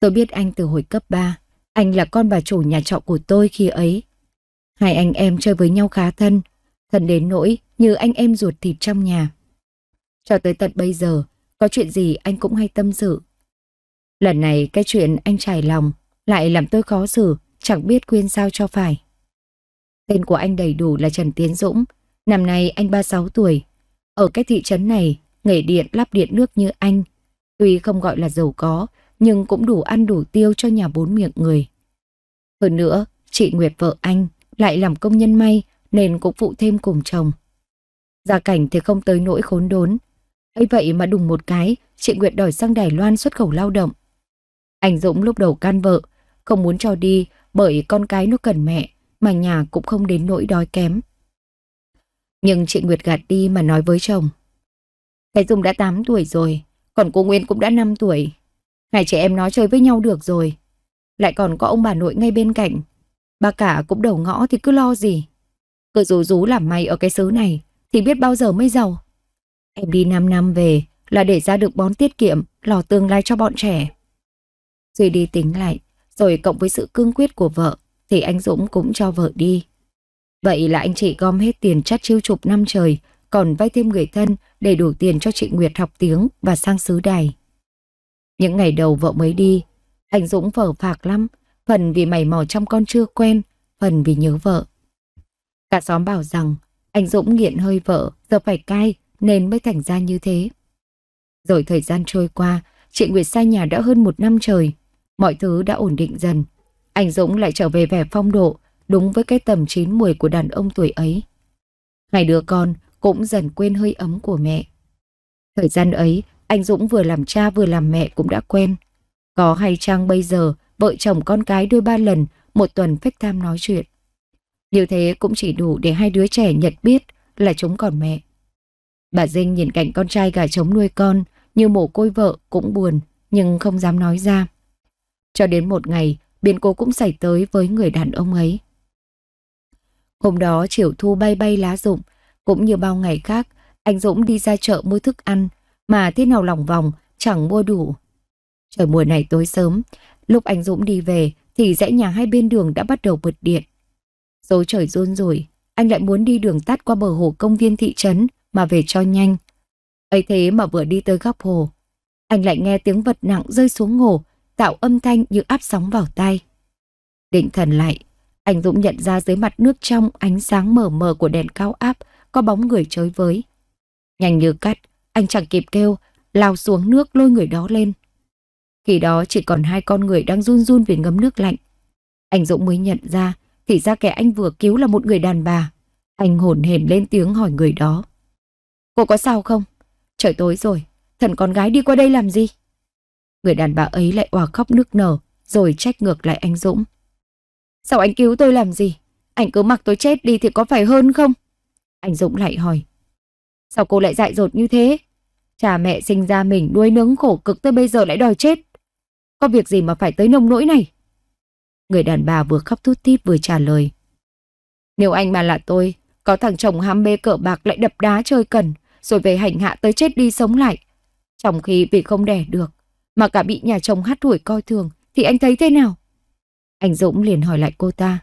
Tôi biết anh từ hồi cấp 3, anh là con bà chủ nhà trọ của tôi khi ấy. Hai anh em chơi với nhau khá thân, thân đến nỗi như anh em ruột thịt trong nhà. Cho tới tận bây giờ, có chuyện gì anh cũng hay tâm sự. Lần này cái chuyện anh trải lòng lại làm tôi khó xử, chẳng biết khuyên sao cho phải. Tên của anh đầy đủ là Trần Tiến Dũng, năm nay anh 36 tuổi. Ở cái thị trấn này, nghề điện lắp điện nước như anh, tuy không gọi là giàu có, nhưng cũng đủ ăn đủ tiêu cho nhà bốn miệng người. Hơn nữa, chị Nguyệt vợ anh lại làm công nhân may nên cũng phụ thêm cùng chồng. Gia cảnh thì không tới nỗi khốn đốn. ấy vậy mà đùng một cái, chị Nguyệt đòi sang Đài Loan xuất khẩu lao động. Anh Dũng lúc đầu can vợ, không muốn cho đi bởi con cái nó cần mẹ, mà nhà cũng không đến nỗi đói kém. Nhưng chị Nguyệt gạt đi mà nói với chồng. Thầy Dung đã 8 tuổi rồi, còn cô Nguyên cũng đã 5 tuổi, Hai trẻ em nói chơi với nhau được rồi. Lại còn có ông bà nội ngay bên cạnh. Bà cả cũng đầu ngõ thì cứ lo gì. Cứ rú rú làm may ở cái xứ này thì biết bao giờ mới giàu. Em đi 5 năm về là để ra được bón tiết kiệm, lò tương lai cho bọn trẻ. Duy đi tính lại, rồi cộng với sự cương quyết của vợ thì anh Dũng cũng cho vợ đi. Vậy là anh chị gom hết tiền chắt chiêu chục năm trời, còn vay thêm người thân để đủ tiền cho chị Nguyệt học tiếng và sang xứ đài. Những ngày đầu vợ mới đi, anh Dũng phở phạc lắm, phần vì mày mò trong con chưa quen, phần vì nhớ vợ. Cả xóm bảo rằng anh Dũng nghiện hơi vợ, giờ phải cai nên mới thành ra như thế. Rồi thời gian trôi qua, chị Nguyệt xa nhà đã hơn một năm trời, mọi thứ đã ổn định dần. Anh Dũng lại trở về vẻ phong độ, đúng với cái tầm chín mùi của đàn ông tuổi ấy. Ngày đứa con cũng dần quên hơi ấm của mẹ. Thời gian ấy, anh Dũng vừa làm cha vừa làm mẹ cũng đã quen. Có hay chăng bây giờ, vợ chồng con cái đôi ba lần, một tuần phách tham nói chuyện. Điều thế cũng chỉ đủ để hai đứa trẻ nhận biết là chúng còn mẹ. Bà Dinh nhìn cảnh con trai gà trống nuôi con, như mồ côi vợ cũng buồn, nhưng không dám nói ra. Cho đến một ngày, biến cố cũng xảy tới với người đàn ông ấy. Hôm đó chiều thu bay bay lá rụng, cũng như bao ngày khác, anh Dũng đi ra chợ mua thức ăn, mà thế nào lòng vòng, chẳng mua đủ. Trời mùa này tối sớm, lúc anh Dũng đi về thì dãy nhà hai bên đường đã bắt đầu bật điện. Dấu trời rôn rồi, anh lại muốn đi đường tắt qua bờ hồ công viên thị trấn mà về cho nhanh. ấy thế mà vừa đi tới góc hồ, anh lại nghe tiếng vật nặng rơi xuống hồ, tạo âm thanh như áp sóng vào tay. Định thần lại, anh Dũng nhận ra dưới mặt nước trong ánh sáng mờ mờ của đèn cao áp có bóng người chới với. Nhanh như cắt, anh chẳng kịp kêu, lao xuống nước lôi người đó lên. Khi đó chỉ còn hai con người đang run run vì ngấm nước lạnh. Anh Dũng mới nhận ra, thì ra kẻ anh vừa cứu là một người đàn bà. Anh hồn hển lên tiếng hỏi người đó. Cô có sao không? Trời tối rồi, thần con gái đi qua đây làm gì? Người đàn bà ấy lại òa khóc nước nở, rồi trách ngược lại anh Dũng. Sao anh cứu tôi làm gì? Anh cứ mặc tôi chết đi thì có phải hơn không? Anh Dũng lại hỏi. Sao cô lại dại dột như thế? Cha mẹ sinh ra mình nuôi nướng khổ cực tới bây giờ lại đòi chết. Có việc gì mà phải tới nông nỗi này? Người đàn bà vừa khóc thút thít vừa trả lời. Nếu anh mà là tôi, có thằng chồng ham mê cờ bạc lại đập đá chơi cần, rồi về hành hạ tới chết đi sống lại. Trong khi vì không đẻ được, mà cả bị nhà chồng hát hủi coi thường, thì anh thấy thế nào? Anh Dũng liền hỏi lại cô ta.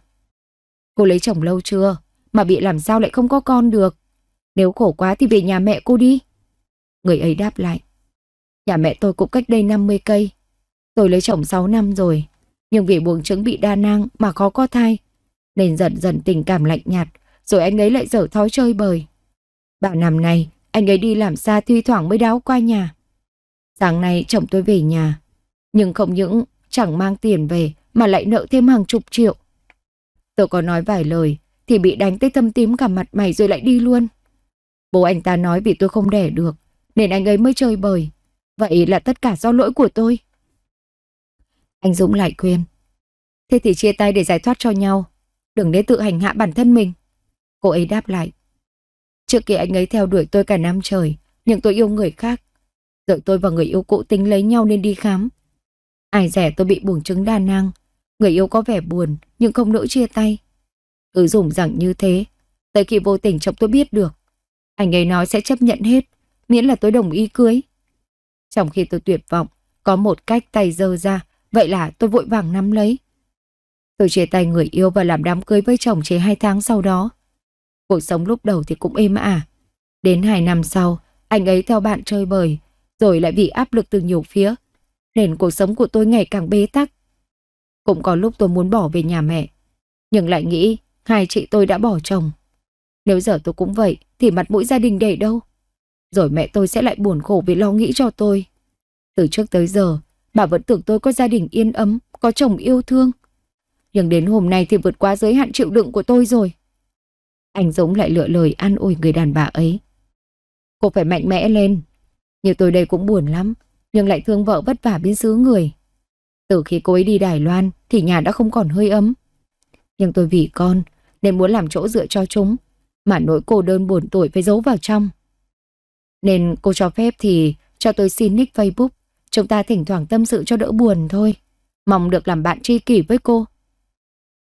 Cô lấy chồng lâu chưa? Mà bị làm sao lại không có con được? Nếu khổ quá thì về nhà mẹ cô đi. Người ấy đáp lại. Nhà mẹ tôi cũng cách đây 50 cây. Tôi lấy chồng 6 năm rồi. Nhưng vì buồng trứng bị đa năng mà khó có thai. Nên dần dần tình cảm lạnh nhạt. Rồi anh ấy lại dở thói chơi bời. Ba năm nay anh ấy đi làm xa thi thoảng mới đáo qua nhà. Sáng nay chồng tôi về nhà. Nhưng không những chẳng mang tiền về mà lại nợ thêm hàng chục triệu. Tôi có nói vài lời thì bị đánh tới thâm tím cả mặt mày rồi lại đi luôn. Bố anh ta nói vì tôi không đẻ được nên anh ấy mới chơi bời. Vậy là tất cả do lỗi của tôi. Anh Dũng lại khuyên. Thế thì chia tay để giải thoát cho nhau. Đừng để tự hành hạ bản thân mình. Cô ấy đáp lại. Trước kia anh ấy theo đuổi tôi cả năm trời, nhưng tôi yêu người khác. Rồi tôi và người yêu cũ tính lấy nhau nên đi khám. Ai rẻ tôi bị buồng trứng đa năng. Người yêu có vẻ buồn, nhưng không nỡ chia tay. Cứ dùng rằng như thế, tới khi vô tình chồng tôi biết được. Anh ấy nói sẽ chấp nhận hết, miễn là tôi đồng ý cưới. Trong khi tôi tuyệt vọng, có một cách tay dơ ra, vậy là tôi vội vàng nắm lấy. Tôi chia tay người yêu và làm đám cưới với chồng chỉ hai tháng sau đó. Cuộc sống lúc đầu thì cũng êm ả. À. Đến hai năm sau, anh ấy theo bạn chơi bời, rồi lại bị áp lực từ nhiều phía, nên cuộc sống của tôi ngày càng bế tắc. Cũng có lúc tôi muốn bỏ về nhà mẹ, nhưng lại nghĩ hai chị tôi đã bỏ chồng. Nếu giờ tôi cũng vậy thì mặt mũi gia đình để đâu. Rồi mẹ tôi sẽ lại buồn khổ vì lo nghĩ cho tôi. Từ trước tới giờ, bà vẫn tưởng tôi có gia đình yên ấm, có chồng yêu thương. Nhưng đến hôm nay thì vượt quá giới hạn chịu đựng của tôi rồi. Anh Dũng lại lựa lời an ủi người đàn bà ấy. Cô phải mạnh mẽ lên. Như tôi đây cũng buồn lắm, nhưng lại thương vợ vất vả biến xứ người. Từ khi cô ấy đi Đài Loan thì nhà đã không còn hơi ấm. Nhưng tôi vì con nên muốn làm chỗ dựa cho chúng, mà nỗi cô đơn buồn tuổi phải giấu vào trong. Nên cô cho phép thì cho tôi xin nick Facebook. Chúng ta thỉnh thoảng tâm sự cho đỡ buồn thôi. Mong được làm bạn tri kỷ với cô.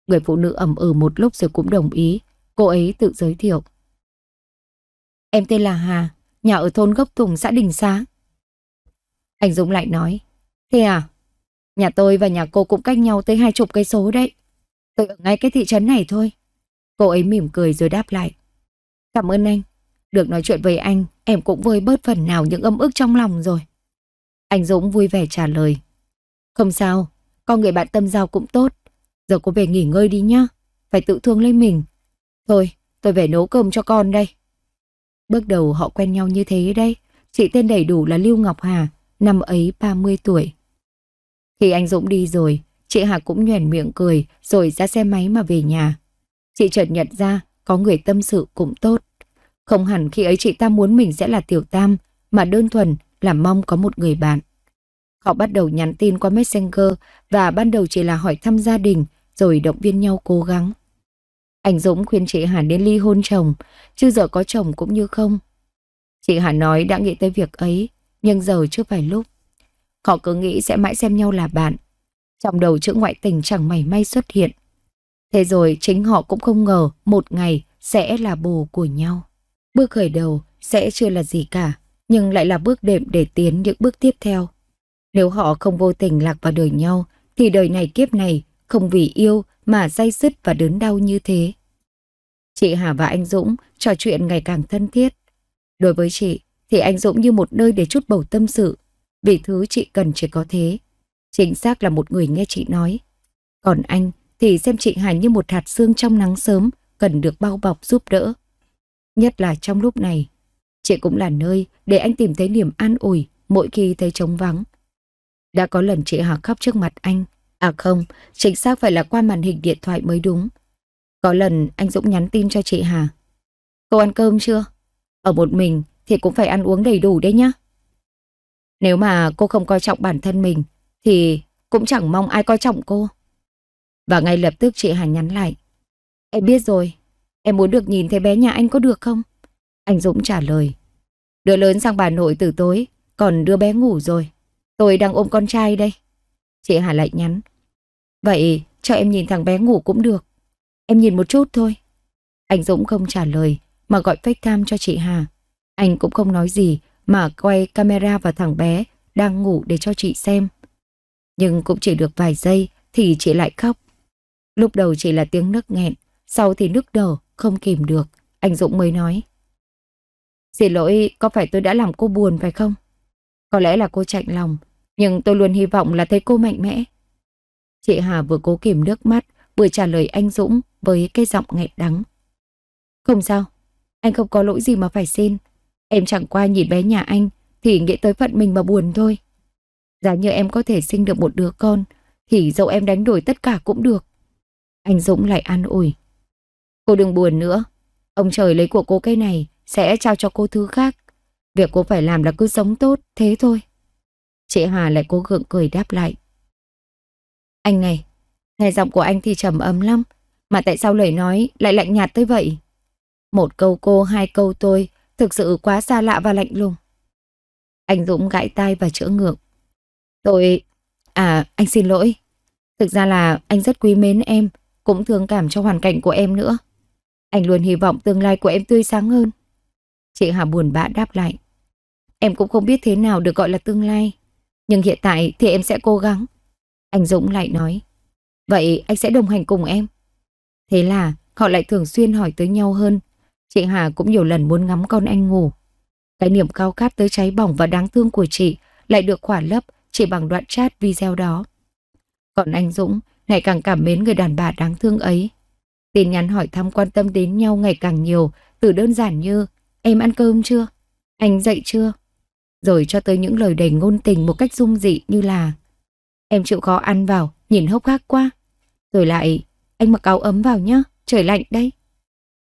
Người phụ nữ ẩm ừ một lúc rồi cũng đồng ý. Cô ấy tự giới thiệu. Em tên là Hà, nhà ở thôn Gốc Tùng, xã Đình Xá. Anh Dũng lại nói. Thế à, nhà tôi và nhà cô cũng cách nhau tới hai chục cây số đấy. Tôi ở ngay cái thị trấn này thôi. Cô ấy mỉm cười rồi đáp lại. Cảm ơn anh. Được nói chuyện với anh, em cũng vơi bớt phần nào những âm ức trong lòng rồi. Anh Dũng vui vẻ trả lời. Không sao, con người bạn tâm giao cũng tốt. Giờ cô về nghỉ ngơi đi nhá, phải tự thương lấy mình. Thôi, tôi về nấu cơm cho con đây. Bước đầu họ quen nhau như thế đây. Chị tên đầy đủ là Lưu Ngọc Hà, năm ấy 30 tuổi. Khi anh Dũng đi rồi, chị Hà cũng nhoẻn miệng cười rồi ra xe máy mà về nhà. Chị chợt nhận ra có người tâm sự cũng tốt. Không hẳn khi ấy chị ta muốn mình sẽ là tiểu tam, mà đơn thuần là mong có một người bạn. Họ bắt đầu nhắn tin qua Messenger và ban đầu chỉ là hỏi thăm gia đình rồi động viên nhau cố gắng. Anh Dũng khuyên chị Hà nên ly hôn chồng, chứ giờ có chồng cũng như không. Chị Hà nói đã nghĩ tới việc ấy, nhưng giờ chưa phải lúc. Họ cứ nghĩ sẽ mãi xem nhau là bạn. Trong đầu chữ ngoại tình chẳng mảy may xuất hiện. Thế rồi chính họ cũng không ngờ một ngày sẽ là bồ của nhau. Bước khởi đầu sẽ chưa là gì cả, nhưng lại là bước đệm để tiến những bước tiếp theo. Nếu họ không vô tình lạc vào đời nhau, thì đời này kiếp này không vì yêu mà dây dứt và đớn đau như thế. Chị Hà và anh Dũng trò chuyện ngày càng thân thiết. Đối với chị thì anh Dũng như một nơi để chút bầu tâm sự, vì thứ chị cần chỉ có thế. Chính xác là một người nghe chị nói. Còn anh thì xem chị Hà như một hạt xương trong nắng sớm cần được bao bọc giúp đỡ. Nhất là trong lúc này, chị cũng là nơi để anh tìm thấy niềm an ủi mỗi khi thấy trống vắng. Đã có lần chị Hà khóc trước mặt anh. À không, chính xác phải là qua màn hình điện thoại mới đúng. Có lần anh Dũng nhắn tin cho chị Hà. Cô ăn cơm chưa? Ở một mình thì cũng phải ăn uống đầy đủ đấy nhá. Nếu mà cô không coi trọng bản thân mình thì cũng chẳng mong ai coi trọng cô. Và ngay lập tức chị Hà nhắn lại. Em biết rồi, Em muốn được nhìn thấy bé nhà anh có được không? Anh Dũng trả lời. đưa lớn sang bà nội từ tối, còn đưa bé ngủ rồi. Tôi đang ôm con trai đây. Chị Hà lại nhắn. Vậy cho em nhìn thằng bé ngủ cũng được. Em nhìn một chút thôi. Anh Dũng không trả lời mà gọi FaceTime cho chị Hà. Anh cũng không nói gì mà quay camera vào thằng bé đang ngủ để cho chị xem. Nhưng cũng chỉ được vài giây thì chị lại khóc. Lúc đầu chỉ là tiếng nức nghẹn, sau thì nức đổ, không kìm được, anh Dũng mới nói. Xin lỗi, có phải tôi đã làm cô buồn phải không? Có lẽ là cô chạnh lòng, nhưng tôi luôn hy vọng là thấy cô mạnh mẽ. Chị Hà vừa cố kìm nước mắt, vừa trả lời anh Dũng với cái giọng nghẹn đắng. Không sao, anh không có lỗi gì mà phải xin. Em chẳng qua nhìn bé nhà anh thì nghĩ tới phận mình mà buồn thôi. Giá như em có thể sinh được một đứa con thì dẫu em đánh đổi tất cả cũng được. Anh Dũng lại an ủi. Cô đừng buồn nữa. Ông trời lấy của cô cây này sẽ trao cho cô thứ khác. Việc cô phải làm là cứ sống tốt, thế thôi. Chị Hà lại cố gượng cười đáp lại. Anh này, nghe giọng của anh thì trầm ấm lắm. Mà tại sao lời nói lại lạnh nhạt tới vậy? Một câu cô, hai câu tôi, thực sự quá xa lạ và lạnh lùng. Anh Dũng gãi tay và chữa ngược. Tôi... À, anh xin lỗi. Thực ra là anh rất quý mến em, cũng thương cảm cho hoàn cảnh của em nữa. Anh luôn hy vọng tương lai của em tươi sáng hơn. Chị Hà buồn bã đáp lại. Em cũng không biết thế nào được gọi là tương lai. Nhưng hiện tại thì em sẽ cố gắng. Anh Dũng lại nói. Vậy anh sẽ đồng hành cùng em. Thế là họ lại thường xuyên hỏi tới nhau hơn. Chị Hà cũng nhiều lần muốn ngắm con anh ngủ. Cái niềm cao khát tới cháy bỏng và đáng thương của chị lại được khỏa lấp chỉ bằng đoạn chat video đó. Còn anh Dũng ngày càng cảm mến người đàn bà đáng thương ấy. Tin nhắn hỏi thăm quan tâm đến nhau ngày càng nhiều, từ đơn giản như em ăn cơm chưa? Anh dậy chưa? Rồi cho tới những lời đầy ngôn tình một cách dung dị như là Em chịu khó ăn vào, nhìn hốc hác quá. Rồi lại, anh mặc áo ấm vào nhá, trời lạnh đấy.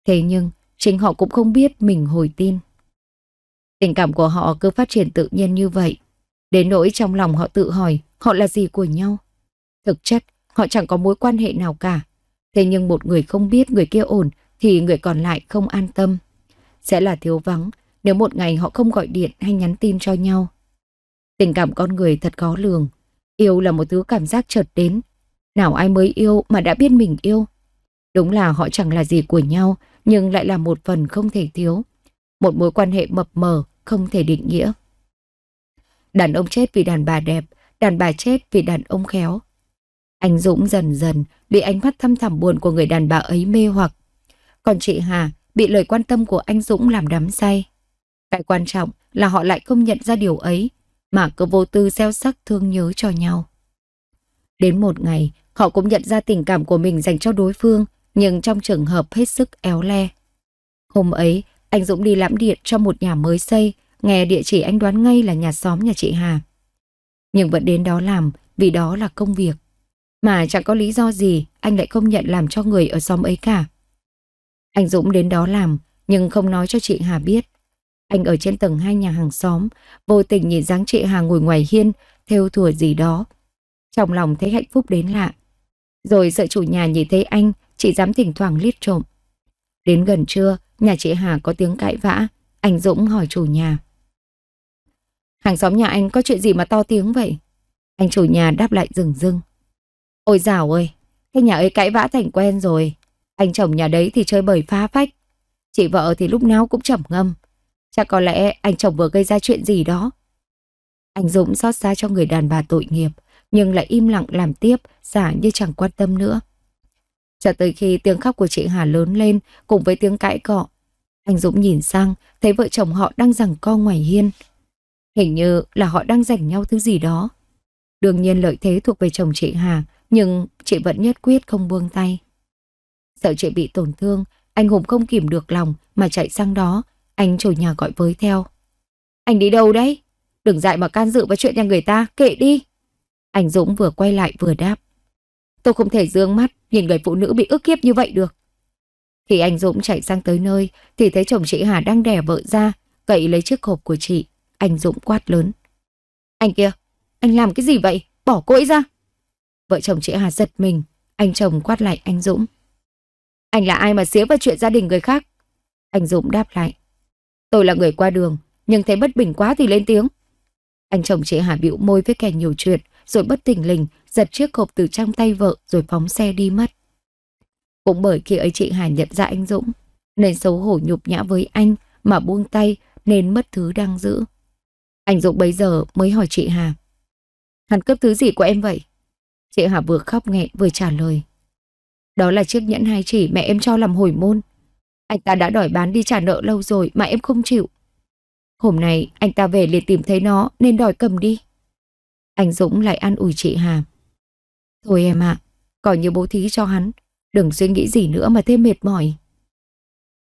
Thế nhưng, chính họ cũng không biết mình hồi tin. Tình cảm của họ cứ phát triển tự nhiên như vậy. Đến nỗi trong lòng họ tự hỏi họ là gì của nhau. Thực chất, họ chẳng có mối quan hệ nào cả. Thế nhưng một người không biết người kia ổn thì người còn lại không an tâm. Sẽ là thiếu vắng nếu một ngày họ không gọi điện hay nhắn tin cho nhau. Tình cảm con người thật khó lường. Yêu là một thứ cảm giác chợt đến. Nào ai mới yêu mà đã biết mình yêu. Đúng là họ chẳng là gì của nhau nhưng lại là một phần không thể thiếu. Một mối quan hệ mập mờ không thể định nghĩa. Đàn ông chết vì đàn bà đẹp, đàn bà chết vì đàn ông khéo. Anh Dũng dần dần bị ánh mắt thăm thẳm buồn của người đàn bà ấy mê hoặc. Còn chị Hà bị lời quan tâm của anh Dũng làm đắm say. Cái quan trọng là họ lại không nhận ra điều ấy, mà cứ vô tư gieo sắc thương nhớ cho nhau. Đến một ngày, họ cũng nhận ra tình cảm của mình dành cho đối phương, nhưng trong trường hợp hết sức éo le. Hôm ấy, anh Dũng đi lãm điện cho một nhà mới xây, nghe địa chỉ anh đoán ngay là nhà xóm nhà chị Hà. Nhưng vẫn đến đó làm vì đó là công việc. Mà chẳng có lý do gì anh lại không nhận làm cho người ở xóm ấy cả. Anh Dũng đến đó làm, nhưng không nói cho chị Hà biết. Anh ở trên tầng hai nhà hàng xóm, vô tình nhìn dáng chị Hà ngồi ngoài hiên, theo thùa gì đó. Trong lòng thấy hạnh phúc đến lạ. Rồi sợ chủ nhà nhìn thấy anh, chị dám thỉnh thoảng liếc trộm. Đến gần trưa, nhà chị Hà có tiếng cãi vã, anh Dũng hỏi chủ nhà. Hàng xóm nhà anh có chuyện gì mà to tiếng vậy? Anh chủ nhà đáp lại rừng rưng. Ôi dào ơi, cái nhà ấy cãi vã thành quen rồi. Anh chồng nhà đấy thì chơi bời phá phách. Chị vợ thì lúc nào cũng trầm ngâm. Chắc có lẽ anh chồng vừa gây ra chuyện gì đó. Anh Dũng xót xa cho người đàn bà tội nghiệp, nhưng lại im lặng làm tiếp, giả như chẳng quan tâm nữa. Cho tới khi tiếng khóc của chị Hà lớn lên cùng với tiếng cãi cọ, anh Dũng nhìn sang, thấy vợ chồng họ đang giằng co ngoài hiên. Hình như là họ đang giành nhau thứ gì đó. Đương nhiên lợi thế thuộc về chồng chị Hà, nhưng chị vẫn nhất quyết không buông tay. Sợ chị bị tổn thương, anh Hùng không kìm được lòng mà chạy sang đó, anh chủ nhà gọi với theo. Anh đi đâu đấy? Đừng dại mà can dự vào chuyện nhà người ta, kệ đi. Anh Dũng vừa quay lại vừa đáp. Tôi không thể dương mắt nhìn người phụ nữ bị ức hiếp như vậy được. Khi anh Dũng chạy sang tới nơi thì thấy chồng chị Hà đang đè vợ ra, cậy lấy chiếc hộp của chị. Anh Dũng quát lớn. Anh kia, anh làm cái gì vậy? Bỏ cô ấy ra. Vợ chồng chị Hà giật mình, anh chồng quát lại anh Dũng. Anh là ai mà xía vào chuyện gia đình người khác? Anh Dũng đáp lại. Tôi là người qua đường, nhưng thấy bất bình quá thì lên tiếng. Anh chồng chị Hà bĩu môi với kẻ nhiều chuyện, rồi bất tỉnh lình, giật chiếc hộp từ trong tay vợ rồi phóng xe đi mất. Cũng bởi khi ấy chị Hà nhận ra anh Dũng, nên xấu hổ nhục nhã với anh mà buông tay nên mất thứ đang giữ. Anh Dũng bấy giờ mới hỏi chị Hà. Hắn cướp thứ gì của em vậy? Chị Hà vừa khóc nghẹn vừa trả lời. Đó là chiếc nhẫn hai chỉ mẹ em cho làm hồi môn. Anh ta đã đòi bán đi trả nợ lâu rồi mà em không chịu. Hôm nay anh ta về liền tìm thấy nó nên đòi cầm đi. Anh Dũng lại an ủi chị Hà. Thôi em ạ, à, coi như bố thí cho hắn, đừng suy nghĩ gì nữa mà thêm mệt mỏi.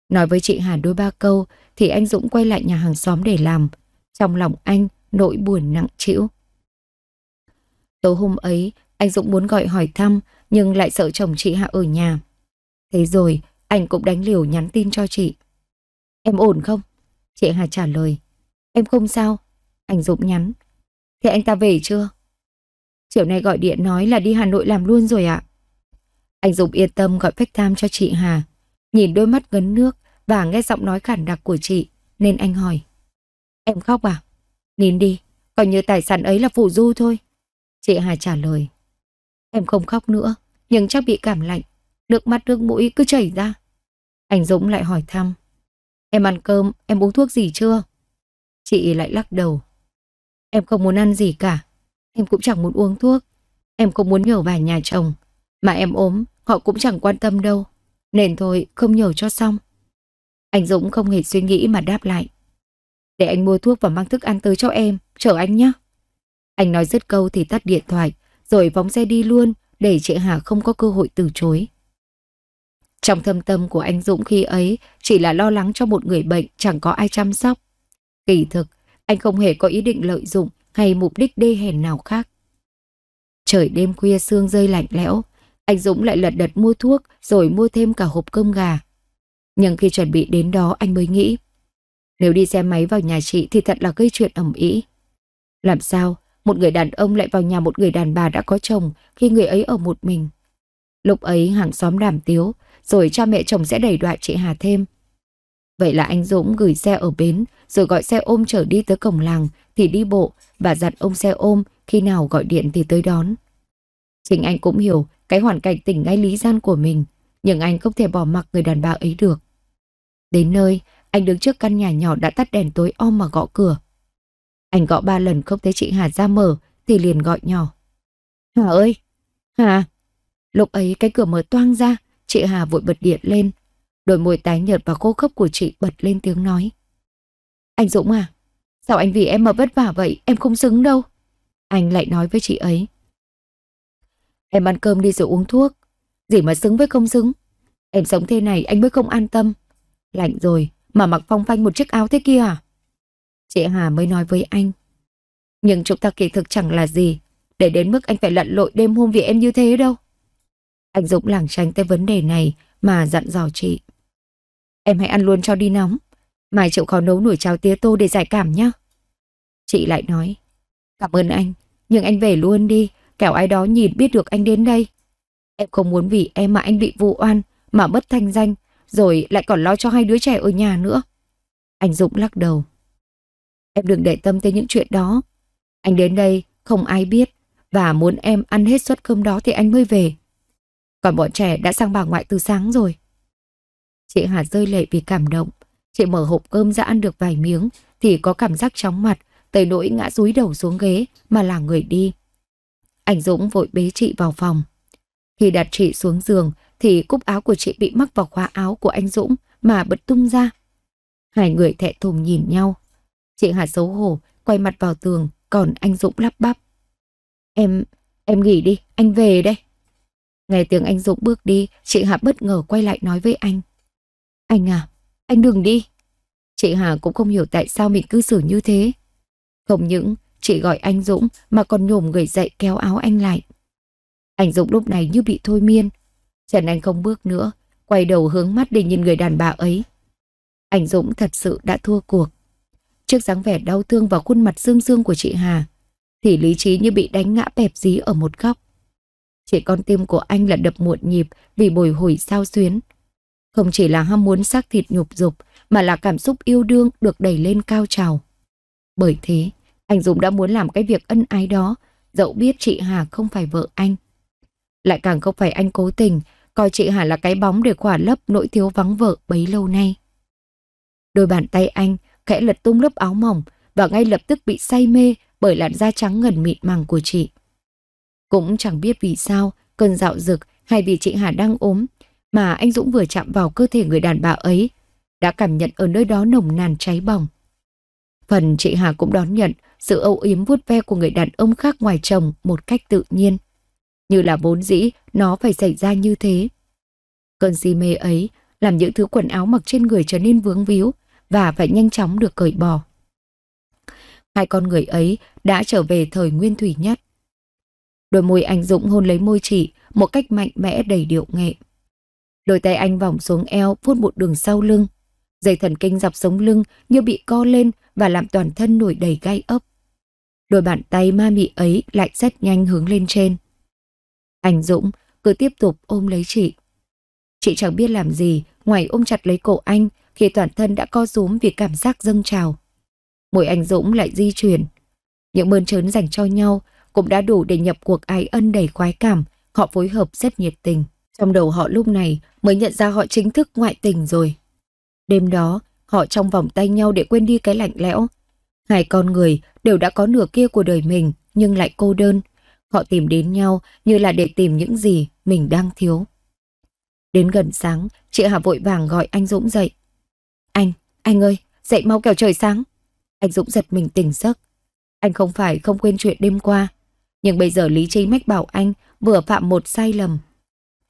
Nói với chị Hà đôi ba câu thì anh Dũng quay lại nhà hàng xóm để làm. Trong lòng anh nỗi buồn nặng trĩu. Tối hôm ấy, anh Dũng muốn gọi hỏi thăm nhưng lại sợ chồng chị Hạ ở nhà. Thế rồi, anh cũng đánh liều nhắn tin cho chị. Em ổn không? Chị Hà trả lời. Em không sao. Anh Dũng nhắn. Thế anh ta về chưa? Chiều nay gọi điện nói là đi Hà Nội làm luôn rồi ạ. Anh Dũng yên tâm gọi FaceTime cho chị Hà. Nhìn đôi mắt gấn nước và nghe giọng nói khản đặc của chị nên anh hỏi. Em khóc à? Nín đi, còn như tài sản ấy là phụ du thôi. Chị Hà trả lời. Em không khóc nữa, nhưng chắc bị cảm lạnh, nước mắt nước mũi cứ chảy ra. Anh Dũng lại hỏi thăm. Em ăn cơm, em uống thuốc gì chưa? Chị lại lắc đầu. Em không muốn ăn gì cả, em cũng chẳng muốn uống thuốc. Em không muốn nhờ vài nhà chồng, mà em ốm, họ cũng chẳng quan tâm đâu. Nên thôi, không nhờ cho xong. Anh Dũng không hề suy nghĩ mà đáp lại. Để anh mua thuốc và mang thức ăn tới cho em, chờ anh nhé. Anh nói dứt câu thì tắt điện thoại rồi phóng xe đi luôn để chị Hà không có cơ hội từ chối. Trong thâm tâm của anh Dũng khi ấy chỉ là lo lắng cho một người bệnh chẳng có ai chăm sóc. Kỳ thực, anh không hề có ý định lợi dụng hay mục đích đê hèn nào khác. Trời đêm khuya sương rơi lạnh lẽo, anh Dũng lại lật đật mua thuốc rồi mua thêm cả hộp cơm gà. Nhưng khi chuẩn bị đến đó anh mới nghĩ, nếu đi xe máy vào nhà chị thì thật là gây chuyện ẩm ý. Làm sao một người đàn ông lại vào nhà một người đàn bà đã có chồng khi người ấy ở một mình. Lúc ấy hàng xóm đàm tiếu, rồi cha mẹ chồng sẽ đẩy đọa chị Hà thêm. Vậy là anh Dũng gửi xe ở bến, rồi gọi xe ôm chở đi tới cổng làng, thì đi bộ và dặn ông xe ôm khi nào gọi điện thì tới đón. Chính anh cũng hiểu cái hoàn cảnh tỉnh ngay lý gian của mình, nhưng anh không thể bỏ mặc người đàn bà ấy được. Đến nơi, anh đứng trước căn nhà nhỏ đã tắt đèn tối om mà gõ cửa. Anh gõ ba lần không thấy chị Hà ra mở thì liền gọi nhỏ. Hà ơi! Hà! Lúc ấy cái cửa mở toang ra, chị Hà vội bật điện lên. Đôi môi tái nhợt và khô khốc của chị bật lên tiếng nói. Anh Dũng à, sao anh vì em mà vất vả vậy, em không xứng đâu. Anh lại nói với chị ấy. Em ăn cơm đi rồi uống thuốc, gì mà xứng với không xứng. Em sống thế này anh mới không an tâm. Lạnh rồi mà mặc phong phanh một chiếc áo thế kia à? Chị Hà mới nói với anh. Nhưng chúng ta kỳ thực chẳng là gì, để đến mức anh phải lận lội đêm hôm vì em như thế đâu. Anh Dũng lảng tránh tới vấn đề này mà dặn dò chị. Em hãy ăn luôn cho đi nóng, mai chịu khó nấu nổi cháo tía tô để giải cảm nhá. Chị lại nói, cảm ơn anh, nhưng anh về luôn đi, kẻo ai đó nhìn biết được anh đến đây. Em không muốn vì em mà anh bị vu oan, mà mất thanh danh, rồi lại còn lo cho hai đứa trẻ ở nhà nữa. Anh Dũng lắc đầu. Em đừng để tâm tới những chuyện đó. Anh đến đây không ai biết và muốn em ăn hết suất cơm đó thì anh mới về. Còn bọn trẻ đã sang bà ngoại từ sáng rồi. Chị Hà rơi lệ vì cảm động. Chị mở hộp cơm ra ăn được vài miếng thì có cảm giác chóng mặt, tới nỗi ngã rúi đầu xuống ghế mà là người đi. Anh Dũng vội bế chị vào phòng. Khi đặt chị xuống giường thì cúc áo của chị bị mắc vào khóa áo của anh Dũng mà bật tung ra. Hai người thẹ thùng nhìn nhau. Chị Hà xấu hổ, quay mặt vào tường, còn anh Dũng lắp bắp. Em, em nghỉ đi, anh về đây. Nghe tiếng anh Dũng bước đi, chị Hà bất ngờ quay lại nói với anh. Anh à, anh đừng đi. Chị Hà cũng không hiểu tại sao mình cư xử như thế. Không những chị gọi anh Dũng mà còn nhổm người dậy kéo áo anh lại. Anh Dũng lúc này như bị thôi miên. Trần Anh không bước nữa, quay đầu hướng mắt để nhìn người đàn bà ấy. Anh Dũng thật sự đã thua cuộc trước dáng vẻ đau thương và khuôn mặt dương dương của chị Hà, thì lý trí như bị đánh ngã bẹp dí ở một góc. Chỉ con tim của anh là đập muộn nhịp vì bồi hồi sao xuyến. Không chỉ là ham muốn xác thịt nhục dục mà là cảm xúc yêu đương được đẩy lên cao trào. Bởi thế, anh Dũng đã muốn làm cái việc ân ái đó, dẫu biết chị Hà không phải vợ anh. Lại càng không phải anh cố tình, coi chị Hà là cái bóng để khỏa lấp nỗi thiếu vắng vợ bấy lâu nay. Đôi bàn tay anh khẽ lật tung lớp áo mỏng và ngay lập tức bị say mê bởi làn da trắng ngần mịn màng của chị. Cũng chẳng biết vì sao, cơn dạo dực hay vì chị Hà đang ốm mà anh Dũng vừa chạm vào cơ thể người đàn bà ấy đã cảm nhận ở nơi đó nồng nàn cháy bỏng. Phần chị Hà cũng đón nhận sự âu yếm vuốt ve của người đàn ông khác ngoài chồng một cách tự nhiên. Như là vốn dĩ nó phải xảy ra như thế. Cơn si mê ấy làm những thứ quần áo mặc trên người trở nên vướng víu, và phải nhanh chóng được cởi bỏ. Hai con người ấy đã trở về thời nguyên thủy nhất. Đôi môi anh Dũng hôn lấy môi chị một cách mạnh mẽ đầy điệu nghệ. Đôi tay anh vòng xuống eo vuốt một đường sau lưng. Dây thần kinh dọc sống lưng như bị co lên và làm toàn thân nổi đầy gai ốc. Đôi bàn tay ma mị ấy lại rất nhanh hướng lên trên. Anh Dũng cứ tiếp tục ôm lấy chị. Chị chẳng biết làm gì ngoài ôm chặt lấy cổ anh khi toàn thân đã co rúm vì cảm giác dâng trào. mỗi anh Dũng lại di chuyển. Những mơn trớn dành cho nhau cũng đã đủ để nhập cuộc ái ân đầy khoái cảm, họ phối hợp rất nhiệt tình. Trong đầu họ lúc này mới nhận ra họ chính thức ngoại tình rồi. Đêm đó, họ trong vòng tay nhau để quên đi cái lạnh lẽo. Hai con người đều đã có nửa kia của đời mình nhưng lại cô đơn. Họ tìm đến nhau như là để tìm những gì mình đang thiếu. Đến gần sáng, chị Hà vội vàng gọi anh Dũng dậy. Anh, anh ơi, dậy mau kẻo trời sáng. Anh Dũng giật mình tỉnh giấc. Anh không phải không quên chuyện đêm qua, nhưng bây giờ lý trí mách bảo anh vừa phạm một sai lầm.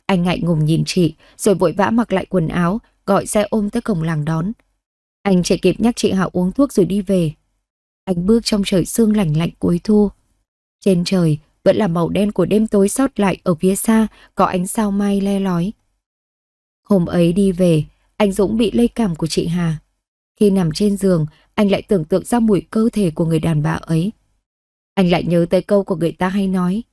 Anh ngại ngùng nhìn chị, rồi vội vã mặc lại quần áo, gọi xe ôm tới cổng làng đón. Anh chỉ kịp nhắc chị Hảo uống thuốc rồi đi về. Anh bước trong trời sương lạnh lạnh cuối thu. Trên trời vẫn là màu đen của đêm tối sót lại ở phía xa, có ánh sao mai le lói. Hôm ấy đi về, anh Dũng bị lây cảm của chị Hà. Khi nằm trên giường, anh lại tưởng tượng ra mùi cơ thể của người đàn bà ấy. Anh lại nhớ tới câu của người ta hay nói.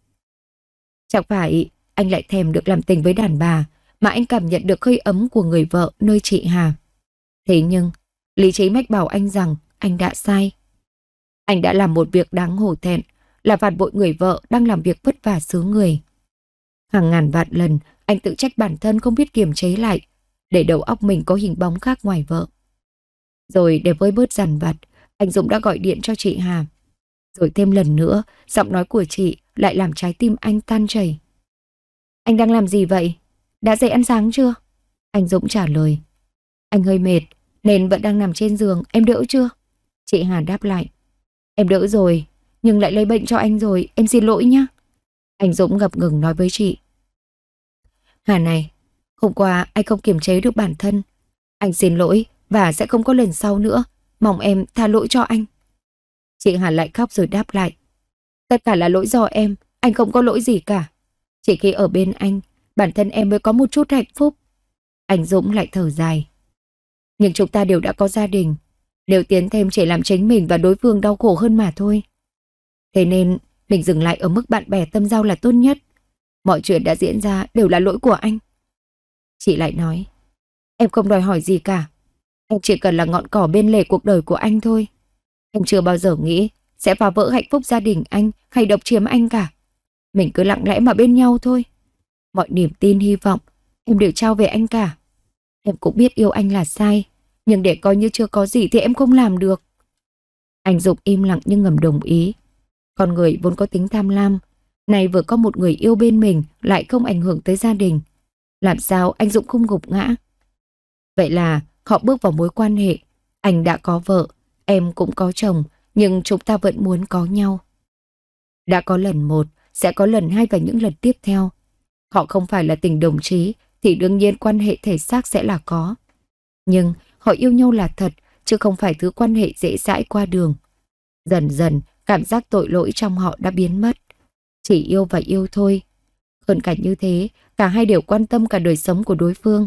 Chẳng phải anh lại thèm được làm tình với đàn bà, mà anh cảm nhận được hơi ấm của người vợ nơi chị Hà. Thế nhưng, lý trí mách bảo anh rằng anh đã sai. Anh đã làm một việc đáng hổ thẹn, là phản bội người vợ đang làm việc vất vả xứ người. Hàng ngàn vạn lần, anh tự trách bản thân không biết kiềm chế lại, để đầu óc mình có hình bóng khác ngoài vợ. Rồi để với bớt giàn vặt, anh Dũng đã gọi điện cho chị Hà. Rồi thêm lần nữa, giọng nói của chị lại làm trái tim anh tan chảy. Anh đang làm gì vậy? Đã dậy ăn sáng chưa? Anh Dũng trả lời. Anh hơi mệt, nên vẫn đang nằm trên giường, em đỡ chưa? Chị Hà đáp lại. Em đỡ rồi, nhưng lại lấy bệnh cho anh rồi, em xin lỗi nhé. Anh Dũng ngập ngừng nói với chị. Hà này, Hôm qua anh không kiềm chế được bản thân. Anh xin lỗi và sẽ không có lần sau nữa. Mong em tha lỗi cho anh. Chị Hà lại khóc rồi đáp lại. Tất cả là lỗi do em, anh không có lỗi gì cả. Chỉ khi ở bên anh, bản thân em mới có một chút hạnh phúc. Anh Dũng lại thở dài. Nhưng chúng ta đều đã có gia đình. Nếu tiến thêm chỉ làm chính mình và đối phương đau khổ hơn mà thôi. Thế nên, mình dừng lại ở mức bạn bè tâm giao là tốt nhất. Mọi chuyện đã diễn ra đều là lỗi của anh. Chị lại nói, em không đòi hỏi gì cả. Em chỉ cần là ngọn cỏ bên lề cuộc đời của anh thôi. Em chưa bao giờ nghĩ sẽ phá vỡ hạnh phúc gia đình anh hay độc chiếm anh cả. Mình cứ lặng lẽ mà bên nhau thôi. Mọi niềm tin hy vọng em đều trao về anh cả. Em cũng biết yêu anh là sai, nhưng để coi như chưa có gì thì em không làm được. Anh Dục im lặng nhưng ngầm đồng ý. Con người vốn có tính tham lam, này vừa có một người yêu bên mình lại không ảnh hưởng tới gia đình, làm sao anh Dũng không gục ngã. Vậy là họ bước vào mối quan hệ, anh đã có vợ, em cũng có chồng, nhưng chúng ta vẫn muốn có nhau. Đã có lần một, sẽ có lần hai và những lần tiếp theo. Họ không phải là tình đồng chí, thì đương nhiên quan hệ thể xác sẽ là có. Nhưng họ yêu nhau là thật, chứ không phải thứ quan hệ dễ dãi qua đường. Dần dần, cảm giác tội lỗi trong họ đã biến mất. Chỉ yêu và yêu thôi. Hơn cả như thế, Cả hai đều quan tâm cả đời sống của đối phương.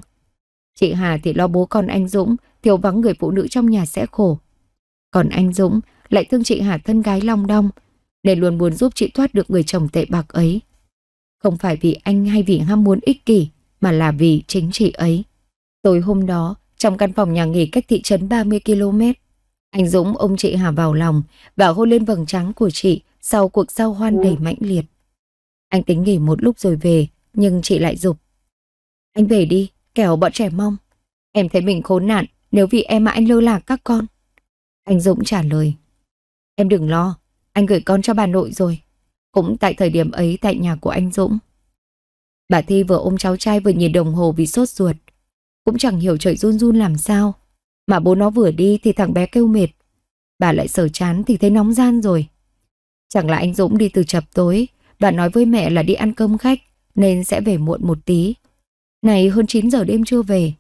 Chị Hà thì lo bố con anh Dũng, thiếu vắng người phụ nữ trong nhà sẽ khổ. Còn anh Dũng lại thương chị Hà thân gái long đong, nên luôn muốn giúp chị thoát được người chồng tệ bạc ấy. Không phải vì anh hay vì ham muốn ích kỷ, mà là vì chính chị ấy. Tối hôm đó, trong căn phòng nhà nghỉ cách thị trấn 30 km, anh Dũng ôm chị Hà vào lòng và hôn lên vầng trắng của chị sau cuộc giao hoan đầy mãnh liệt. Anh tính nghỉ một lúc rồi về, nhưng chị lại dục. Anh về đi, kẻo bọn trẻ mong. Em thấy mình khốn nạn nếu vì em mà anh lơ lạc các con. Anh Dũng trả lời. Em đừng lo, anh gửi con cho bà nội rồi. Cũng tại thời điểm ấy tại nhà của anh Dũng. Bà Thi vừa ôm cháu trai vừa nhìn đồng hồ vì sốt ruột. Cũng chẳng hiểu trời run run làm sao. Mà bố nó vừa đi thì thằng bé kêu mệt. Bà lại sờ chán thì thấy nóng gian rồi. Chẳng là anh Dũng đi từ chập tối. Bà nói với mẹ là đi ăn cơm khách nên sẽ về muộn một tí. Này hơn 9 giờ đêm chưa về.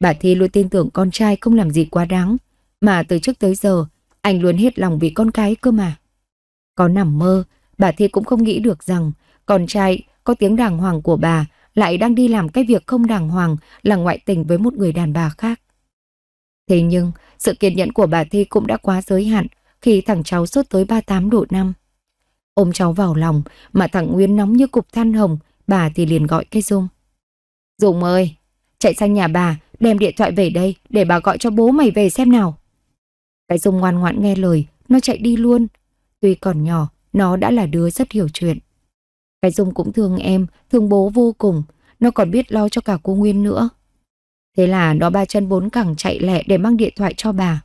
Bà Thi luôn tin tưởng con trai không làm gì quá đáng, mà từ trước tới giờ anh luôn hết lòng vì con cái cơ mà. Có nằm mơ, bà Thi cũng không nghĩ được rằng con trai có tiếng đàng hoàng của bà lại đang đi làm cái việc không đàng hoàng là ngoại tình với một người đàn bà khác. Thế nhưng, sự kiên nhẫn của bà Thi cũng đã quá giới hạn khi thằng cháu sốt tới 38 độ năm. Ôm cháu vào lòng mà thằng Nguyên nóng như cục than hồng Bà thì liền gọi cái Dung. Dung ơi, chạy sang nhà bà, đem điện thoại về đây để bà gọi cho bố mày về xem nào. Cái Dung ngoan ngoãn nghe lời, nó chạy đi luôn. Tuy còn nhỏ, nó đã là đứa rất hiểu chuyện. Cái Dung cũng thương em, thương bố vô cùng. Nó còn biết lo cho cả cô Nguyên nữa. Thế là nó ba chân bốn cẳng chạy lẹ để mang điện thoại cho bà.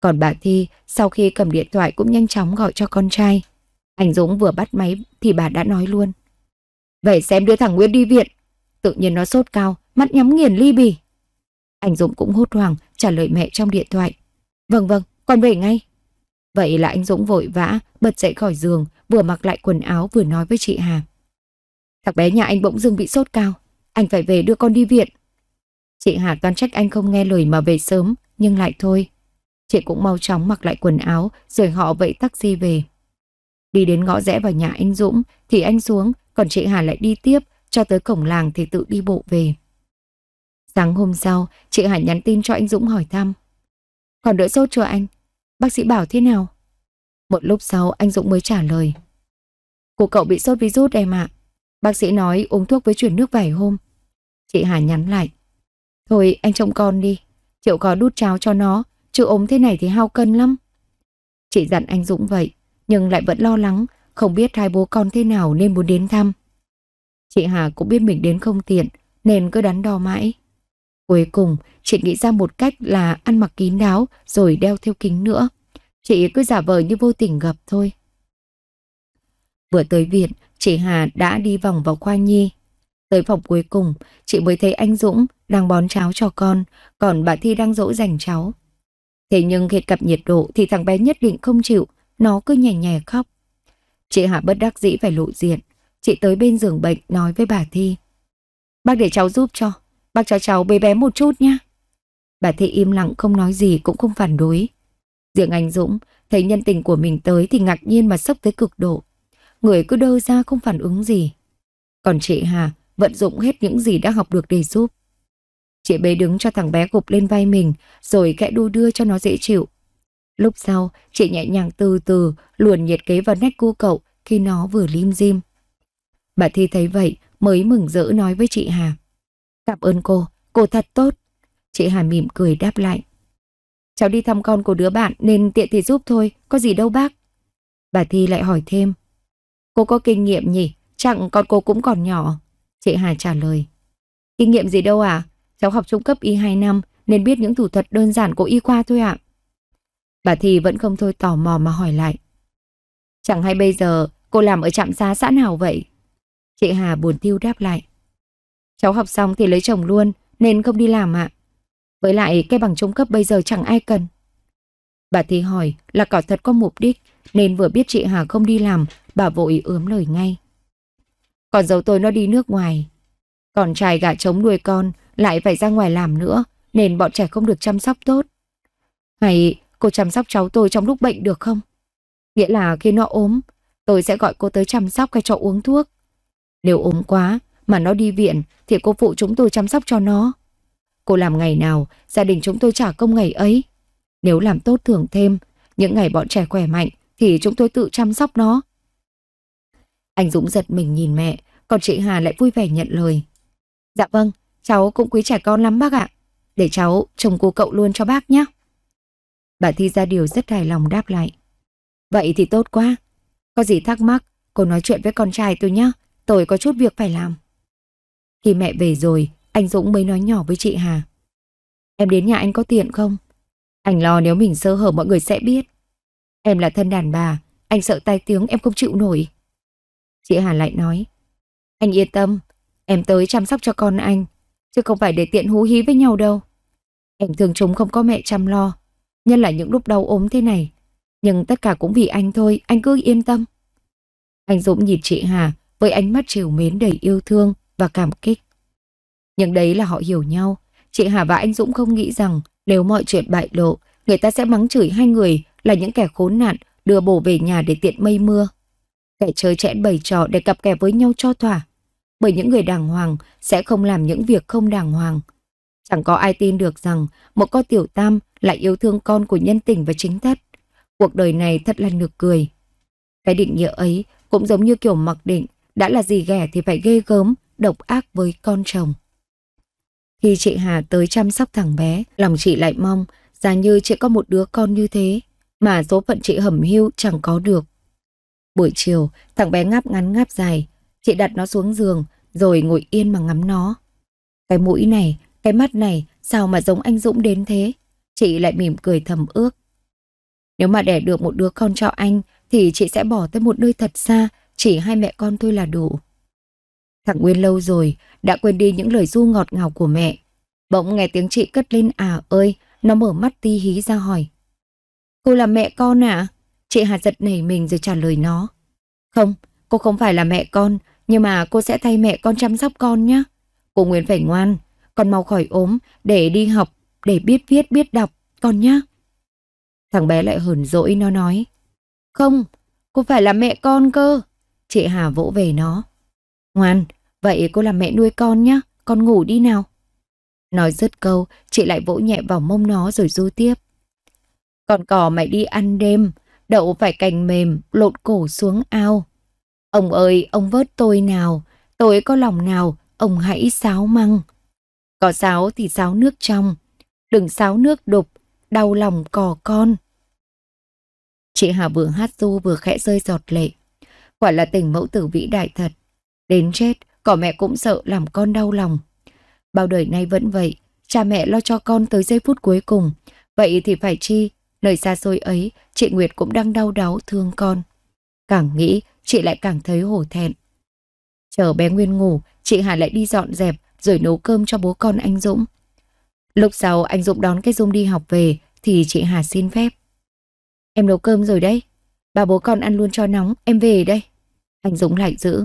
Còn bà Thi sau khi cầm điện thoại cũng nhanh chóng gọi cho con trai. Anh Dũng vừa bắt máy thì bà đã nói luôn. Vậy xem đưa thằng Nguyên đi viện. Tự nhiên nó sốt cao, mắt nhắm nghiền ly bì. Anh Dũng cũng hốt hoảng trả lời mẹ trong điện thoại. Vâng vâng, con về ngay. Vậy là anh Dũng vội vã, bật dậy khỏi giường, vừa mặc lại quần áo vừa nói với chị Hà. Thằng bé nhà anh bỗng dưng bị sốt cao, anh phải về đưa con đi viện. Chị Hà toan trách anh không nghe lời mà về sớm, nhưng lại thôi. Chị cũng mau chóng mặc lại quần áo, rồi họ vẫy taxi về. Đi đến ngõ rẽ vào nhà anh Dũng thì anh xuống, còn chị Hà lại đi tiếp, cho tới cổng làng thì tự đi bộ về. Sáng hôm sau, chị Hà nhắn tin cho anh Dũng hỏi thăm. Còn đỡ sốt chưa anh? Bác sĩ bảo thế nào? Một lúc sau anh Dũng mới trả lời. Của cậu bị sốt virus em ạ. Bác sĩ nói uống thuốc với chuyển nước vài hôm. Chị Hà nhắn lại. Thôi anh trông con đi. Chịu có đút cháo cho nó. Chứ ốm thế này thì hao cân lắm. Chị dặn anh Dũng vậy nhưng lại vẫn lo lắng, không biết hai bố con thế nào nên muốn đến thăm. Chị Hà cũng biết mình đến không tiện, nên cứ đắn đo mãi. Cuối cùng, chị nghĩ ra một cách là ăn mặc kín đáo rồi đeo theo kính nữa. Chị cứ giả vờ như vô tình gặp thôi. Vừa tới viện, chị Hà đã đi vòng vào khoa nhi. Tới phòng cuối cùng, chị mới thấy anh Dũng đang bón cháo cho con, còn bà Thi đang dỗ dành cháu. Thế nhưng khi cặp nhiệt độ thì thằng bé nhất định không chịu, nó cứ nhè nhè khóc. Chị Hà bất đắc dĩ phải lộ diện. Chị tới bên giường bệnh nói với bà Thi. Bác để cháu giúp cho. Bác cho cháu bé bé một chút nhé. Bà Thi im lặng không nói gì cũng không phản đối. Riêng anh Dũng thấy nhân tình của mình tới thì ngạc nhiên mà sốc tới cực độ. Người cứ đơ ra không phản ứng gì. Còn chị Hà vận dụng hết những gì đã học được để giúp. Chị bé đứng cho thằng bé gục lên vai mình rồi kẽ đu đưa cho nó dễ chịu. Lúc sau, chị nhẹ nhàng từ từ luồn nhiệt kế vào nách cu cậu khi nó vừa lim dim. Bà Thi thấy vậy mới mừng rỡ nói với chị Hà. Cảm ơn cô, cô thật tốt. Chị Hà mỉm cười đáp lại. Cháu đi thăm con của đứa bạn nên tiện thì giúp thôi, có gì đâu bác. Bà Thi lại hỏi thêm. Cô có kinh nghiệm nhỉ? Chẳng con cô cũng còn nhỏ. Chị Hà trả lời. Kinh nghiệm gì đâu à? Cháu học trung cấp y 2 năm nên biết những thủ thuật đơn giản của y khoa thôi ạ. À. Bà thì vẫn không thôi tò mò mà hỏi lại. Chẳng hay bây giờ cô làm ở trạm xá xã nào vậy? Chị Hà buồn tiêu đáp lại. Cháu học xong thì lấy chồng luôn nên không đi làm ạ. Với lại cái bằng trung cấp bây giờ chẳng ai cần. Bà thì hỏi là có thật có mục đích nên vừa biết chị Hà không đi làm bà vội ướm lời ngay. Còn dâu tôi nó đi nước ngoài. Còn trai gả trống nuôi con lại phải ra ngoài làm nữa nên bọn trẻ không được chăm sóc tốt. Hay cô chăm sóc cháu tôi trong lúc bệnh được không? Nghĩa là khi nó ốm, tôi sẽ gọi cô tới chăm sóc hay cho uống thuốc. Nếu ốm quá mà nó đi viện thì cô phụ chúng tôi chăm sóc cho nó. Cô làm ngày nào, gia đình chúng tôi trả công ngày ấy. Nếu làm tốt thưởng thêm, những ngày bọn trẻ khỏe mạnh thì chúng tôi tự chăm sóc nó. Anh Dũng giật mình nhìn mẹ, còn chị Hà lại vui vẻ nhận lời. Dạ vâng, cháu cũng quý trẻ con lắm bác ạ. Để cháu trông cô cậu luôn cho bác nhé. Bà Thi ra điều rất hài lòng đáp lại. Vậy thì tốt quá. Có gì thắc mắc, cô nói chuyện với con trai tôi nhé. Tôi có chút việc phải làm. Khi mẹ về rồi, anh Dũng mới nói nhỏ với chị Hà. Em đến nhà anh có tiện không? Anh lo nếu mình sơ hở mọi người sẽ biết. Em là thân đàn bà, anh sợ tai tiếng em không chịu nổi. Chị Hà lại nói. Anh yên tâm, em tới chăm sóc cho con anh, chứ không phải để tiện hú hí với nhau đâu. Em thường chúng không có mẹ chăm lo, nhân là những lúc đau ốm thế này. Nhưng tất cả cũng vì anh thôi, anh cứ yên tâm. Anh Dũng nhìn chị Hà với ánh mắt trìu mến đầy yêu thương và cảm kích. Nhưng đấy là họ hiểu nhau. Chị Hà và anh Dũng không nghĩ rằng nếu mọi chuyện bại lộ, người ta sẽ mắng chửi hai người là những kẻ khốn nạn đưa bổ về nhà để tiện mây mưa. Kẻ chơi chẽn bày trò để cặp kè với nhau cho thỏa. Bởi những người đàng hoàng sẽ không làm những việc không đàng hoàng. Chẳng có ai tin được rằng một con tiểu tam lại yêu thương con của nhân tình và chính thất. Cuộc đời này thật là nực cười. Cái định nghĩa ấy cũng giống như kiểu mặc định, đã là gì ghẻ thì phải ghê gớm, độc ác với con chồng. Khi chị Hà tới chăm sóc thằng bé, lòng chị lại mong ra như chị có một đứa con như thế, mà số phận chị hẩm hiu chẳng có được. Buổi chiều, thằng bé ngáp ngắn ngáp dài, chị đặt nó xuống giường rồi ngồi yên mà ngắm nó. Cái mũi này cái mắt này sao mà giống anh Dũng đến thế? Chị lại mỉm cười thầm ước. Nếu mà đẻ được một đứa con cho anh thì chị sẽ bỏ tới một nơi thật xa, chỉ hai mẹ con thôi là đủ. Thằng Nguyên lâu rồi, đã quên đi những lời du ngọt ngào của mẹ. Bỗng nghe tiếng chị cất lên à ơi, nó mở mắt ti hí ra hỏi. Cô là mẹ con à? Chị Hà giật nảy mình rồi trả lời nó. Không, cô không phải là mẹ con, nhưng mà cô sẽ thay mẹ con chăm sóc con nhé. Cô Nguyên phải ngoan, con mau khỏi ốm để đi học, để biết viết biết đọc, con nhá. Thằng bé lại hờn dỗi nó nói. Không, cô phải là mẹ con cơ. Chị Hà vỗ về nó. Ngoan, vậy cô làm mẹ nuôi con nhá, con ngủ đi nào. Nói dứt câu, chị lại vỗ nhẹ vào mông nó rồi du tiếp. Còn cò mày đi ăn đêm, đậu phải cành mềm, lộn cổ xuống ao. Ông ơi, ông vớt tôi nào, tôi có lòng nào, ông hãy sáo măng. Có sáo thì sáo nước trong, đừng sáo nước đục, đau lòng cò con. Chị Hà vừa hát du vừa khẽ rơi giọt lệ. Quả là tình mẫu tử vĩ đại thật. Đến chết, cỏ mẹ cũng sợ làm con đau lòng. Bao đời nay vẫn vậy, cha mẹ lo cho con tới giây phút cuối cùng. Vậy thì phải chi, nơi xa xôi ấy, chị Nguyệt cũng đang đau đáu thương con. Càng nghĩ, chị lại càng thấy hổ thẹn. Chờ bé Nguyên ngủ, chị Hà lại đi dọn dẹp, rồi nấu cơm cho bố con anh Dũng. Lúc sau anh Dũng đón cái Dung đi học về thì chị Hà xin phép. Em nấu cơm rồi đấy, bà bố con ăn luôn cho nóng, em về đây. Anh Dũng lại giữ.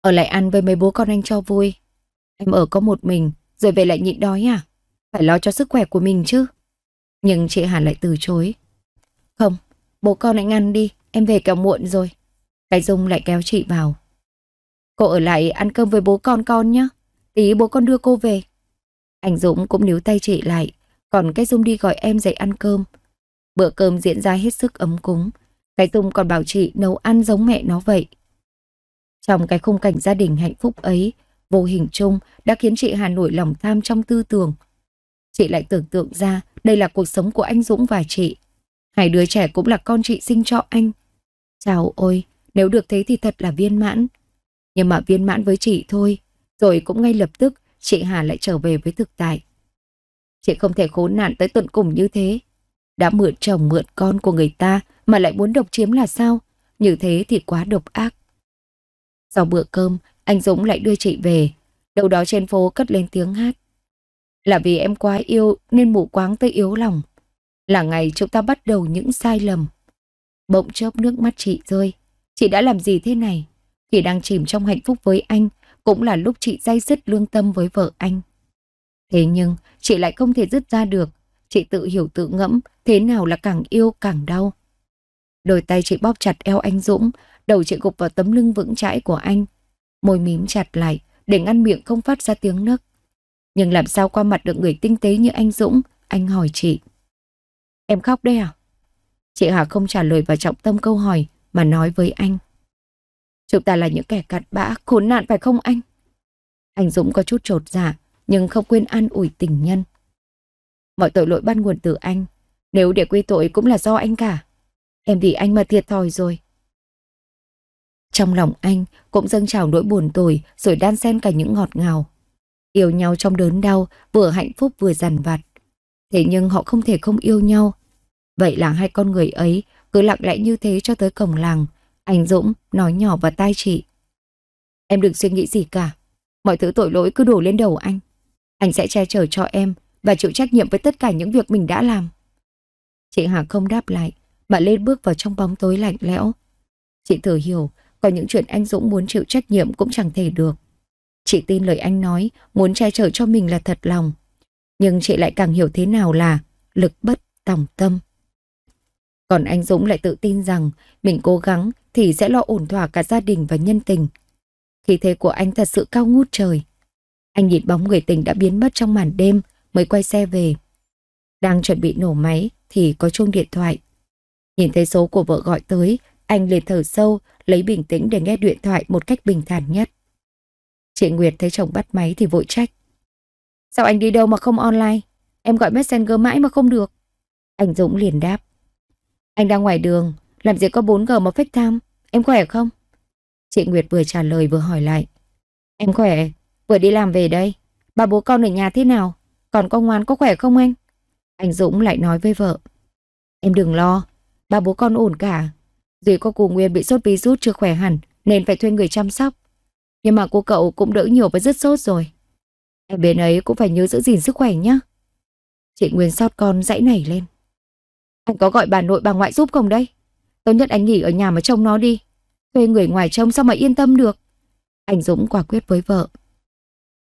Ở lại ăn với mấy bố con anh cho vui. Em ở có một mình, rồi về lại nhịn đói à? Phải lo cho sức khỏe của mình chứ. Nhưng chị Hà lại từ chối. Không, bố con anh ăn đi, em về kéo muộn rồi. Cái Dung lại kéo chị vào. Cô ở lại ăn cơm với bố con con nhé. Tí bố con đưa cô về. Anh Dũng cũng níu tay chị lại. Còn cái Dung đi gọi em dậy ăn cơm. Bữa cơm diễn ra hết sức ấm cúng. Cái Dung còn bảo chị nấu ăn giống mẹ nó vậy. Trong cái khung cảnh gia đình hạnh phúc ấy, vô hình chung đã khiến chị Hà nổi lòng tham trong tư tưởng. Chị lại tưởng tượng ra đây là cuộc sống của anh Dũng và chị. Hai đứa trẻ cũng là con chị sinh cho anh. Chào ôi, nếu được thế thì thật là viên mãn nhưng mà viên mãn với chị thôi. Rồi cũng ngay lập tức chị Hà lại trở về với thực tại. Chị không thể khốn nạn tới tận cùng như thế. Đã mượn chồng mượn con của người ta mà lại muốn độc chiếm là sao? Như thế thì quá độc ác. Sau bữa cơm, anh Dũng lại đưa chị về. Đầu đó trên phố cất lên tiếng hát. Là vì em quá yêu nên mù quáng tới yếu lòng. Là ngày chúng ta bắt đầu những sai lầm. Bỗng chốc nước mắt chị rơi. Chị đã làm gì thế này? Khi đang chìm trong hạnh phúc với anh, cũng là lúc chị day dứt lương tâm với vợ anh. Thế nhưng, chị lại không thể dứt ra được. Chị tự hiểu tự ngẫm, thế nào là càng yêu càng đau. Đôi tay chị bóp chặt eo anh Dũng, đầu chị gục vào tấm lưng vững chãi của anh. Môi mím chặt lại, để ngăn miệng không phát ra tiếng nấc. Nhưng làm sao qua mặt được người tinh tế như anh Dũng, anh hỏi chị. Em khóc đấy à? Chị Hà không trả lời vào trọng tâm câu hỏi mà nói với anh. Chúng ta là những kẻ cặn bã, khốn nạn phải không anh? Anh Dũng có chút trột dạ, nhưng không quên an ủi tình nhân. Mọi tội lỗi ban nguồn từ anh, nếu để quy tội cũng là do anh cả. Em vì anh mà thiệt thòi rồi. Trong lòng anh cũng dâng trào nỗi buồn tồi rồi đan xen cả những ngọt ngào. Yêu nhau trong đớn đau, vừa hạnh phúc vừa dằn vặt. Thế nhưng họ không thể không yêu nhau. Vậy là hai con người ấy cứ lặng lẽ như thế cho tới cổng làng, anh Dũng nói nhỏ vào tai chị. Em đừng suy nghĩ gì cả. Mọi thứ tội lỗi cứ đổ lên đầu anh. Anh sẽ che chở cho em và chịu trách nhiệm với tất cả những việc mình đã làm. Chị Hà không đáp lại. Bà lên bước vào trong bóng tối lạnh lẽo. Chị thử hiểu, có những chuyện anh Dũng muốn chịu trách nhiệm cũng chẳng thể được. Chị tin lời anh nói, muốn che chở cho mình là thật lòng. Nhưng chị lại càng hiểu thế nào là lực bất tòng tâm. Còn anh Dũng lại tự tin rằng mình cố gắng thì sẽ lo ổn thỏa cả gia đình và nhân tình. Khí thế của anh thật sự cao ngút trời. Anh nhìn bóng người tình đã biến mất trong màn đêm mới quay xe về. Đang chuẩn bị nổ máy thì có chuông điện thoại. Nhìn thấy số của vợ gọi tới, anh liền thở sâu, lấy bình tĩnh để nghe điện thoại một cách bình thản nhất. Chị Nguyệt thấy chồng bắt máy thì vội trách. Sao anh đi đâu mà không online? Em gọi messenger mãi mà không được. Anh Dũng liền đáp. Anh đang ngoài đường, làm gì có 4G mà fake time, em khỏe không? Chị Nguyệt vừa trả lời vừa hỏi lại. Em khỏe, vừa đi làm về đây. Bà bố con ở nhà thế nào? Còn con ngoan có khỏe không anh? Anh Dũng lại nói với vợ. Em đừng lo, bà bố con ổn cả. Duy có cụ Nguyên bị sốt virus chưa khỏe hẳn nên phải thuê người chăm sóc. Nhưng mà cô cậu cũng đỡ nhiều và rất sốt rồi. Em bên ấy cũng phải nhớ giữ gìn sức khỏe nhé. Chị Nguyên sót con dãy nảy lên. Anh có gọi bà nội bà ngoại giúp không đây? Tốt nhất anh nghỉ ở nhà mà trông nó đi. Thuê người ngoài trông sao mà yên tâm được. Anh Dũng quả quyết với vợ.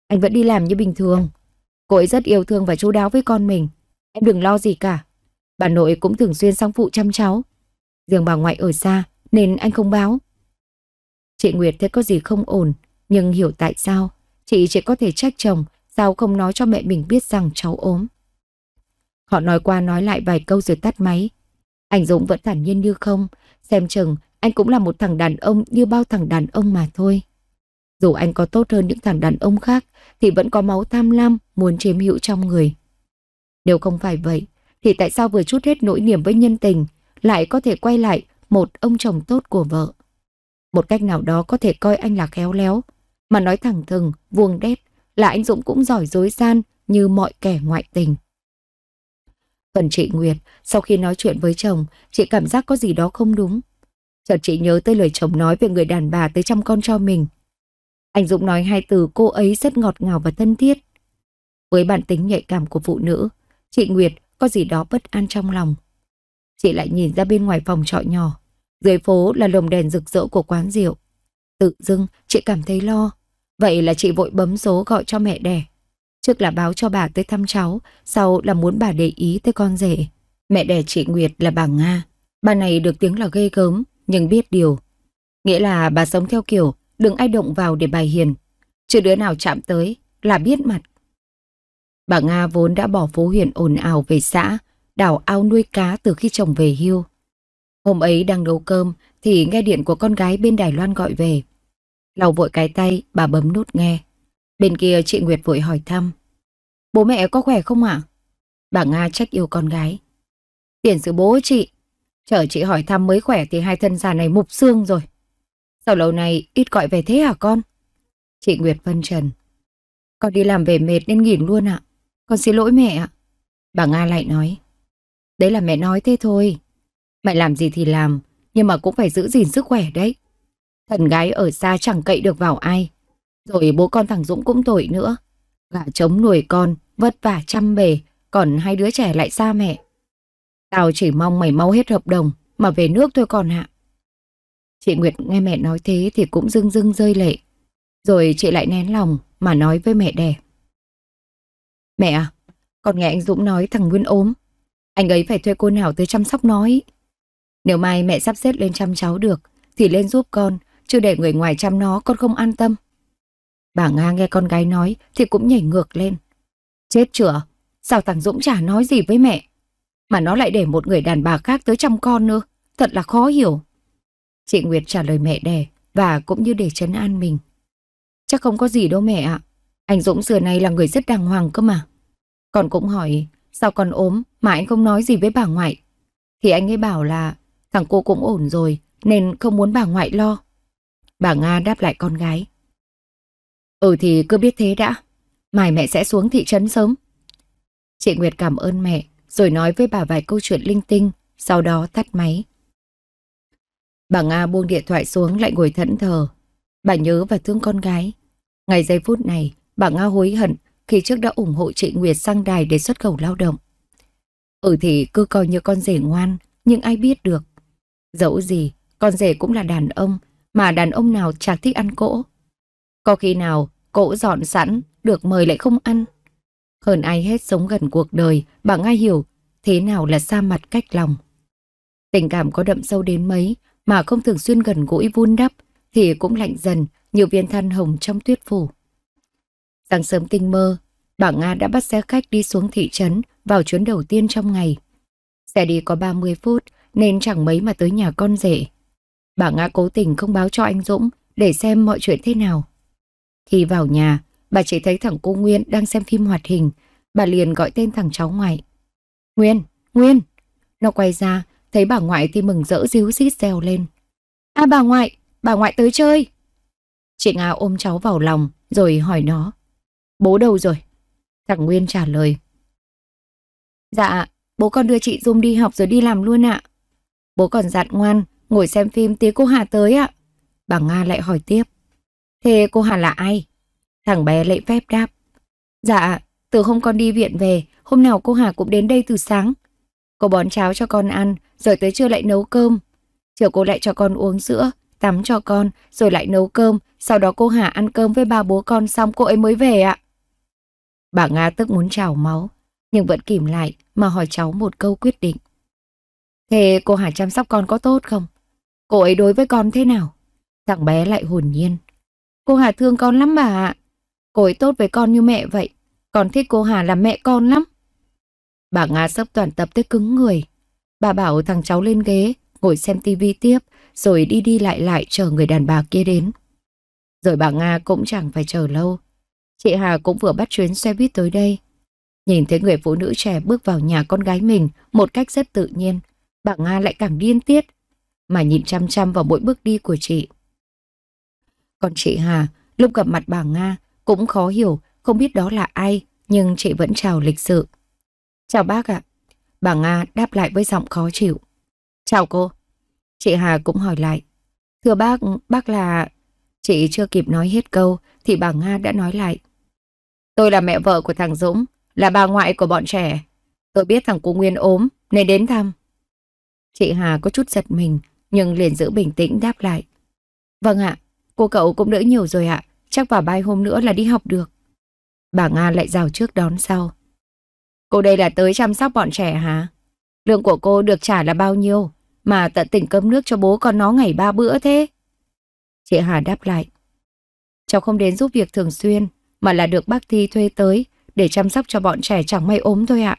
Anh vẫn đi làm như bình thường. Cô ấy rất yêu thương và chú đáo với con mình. Em đừng lo gì cả. Bà nội cũng thường xuyên sang phụ chăm cháu. Riêng bà ngoại ở xa nên anh không báo. Chị Nguyệt thấy có gì không ổn nhưng hiểu tại sao. Chị chỉ có thể trách chồng sao không nói cho mẹ mình biết rằng cháu ốm. Họ nói qua nói lại vài câu rồi tắt máy. Anh Dũng vẫn thản nhiên như không, xem chừng anh cũng là một thằng đàn ông như bao thằng đàn ông mà thôi. Dù anh có tốt hơn những thằng đàn ông khác thì vẫn có máu tham lam muốn chiếm hữu trong người. Nếu không phải vậy thì tại sao vừa chút hết nỗi niềm với nhân tình lại có thể quay lại một ông chồng tốt của vợ? Một cách nào đó có thể coi anh là khéo léo, mà nói thẳng thừng, vuông đét là anh Dũng cũng giỏi dối gian như mọi kẻ ngoại tình. Phần chị Nguyệt, sau khi nói chuyện với chồng, chị cảm giác có gì đó không đúng. Chợt chị nhớ tới lời chồng nói về người đàn bà tới chăm con cho mình. Anh Dũng nói hai từ cô ấy rất ngọt ngào và thân thiết. Với bản tính nhạy cảm của phụ nữ, chị Nguyệt có gì đó bất an trong lòng. Chị lại nhìn ra bên ngoài phòng trọ nhỏ. Dưới phố là lồng đèn rực rỡ của quán rượu. Tự dưng, chị cảm thấy lo. Vậy là chị vội bấm số gọi cho mẹ đẻ. Trước là báo cho bà tới thăm cháu, sau là muốn bà để ý tới con rể. Mẹ đẻ chị Nguyệt là bà Nga. Bà này được tiếng là ghê gớm, nhưng biết điều. Nghĩa là bà sống theo kiểu, đừng ai động vào để bà hiền. Chứ đứa nào chạm tới là biết mặt. Bà Nga vốn đã bỏ phố huyện ồn ào về xã, đảo ao nuôi cá từ khi chồng về hưu. Hôm ấy đang nấu cơm thì nghe điện của con gái bên Đài Loan gọi về. lầu vội cái tay, bà bấm nút nghe. Bên kia chị Nguyệt vội hỏi thăm. Bố mẹ có khỏe không ạ? À? Bà Nga trách yêu con gái. Tiền sự bố chị. Chờ chị hỏi thăm mới khỏe thì hai thân già này mục xương rồi. Sao lâu nay ít gọi về thế hả con? Chị Nguyệt vân trần. Con đi làm về mệt nên nghỉ luôn ạ. Con xin lỗi mẹ ạ. Bà Nga lại nói. Đấy là mẹ nói thế thôi. Mẹ làm gì thì làm, nhưng mà cũng phải giữ gìn sức khỏe đấy. Thần gái ở xa chẳng cậy được vào ai. Rồi bố con thằng Dũng cũng tội nữa. Gả chống nuôi con, vất vả chăm bề, còn hai đứa trẻ lại xa mẹ. Tao chỉ mong mày mau hết hợp đồng mà về nước thôi còn ạ. Chị Nguyệt nghe mẹ nói thế thì cũng dưng dưng rơi lệ. Rồi chị lại nén lòng mà nói với mẹ đẻ. Mẹ à, con nghe anh Dũng nói thằng Nguyên ốm. Anh ấy phải thuê cô nào tới chăm sóc nó ý. Nếu mai mẹ sắp xếp lên chăm cháu được thì lên giúp con, chứ để người ngoài chăm nó con không an tâm. Bà Nga nghe con gái nói thì cũng nhảy ngược lên. Chết chửa sao thằng Dũng chả nói gì với mẹ? Mà nó lại để một người đàn bà khác tới chăm con nữa, thật là khó hiểu. Chị Nguyệt trả lời mẹ đẻ và cũng như để chấn an mình. Chắc không có gì đâu mẹ ạ, anh Dũng xưa này là người rất đàng hoàng cơ mà. Còn cũng hỏi sao con ốm mà anh không nói gì với bà ngoại. Thì anh ấy bảo là thằng cô cũng ổn rồi nên không muốn bà ngoại lo. Bà Nga đáp lại con gái. Ừ thì cứ biết thế đã. Mai mẹ sẽ xuống thị trấn sớm. Chị Nguyệt cảm ơn mẹ rồi nói với bà vài câu chuyện linh tinh, sau đó tắt máy. Bà Nga buông điện thoại xuống lại ngồi thẫn thờ. Bà nhớ và thương con gái. Ngày giây phút này, bà Nga hối hận khi trước đã ủng hộ chị Nguyệt sang đài để xuất khẩu lao động. Ừ thì cứ coi như con rể ngoan, nhưng ai biết được. Dẫu gì, con rể cũng là đàn ông, mà đàn ông nào chả thích ăn cỗ. Có khi nào cỗ dọn sẵn, được mời lại không ăn. Hơn ai hết sống gần cuộc đời, bà ngay hiểu thế nào là xa mặt cách lòng. Tình cảm có đậm sâu đến mấy mà không thường xuyên gần gũi vun đắp thì cũng lạnh dần như viên than hồng trong tuyết phủ. Sáng sớm tinh mơ, bà Nga đã bắt xe khách đi xuống thị trấn vào chuyến đầu tiên trong ngày. Xe đi có 30 phút nên chẳng mấy mà tới nhà con rể. Bà Nga cố tình không báo cho anh Dũng để xem mọi chuyện thế nào. Khi vào nhà, bà chỉ thấy thằng cô Nguyên đang xem phim hoạt hình. Bà liền gọi tên thằng cháu ngoại. Nguyên, Nguyên. Nó quay ra, thấy bà ngoại thì mừng rỡ díu rít reo lên. À bà ngoại, bà ngoại tới chơi. Chị Nga ôm cháu vào lòng rồi hỏi nó. Bố đâu rồi? Thằng Nguyên trả lời. Dạ, bố con đưa chị Dung đi học rồi đi làm luôn ạ. Bố còn dặn ngoan, ngồi xem phim tí cô Hà tới ạ. Bà Nga lại hỏi tiếp. Thế cô hà là ai? Thằng bé lệ phép đáp. Dạ, từ hôm con đi viện về, hôm nào cô Hà cũng đến đây từ sáng. Cô bón cháo cho con ăn, rồi tới trưa lại nấu cơm. Chiều cô lại cho con uống sữa, tắm cho con, rồi lại nấu cơm. Sau đó cô Hà ăn cơm với ba bố con xong cô ấy mới về ạ. Bà Nga tức muốn trào máu, nhưng vẫn kìm lại mà hỏi cháu một câu quyết định. Thế cô Hà chăm sóc con có tốt không? Cô ấy đối với con thế nào? Thằng bé lại hồn nhiên. Cô Hà thương con lắm bà ạ. Cô ấy tốt với con như mẹ vậy. còn thích cô Hà là mẹ con lắm. Bà Nga sắp toàn tập tới cứng người. Bà bảo thằng cháu lên ghế, ngồi xem tivi tiếp, rồi đi đi lại lại chờ người đàn bà kia đến. Rồi bà Nga cũng chẳng phải chờ lâu. Chị Hà cũng vừa bắt chuyến xe buýt tới đây. Nhìn thấy người phụ nữ trẻ bước vào nhà con gái mình một cách rất tự nhiên, bà Nga lại càng điên tiết, mà nhìn chăm chăm vào mỗi bước đi của chị. Còn chị Hà, lúc gặp mặt bà Nga, cũng khó hiểu, không biết đó là ai, nhưng chị vẫn chào lịch sự. Chào bác ạ. Bà Nga đáp lại với giọng khó chịu. Chào cô. Chị Hà cũng hỏi lại. Thưa bác, bác là... Chị chưa kịp nói hết câu thì bà Nga đã nói lại. Tôi là mẹ vợ của thằng Dũng, là bà ngoại của bọn trẻ. Tôi biết thằng cô Nguyên ốm nên đến thăm. Chị Hà có chút giật mình nhưng liền giữ bình tĩnh đáp lại. Vâng ạ, Cô cậu cũng đỡ nhiều rồi ạ, chắc vào bay hôm nữa là đi học được. Bà Nga lại rào trước đón sau. Cô đây là tới chăm sóc bọn trẻ hả? Lương của cô được trả là bao nhiêu? Mà tận tình cơm nước cho bố con nó ngày ba bữa thế? Chị Hà đáp lại. Cháu không đến giúp việc thường xuyên, mà là được bác Thi thuê tới để chăm sóc cho bọn trẻ chẳng may ốm thôi ạ.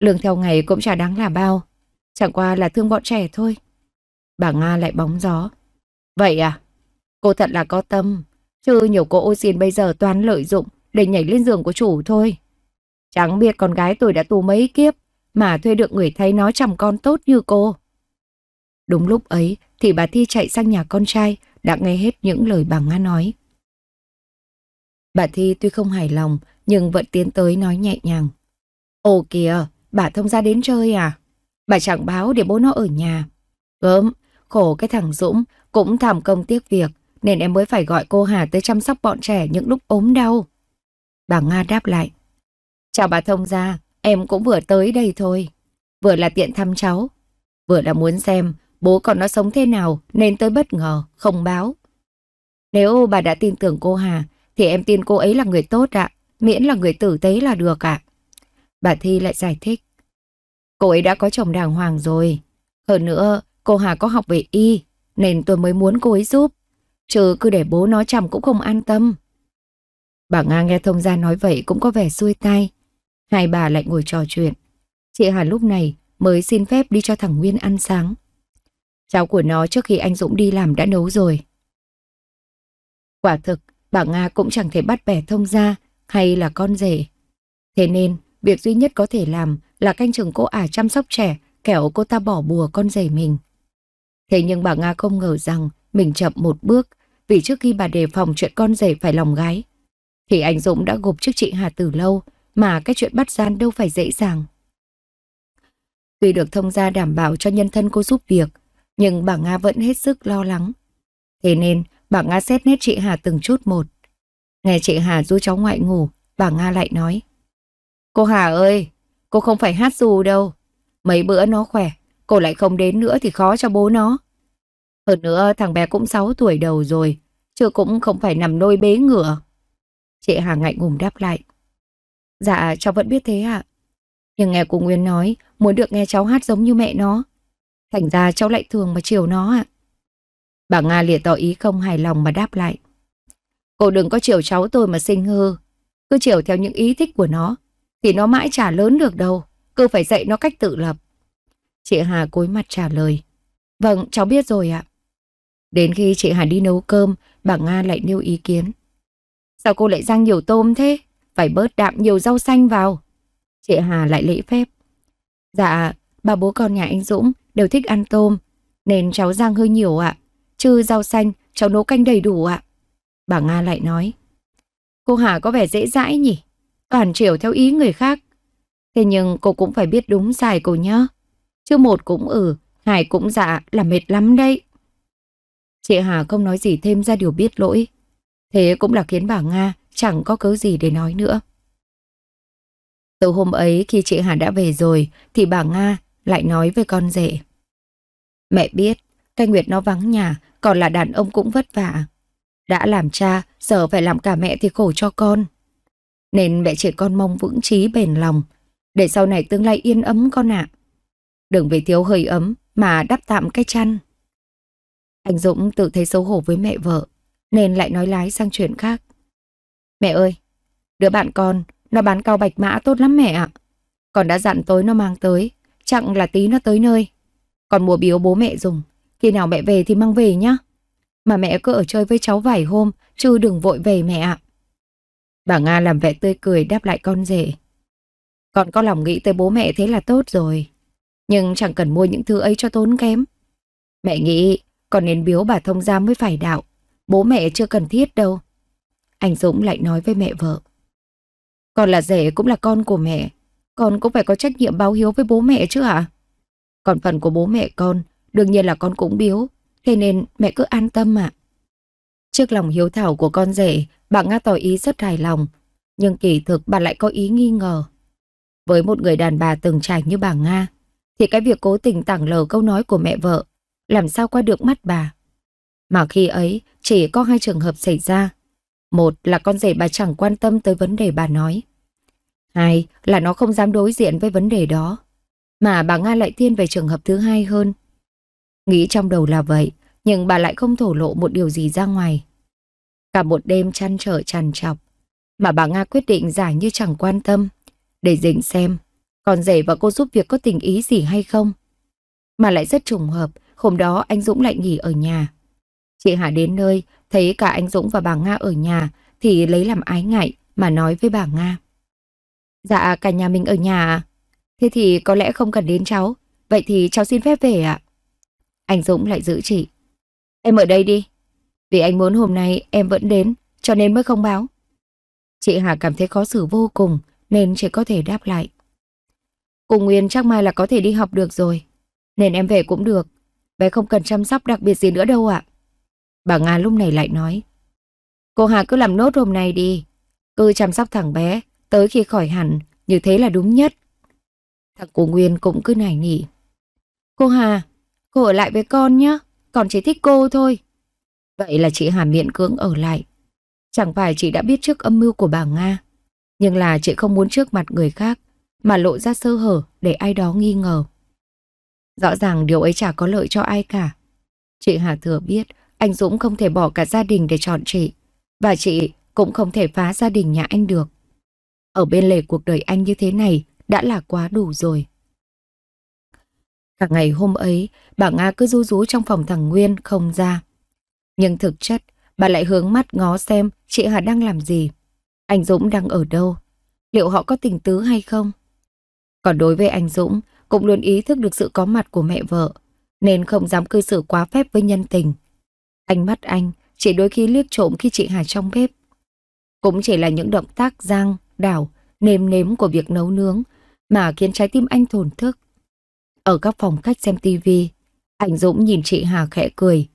Lương theo ngày cũng chả đáng là bao, chẳng qua là thương bọn trẻ thôi. Bà Nga lại bóng gió. Vậy à, Cô thật là có tâm, chứ nhiều cô ô xin bây giờ toàn lợi dụng để nhảy lên giường của chủ thôi. Chẳng biết con gái tôi đã tù mấy kiếp mà thuê được người thấy nó chăm con tốt như cô. Đúng lúc ấy thì bà Thi chạy sang nhà con trai đã nghe hết những lời bà Nga nói. Bà Thi tuy không hài lòng nhưng vẫn tiến tới nói nhẹ nhàng. Ồ kìa, bà thông ra đến chơi à? Bà chẳng báo để bố nó ở nhà. Gớm, khổ cái thằng Dũng cũng thảm công tiếc việc nên em mới phải gọi cô Hà tới chăm sóc bọn trẻ những lúc ốm đau. Bà Nga đáp lại. Chào bà Thông gia, em cũng vừa tới đây thôi. Vừa là tiện thăm cháu, vừa là muốn xem bố con nó sống thế nào nên tới bất ngờ, không báo. Nếu bà đã tin tưởng cô Hà thì em tin cô ấy là người tốt ạ, miễn là người tử tế là được ạ. Bà Thi lại giải thích. Cô ấy đã có chồng đàng hoàng rồi. Hơn nữa, cô Hà có học về y, nên tôi mới muốn cô ấy giúp. Chứ cứ để bố nó chằm cũng không an tâm. Bà Nga nghe thông gia nói vậy cũng có vẻ xuôi tai. Hai bà lại ngồi trò chuyện. Chị Hà lúc này mới xin phép đi cho thằng Nguyên ăn sáng. Cháo của nó trước khi anh Dũng đi làm đã nấu rồi. Quả thực, bà Nga cũng chẳng thể bắt bẻ thông gia hay là con rể. Thế nên, việc duy nhất có thể làm là canh chừng cô ả chăm sóc trẻ, kẻo cô ta bỏ bùa con rể mình. Thế nhưng bà Nga không ngờ rằng mình chậm một bước vì trước khi bà đề phòng chuyện con rể phải lòng gái. Thì anh Dũng đã gục trước chị Hà từ lâu mà cái chuyện bắt gian đâu phải dễ dàng. Tuy được thông gia đảm bảo cho nhân thân cô giúp việc, nhưng bà Nga vẫn hết sức lo lắng. Thế nên bà Nga xét nét chị Hà từng chút một. Nghe chị Hà ru cháu ngoại ngủ, bà Nga lại nói. Cô Hà ơi, cô không phải hát dù đâu. Mấy bữa nó khỏe, cô lại không đến nữa thì khó cho bố nó. Hơn nữa thằng bé cũng 6 tuổi đầu rồi, chứ cũng không phải nằm nôi bế ngựa. Chị Hà ngại ngùng đáp lại. Dạ, cháu vẫn biết thế ạ. Nhưng nghe cô Nguyên nói, muốn được nghe cháu hát giống như mẹ nó. Thành ra cháu lại thường mà chiều nó ạ. À. Bà Nga lìa tỏ ý không hài lòng mà đáp lại. Cô đừng có chiều cháu tôi mà sinh hư. Cứ chiều theo những ý thích của nó, thì nó mãi chả lớn được đâu. Cứ phải dạy nó cách tự lập. Chị Hà cúi mặt trả lời. Vâng, cháu biết rồi ạ. Đến khi chị Hà đi nấu cơm, bà Nga lại nêu ý kiến. Sao cô lại rang nhiều tôm thế? Phải bớt đạm nhiều rau xanh vào. Chị Hà lại lễ phép. Dạ, bà bố con nhà anh Dũng đều thích ăn tôm, nên cháu rang hơi nhiều ạ. À. Chứ rau xanh, cháu nấu canh đầy đủ ạ. Bà Nga lại nói. Cô Hà có vẻ dễ dãi nhỉ? Toàn chiều theo ý người khác. Thế nhưng cô cũng phải biết đúng sai cô nhá. Chứ một cũng ừ, hai cũng dạ là mệt lắm đấy. Chị Hà không nói gì thêm ra điều biết lỗi. Thế cũng là khiến bà Nga chẳng có cớ gì để nói nữa. Từ hôm ấy khi chị Hà đã về rồi thì bà Nga lại nói với con rể. Mẹ biết, cái Nguyệt nó vắng nhà, còn là đàn ông cũng vất vả. Đã làm cha, giờ phải làm cả mẹ thì khổ cho con. Nên mẹ chỉ con mong vững trí bền lòng, để sau này tương lai yên ấm con ạ. À. Đừng vì thiếu hơi ấm mà đắp tạm cái chăn. Anh Dũng tự thấy xấu hổ với mẹ vợ, nên lại nói lái sang chuyện khác. Mẹ ơi, đứa bạn con, nó bán cao bạch mã tốt lắm mẹ ạ. Con đã dặn tối nó mang tới, chẳng là tí nó tới nơi. Còn mua biếu bố mẹ dùng, khi nào mẹ về thì mang về nhá. Mà mẹ cứ ở chơi với cháu vài hôm, chứ đừng vội về mẹ ạ. Bà Nga làm vẻ tươi cười đáp lại con rể. Con có lòng nghĩ tới bố mẹ thế là tốt rồi. Nhưng chẳng cần mua những thứ ấy cho tốn kém. Mẹ nghĩ còn nên biếu bà thông gia mới phải đạo. Bố mẹ chưa cần thiết đâu. Anh Dũng lại nói với mẹ vợ. Con là rể cũng là con của mẹ. Con cũng phải có trách nhiệm báo hiếu với bố mẹ chứ hả Còn phần của bố mẹ con, đương nhiên là con cũng biếu. Thế nên mẹ cứ an tâm ạ. Trước lòng hiếu thảo của con rể, bà Nga tỏ ý rất hài lòng. Nhưng kỳ thực bà lại có ý nghi ngờ. Với một người đàn bà từng trải như bà Nga, thì cái việc cố tình tảng lờ câu nói của mẹ vợ làm sao qua được mắt bà. Mà khi ấy chỉ có hai trường hợp xảy ra. Một là con rể bà chẳng quan tâm tới vấn đề bà nói. Hai là nó không dám đối diện với vấn đề đó. Mà bà Nga lại thiên về trường hợp thứ hai hơn. Nghĩ trong đầu là vậy, nhưng bà lại không thổ lộ một điều gì ra ngoài. Cả một đêm chăn trở trằn trọc, mà bà Nga quyết định giả như chẳng quan tâm, để dình xem, còn rể và cô giúp việc có tình ý gì hay không. Mà lại rất trùng hợp Hôm đó anh Dũng lại nghỉ ở nhà. Chị Hà đến nơi, thấy cả anh Dũng và bà Nga ở nhà thì lấy làm ái ngại mà nói với bà Nga. Dạ, cả nhà mình ở nhà à? Thế thì có lẽ không cần đến cháu. Vậy thì cháu xin phép về ạ. À? Anh Dũng lại giữ chị. Em ở đây đi. Vì anh muốn hôm nay em vẫn đến, cho nên mới không báo. Chị Hà cảm thấy khó xử vô cùng, nên chỉ có thể đáp lại. Cùng Nguyên chắc mai là có thể đi học được rồi, nên em về cũng được bé không cần chăm sóc đặc biệt gì nữa đâu ạ. Bà Nga lúc này lại nói, cô Hà cứ làm nốt hôm nay đi, cứ chăm sóc thằng bé, tới khi khỏi hẳn, như thế là đúng nhất. Thằng cô Nguyên cũng cứ nài nỉ. Cô Hà, cô ở lại với con nhé, con chỉ thích cô thôi. Vậy là chị Hà miệng cưỡng ở lại. Chẳng phải chị đã biết trước âm mưu của bà Nga, nhưng là chị không muốn trước mặt người khác mà lộ ra sơ hở để ai đó nghi ngờ. Rõ ràng điều ấy chả có lợi cho ai cả. Chị Hà Thừa biết anh Dũng không thể bỏ cả gia đình để chọn chị. Và chị cũng không thể phá gia đình nhà anh được. Ở bên lề cuộc đời anh như thế này đã là quá đủ rồi. Cả ngày hôm ấy, bà Nga cứ rú rú trong phòng thằng Nguyên không ra. Nhưng thực chất, bà lại hướng mắt ngó xem chị Hà đang làm gì. Anh Dũng đang ở đâu? Liệu họ có tình tứ hay không? Còn đối với anh Dũng, cũng luôn ý thức được sự có mặt của mẹ vợ, nên không dám cư xử quá phép với nhân tình. Ánh mắt anh chỉ đôi khi liếc trộm khi chị Hà trong bếp. Cũng chỉ là những động tác giang, đảo, nêm nếm của việc nấu nướng mà khiến trái tim anh thổn thức. Ở các phòng khách xem tivi, anh Dũng nhìn chị Hà khẽ cười.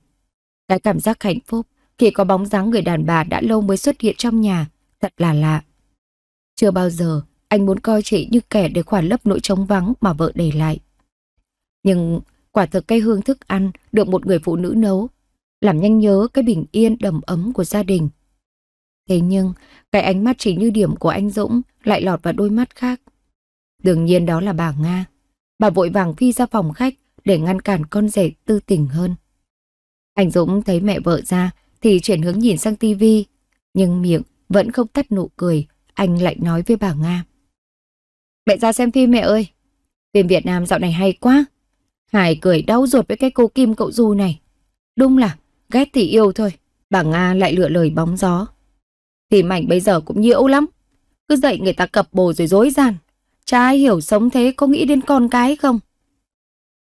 Cái cảm giác hạnh phúc khi có bóng dáng người đàn bà đã lâu mới xuất hiện trong nhà, thật là lạ. Chưa bao giờ anh muốn coi chị như kẻ để khỏa lấp nỗi trống vắng mà vợ để lại. Nhưng quả thực cây hương thức ăn được một người phụ nữ nấu, làm nhanh nhớ cái bình yên đầm ấm của gia đình. Thế nhưng, cái ánh mắt chỉ như điểm của anh Dũng lại lọt vào đôi mắt khác. Đương nhiên đó là bà Nga. Bà vội vàng phi ra phòng khách để ngăn cản con rể tư tình hơn. Anh Dũng thấy mẹ vợ ra thì chuyển hướng nhìn sang tivi, nhưng miệng vẫn không tắt nụ cười, anh lại nói với bà Nga. Mẹ ra xem phim mẹ ơi. Phim Việt Nam dạo này hay quá. Hải cười đau ruột với cái cô Kim cậu Du này. Đúng là ghét thì yêu thôi. Bà Nga lại lựa lời bóng gió. Thì mảnh bây giờ cũng nhiễu lắm. Cứ dậy người ta cập bồ rồi dối gian. Cha ai hiểu sống thế có nghĩ đến con cái không?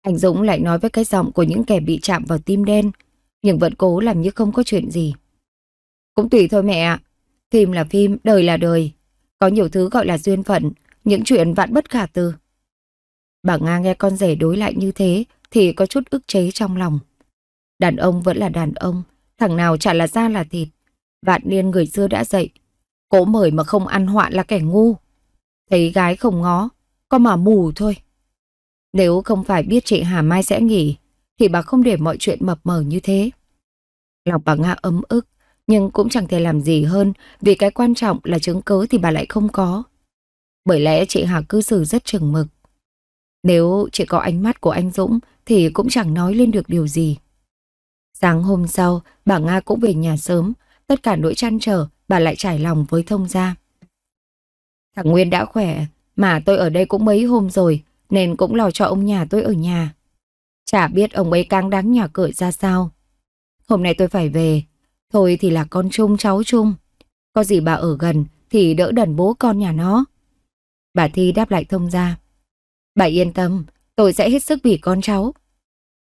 Anh Dũng lại nói với cái giọng của những kẻ bị chạm vào tim đen. Nhưng vẫn cố làm như không có chuyện gì. Cũng tùy thôi mẹ ạ. Phim là phim, đời là đời. Có nhiều thứ gọi là duyên phận, những chuyện vạn bất khả tư. Bà Nga nghe con rể đối lại như thế thì có chút ức chế trong lòng. Đàn ông vẫn là đàn ông, thằng nào chả là da là thịt. Vạn niên người xưa đã dạy, cố mời mà không ăn hoạn là kẻ ngu. Thấy gái không ngó, có mà mù thôi. Nếu không phải biết chị Hà Mai sẽ nghỉ, thì bà không để mọi chuyện mập mờ như thế. Lòng bà Nga ấm ức, nhưng cũng chẳng thể làm gì hơn vì cái quan trọng là chứng cứ thì bà lại không có. Bởi lẽ chị Hà cư xử rất chừng mực. Nếu chỉ có ánh mắt của anh Dũng thì cũng chẳng nói lên được điều gì. Sáng hôm sau, bà Nga cũng về nhà sớm. Tất cả nỗi chăn trở, bà lại trải lòng với thông gia. Thằng Nguyên đã khỏe, mà tôi ở đây cũng mấy hôm rồi, nên cũng lo cho ông nhà tôi ở nhà. Chả biết ông ấy cáng đáng nhà cửa ra sao. Hôm nay tôi phải về, thôi thì là con chung cháu chung. Có gì bà ở gần thì đỡ đần bố con nhà nó. Bà Thi đáp lại thông ra. Bà yên tâm, tôi sẽ hết sức vì con cháu.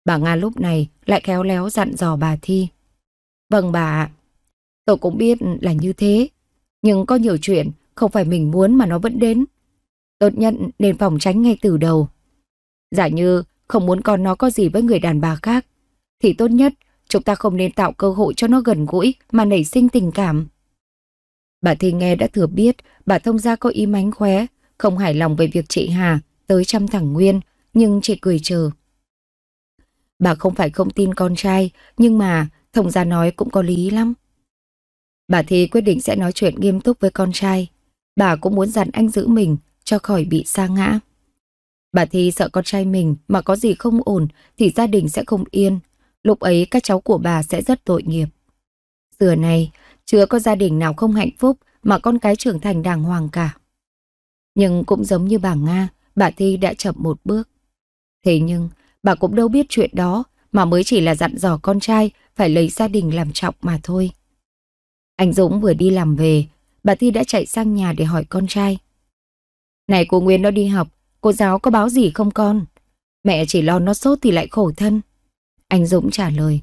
Bà Nga lúc này lại khéo léo dặn dò bà Thi. Vâng bà ạ, tôi cũng biết là như thế. Nhưng có nhiều chuyện không phải mình muốn mà nó vẫn đến. Tốt nhất nên phòng tránh ngay từ đầu. Giả như không muốn con nó có gì với người đàn bà khác, thì tốt nhất chúng ta không nên tạo cơ hội cho nó gần gũi mà nảy sinh tình cảm. Bà Thi nghe đã thừa biết bà thông gia có ý mánh khóe không hài lòng về việc chị Hà tới chăm thẳng Nguyên, nhưng chị cười chờ. Bà không phải không tin con trai, nhưng mà thông gia nói cũng có lý lắm. Bà thì quyết định sẽ nói chuyện nghiêm túc với con trai. Bà cũng muốn dặn anh giữ mình cho khỏi bị sa ngã. Bà thì sợ con trai mình mà có gì không ổn thì gia đình sẽ không yên. Lúc ấy các cháu của bà sẽ rất tội nghiệp. Xưa này, chưa có gia đình nào không hạnh phúc mà con cái trưởng thành đàng hoàng cả. Nhưng cũng giống như bà Nga, bà Thi đã chậm một bước. Thế nhưng, bà cũng đâu biết chuyện đó mà mới chỉ là dặn dò con trai phải lấy gia đình làm trọng mà thôi. Anh Dũng vừa đi làm về, bà Thi đã chạy sang nhà để hỏi con trai. Này cô Nguyên nó đi học, cô giáo có báo gì không con? Mẹ chỉ lo nó sốt thì lại khổ thân. Anh Dũng trả lời.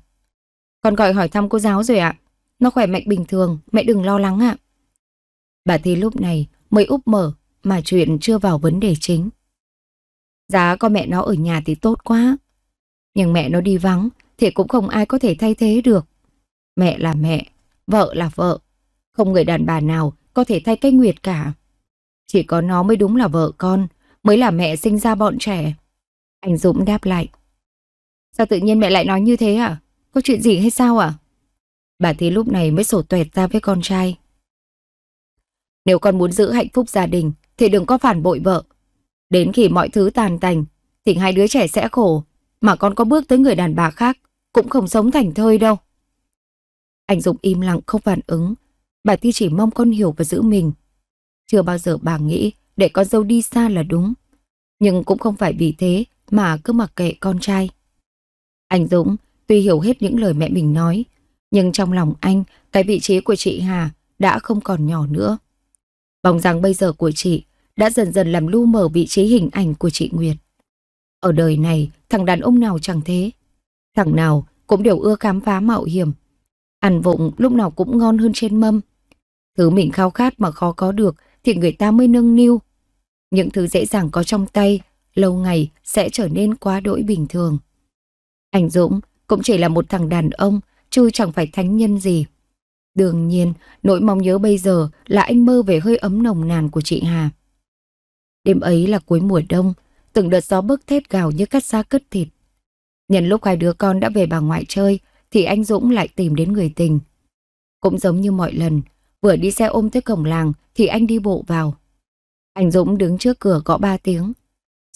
Con gọi hỏi thăm cô giáo rồi ạ. Nó khỏe mạnh bình thường, mẹ đừng lo lắng ạ. Bà Thi lúc này mới úp mở mà chuyện chưa vào vấn đề chính. Giá có mẹ nó ở nhà thì tốt quá, nhưng mẹ nó đi vắng thì cũng không ai có thể thay thế được. Mẹ là mẹ, vợ là vợ, không người đàn bà nào có thể thay cái Nguyệt cả. Chỉ có nó mới đúng là vợ con, mới là mẹ sinh ra bọn trẻ. Anh Dũng đáp lại. Sao tự nhiên mẹ lại nói như thế à? Có chuyện gì hay sao à? Bà Thí lúc này mới sổ tuẹt ra với con trai. Nếu con muốn giữ hạnh phúc gia đình thì đừng có phản bội vợ. Đến khi mọi thứ tàn tành, thì hai đứa trẻ sẽ khổ, mà con có bước tới người đàn bà khác, cũng không sống thành thơi đâu. Anh Dũng im lặng không phản ứng, bà Ti chỉ mong con hiểu và giữ mình. Chưa bao giờ bà nghĩ để con dâu đi xa là đúng, nhưng cũng không phải vì thế mà cứ mặc kệ con trai. Anh Dũng tuy hiểu hết những lời mẹ mình nói, nhưng trong lòng anh, cái vị trí của chị Hà đã không còn nhỏ nữa. Bóng dáng bây giờ của chị đã dần dần làm lu mờ vị trí hình ảnh của chị Nguyệt. Ở đời này, thằng đàn ông nào chẳng thế. Thằng nào cũng đều ưa khám phá mạo hiểm. Ăn vụng lúc nào cũng ngon hơn trên mâm. Thứ mình khao khát mà khó có được thì người ta mới nâng niu. Những thứ dễ dàng có trong tay, lâu ngày sẽ trở nên quá đỗi bình thường. Anh Dũng cũng chỉ là một thằng đàn ông, chứ chẳng phải thánh nhân gì. Đương nhiên, nỗi mong nhớ bây giờ là anh mơ về hơi ấm nồng nàn của chị Hà. Đêm ấy là cuối mùa đông, từng đợt gió bấc thét gào như cắt xác cất thịt. Nhân lúc hai đứa con đã về bà ngoại chơi, thì anh Dũng lại tìm đến người tình. Cũng giống như mọi lần, vừa đi xe ôm tới cổng làng thì anh đi bộ vào. Anh Dũng đứng trước cửa gõ ba tiếng.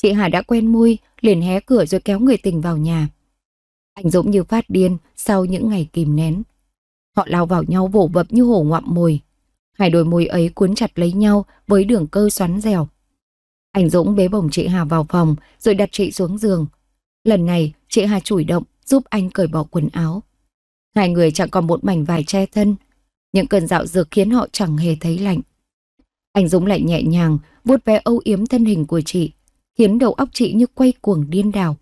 Chị Hà đã quen mui, liền hé cửa rồi kéo người tình vào nhà. Anh Dũng như phát điên sau những ngày kìm nén. Họ lao vào nhau vỗ vập như hổ ngoạm mồi. Hai đôi môi ấy cuốn chặt lấy nhau với đường cơ xoắn dẻo, anh Dũng bế bổng chị Hà vào phòng rồi đặt chị xuống giường. Lần này chị Hà chủ động giúp anh cởi bỏ quần áo. Hai người chẳng còn một mảnh vải che thân. Những cơn dạo dược khiến họ chẳng hề thấy lạnh. Anh Dũng lại nhẹ nhàng vuốt ve âu yếm thân hình của chị, khiến đầu óc chị như quay cuồng điên đảo.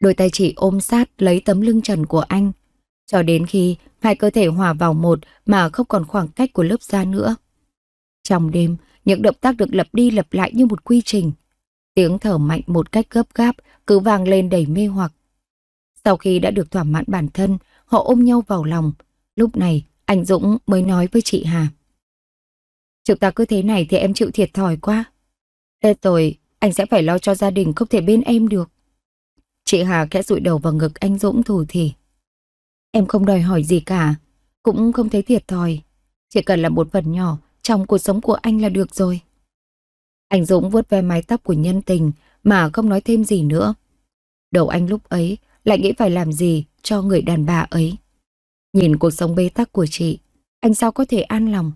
Đôi tay chị ôm sát lấy tấm lưng trần của anh, cho đến khi hai cơ thể hòa vào một mà không còn khoảng cách của lớp da nữa. Trong đêm, những động tác được lập đi lập lại như một quy trình. Tiếng thở mạnh một cách gấp gáp cứ vang lên đầy mê hoặc. Sau khi đã được thỏa mãn bản thân, họ ôm nhau vào lòng. Lúc này, anh Dũng mới nói với chị Hà. Chúng ta cứ thế này thì em chịu thiệt thòi quá. Tết rồi, anh sẽ phải lo cho gia đình không thể bên em được. Chị Hà khẽ rụi đầu vào ngực anh Dũng thủ thì. Em không đòi hỏi gì cả, cũng không thấy thiệt thòi. Chỉ cần là một phần nhỏ trong cuộc sống của anh là được rồi. Anh Dũng vuốt ve mái tóc của nhân tình mà không nói thêm gì nữa. Đầu anh lúc ấy lại nghĩ phải làm gì cho người đàn bà ấy. Nhìn cuộc sống bế tắc của chị, anh sao có thể an lòng.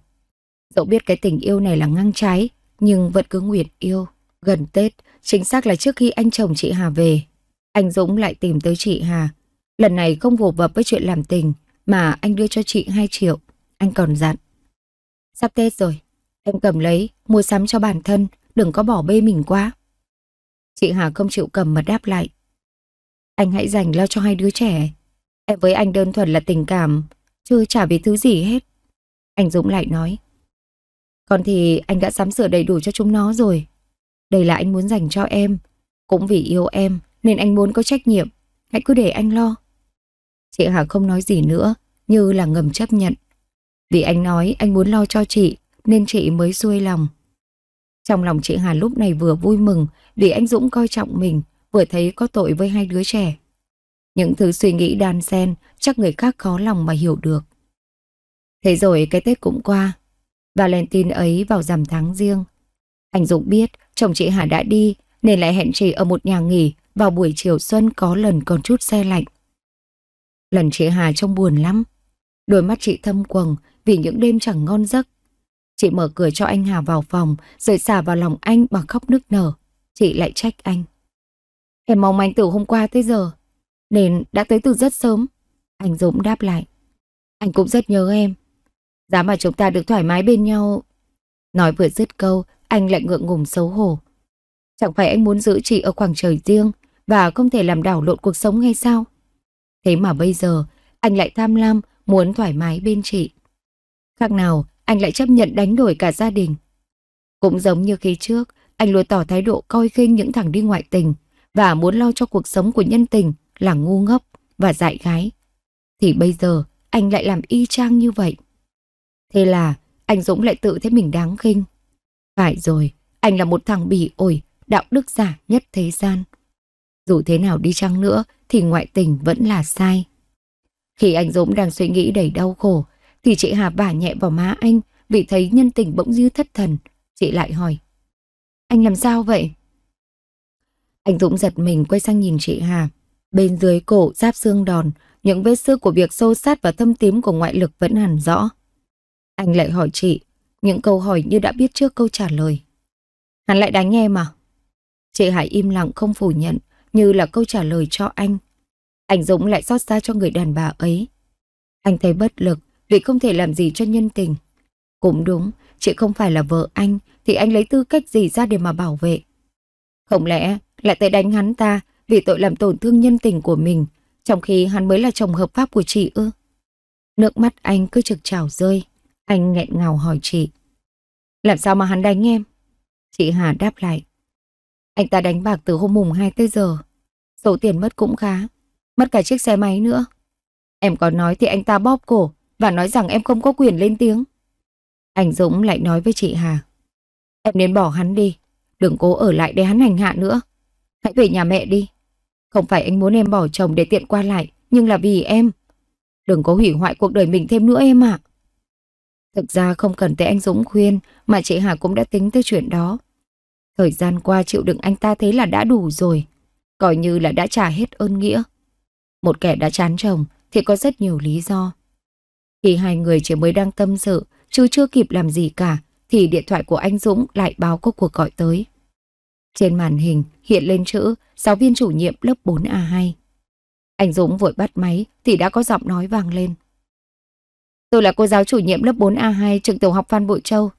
Dẫu biết cái tình yêu này là ngang trái, nhưng vẫn cứ nguyện yêu. Gần Tết, chính xác là trước khi anh chồng chị Hà về, anh Dũng lại tìm tới chị Hà. Lần này không vồ vập với chuyện làm tình, mà anh đưa cho chị 2 triệu. Anh còn dặn, Sắp Tết rồi, em cầm lấy, mua sắm cho bản thân, đừng có bỏ bê mình quá. Chị Hà không chịu cầm mà đáp lại. Anh hãy dành lo cho hai đứa trẻ. Em với anh đơn thuần là tình cảm, chứ chả vì thứ gì hết. Anh Dũng lại nói. Còn thì anh đã sắm sửa đầy đủ cho chúng nó rồi. Đây là anh muốn dành cho em. Cũng vì yêu em nên anh muốn có trách nhiệm. Hãy cứ để anh lo. Chị Hà không nói gì nữa, như là ngầm chấp nhận. Vì anh nói anh muốn lo cho chị nên chị mới xuôi lòng. Trong lòng chị Hà lúc này vừa vui mừng vì anh Dũng coi trọng mình, vừa thấy có tội với hai đứa trẻ. Những thứ suy nghĩ đan xen chắc người khác khó lòng mà hiểu được. Thế rồi cái Tết cũng qua, Valentine ấy vào rằm tháng riêng. Anh Dũng biết chồng chị Hà đã đi nên lại hẹn chị ở một nhà nghỉ vào buổi chiều xuân có lần còn chút xe lạnh. Lần chị Hà trông buồn lắm, đôi mắt chị thâm quầng vì những đêm chẳng ngon giấc. Chị mở cửa cho anh Hà vào phòng, rồi xả vào lòng anh bằng khóc nức nở. Chị lại trách anh. Em mong anh từ hôm qua tới giờ, nên đã tới từ rất sớm. Anh Dũng đáp lại. Anh cũng rất nhớ em. Giá mà chúng ta được thoải mái bên nhau. Nói vừa dứt câu, anh lại ngượng ngùng xấu hổ. Chẳng phải anh muốn giữ chị ở khoảng trời riêng và không thể làm đảo lộn cuộc sống hay sao? Thế mà bây giờ, anh lại tham lam, muốn thoải mái bên chị. Khác nào, anh lại chấp nhận đánh đổi cả gia đình. Cũng giống như khi trước, anh luôn tỏ thái độ coi khinh những thằng đi ngoại tình và muốn lo cho cuộc sống của nhân tình là ngu ngốc và dại gái. Thì bây giờ, anh lại làm y chang như vậy. Thế là, anh Dũng lại tự thấy mình đáng khinh. Phải rồi, anh là một thằng bỉ ổi, đạo đức giả nhất thế gian. Dù thế nào đi chăng nữa thì ngoại tình vẫn là sai. Khi anh Dũng đang suy nghĩ đầy đau khổ thì chị Hà vả nhẹ vào má anh vì thấy nhân tình bỗng dư thất thần. Chị lại hỏi. Anh làm sao vậy? Anh Dũng giật mình quay sang nhìn chị Hà. Bên dưới cổ giáp xương đòn, những vết xước của việc sâu sát và thâm tím của ngoại lực vẫn hẳn rõ. Anh lại hỏi chị, những câu hỏi như đã biết trước câu trả lời. Hắn lại đánh em à? Chị Hải im lặng không phủ nhận, như là câu trả lời cho anh. Anh Dũng lại xót xa cho người đàn bà ấy. Anh thấy bất lực vì không thể làm gì cho nhân tình. Cũng đúng, chị không phải là vợ anh thì anh lấy tư cách gì ra để mà bảo vệ. Không lẽ lại tới đánh hắn ta vì tội làm tổn thương nhân tình của mình trong khi hắn mới là chồng hợp pháp của chị ư? Nước mắt anh cứ trực trào rơi. Anh nghẹn ngào hỏi chị. Làm sao mà hắn đánh em? Chị Hà đáp lại. Anh ta đánh bạc từ hôm mùng 2 tới giờ. Số tiền mất cũng khá. Mất cả chiếc xe máy nữa. Em có nói thì anh ta bóp cổ và nói rằng em không có quyền lên tiếng. Anh Dũng lại nói với chị Hà. Em nên bỏ hắn đi, đừng cố ở lại để hắn hành hạ nữa. Hãy về nhà mẹ đi. Không phải anh muốn em bỏ chồng để tiện qua lại, nhưng là vì em. Đừng có hủy hoại cuộc đời mình thêm nữa em ạ. Thực ra không cần tới anh Dũng khuyên mà chị Hà cũng đã tính tới chuyện đó. Thời gian qua chịu đựng anh ta thế là đã đủ rồi, coi như là đã trả hết ơn nghĩa. Một kẻ đã chán chồng thì có rất nhiều lý do khi hai người chỉ mới đang tâm sự, chứ chưa kịp làm gì cả, thì điện thoại của anh Dũng lại báo có cuộc gọi tới. Trên màn hình hiện lên chữ giáo viên chủ nhiệm lớp 4A2. Anh Dũng vội bắt máy thì đã có giọng nói vang lên. Tôi là cô giáo chủ nhiệm lớp 4A2 trường tiểu học Phan Bội Châu.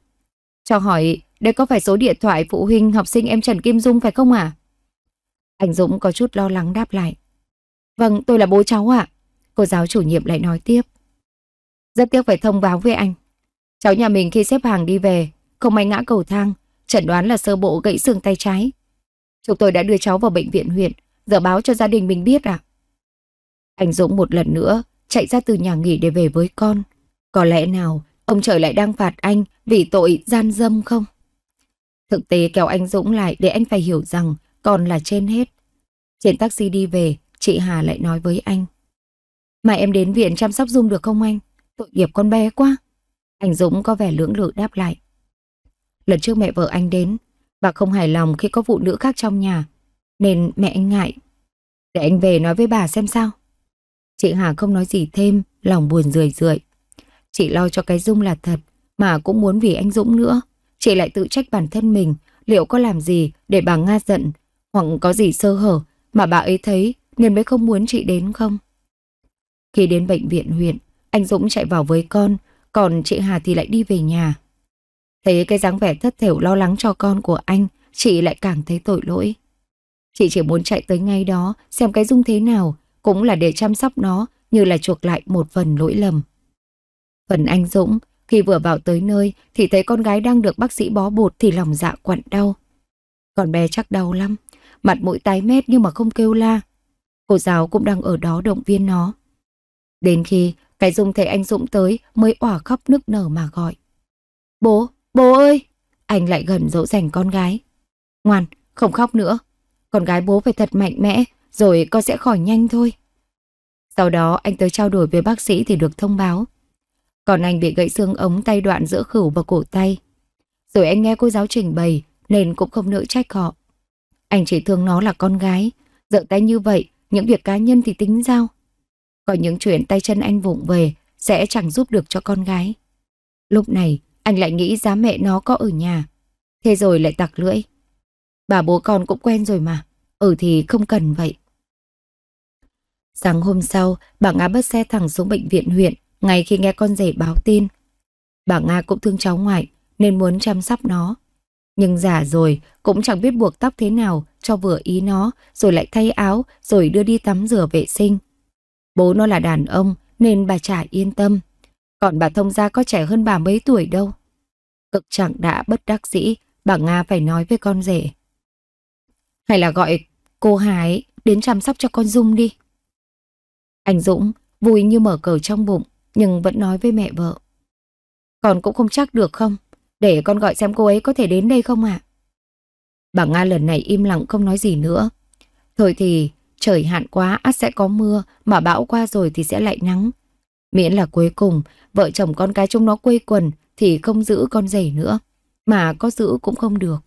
Cho hỏi, đây có phải số điện thoại phụ huynh học sinh em Trần Kim Dung phải không ạ? À? Anh Dũng có chút lo lắng đáp lại. Vâng, tôi là bố cháu ạ. Cô giáo chủ nhiệm lại nói tiếp. Rất tiếc phải thông báo với anh. Cháu nhà mình khi xếp hàng đi về, không may ngã cầu thang, chẩn đoán là sơ bộ gãy xương tay trái. Chúng tôi đã đưa cháu vào bệnh viện huyện, giờ báo cho gia đình mình biết À? Anh Dũng một lần nữa chạy ra từ nhà nghỉ để về với con. Có lẽ nào ông trời lại đang phạt anh vì tội gian dâm không? Thực tế kéo anh Dũng lại để anh phải hiểu rằng con là trên hết. Trên taxi đi về, chị Hà lại nói với anh. Mà em đến viện chăm sóc Dung được không anh? Tội nghiệp con bé quá. Anh Dũng có vẻ lưỡng lự đáp lại. Lần trước mẹ vợ anh đến, bà không hài lòng khi có vụ nữ khác trong nhà, nên mẹ anh ngại. Để anh về nói với bà xem sao. Chị Hà không nói gì thêm, lòng buồn rười rượi. Chị lo cho cái Dung là thật, mà cũng muốn vì anh Dũng nữa. Chị lại tự trách bản thân mình, liệu có làm gì để bà Nga giận, hoặc có gì sơ hở mà bà ấy thấy nên mới không muốn chị đến không? Khi đến bệnh viện huyện, anh Dũng chạy vào với con, còn chị Hà thì lại đi về nhà. Thấy cái dáng vẻ thất thểu lo lắng cho con của anh, chị lại càng thấy tội lỗi. Chị chỉ muốn chạy tới ngay đó, xem cái Dung thế nào, cũng là để chăm sóc nó như là chuộc lại một phần lỗi lầm. Phần anh Dũng, khi vừa vào tới nơi thì thấy con gái đang được bác sĩ bó bột thì lòng dạ quặn đau. Còn bé chắc đau lắm, mặt mũi tái mét nhưng mà không kêu la. Cô giáo cũng đang ở đó động viên nó. Đến khi cái Dung thấy anh Dũng tới mới òa khóc nức nở mà gọi. Bố, bố ơi! Anh lại gần dỗ dành con gái. Ngoan, không khóc nữa. Con gái bố phải thật mạnh mẽ, rồi con sẽ khỏi nhanh thôi. Sau đó anh tới trao đổi với bác sĩ thì được thông báo. Còn anh bị gãy xương ống tay đoạn giữa khửu và cổ tay. Rồi anh nghe cô giáo trình bày nên cũng không nỡ trách họ. Anh chỉ thương nó là con gái, dợ tay như vậy, những việc cá nhân thì tính giao có những chuyện tay chân anh vụng về sẽ chẳng giúp được cho con gái. Lúc này, anh lại nghĩ giá mẹ nó có ở nhà. Thế rồi lại tặc lưỡi. Bà bố con cũng quen rồi mà, ở thì không cần vậy. Sáng hôm sau, bà Nga bắt xe thẳng xuống bệnh viện huyện ngay khi nghe con rể báo tin. Bà Nga cũng thương cháu ngoại nên muốn chăm sóc nó. Nhưng già rồi cũng chẳng biết buộc tóc thế nào cho vừa ý nó rồi lại thay áo rồi đưa đi tắm rửa vệ sinh. Bố nó là đàn ông nên bà chả yên tâm. Còn bà thông gia có trẻ hơn bà mấy tuổi đâu. Cực chẳng đã bất đắc dĩ, bà Nga phải nói với con rể. Hay là gọi cô Hải đến chăm sóc cho con Dung đi. Anh Dũng vui như mở cờ trong bụng nhưng vẫn nói với mẹ vợ. Con cũng không chắc được không? Để con gọi xem cô ấy có thể đến đây không ạ? Bà Nga lần này im lặng không nói gì nữa. Thôi thì trời hạn quá ắt sẽ có mưa, mà bão qua rồi thì sẽ lại nắng. Miễn là cuối cùng, vợ chồng con cái chúng nó quây quần thì không giữ con rể nữa, mà có giữ cũng không được.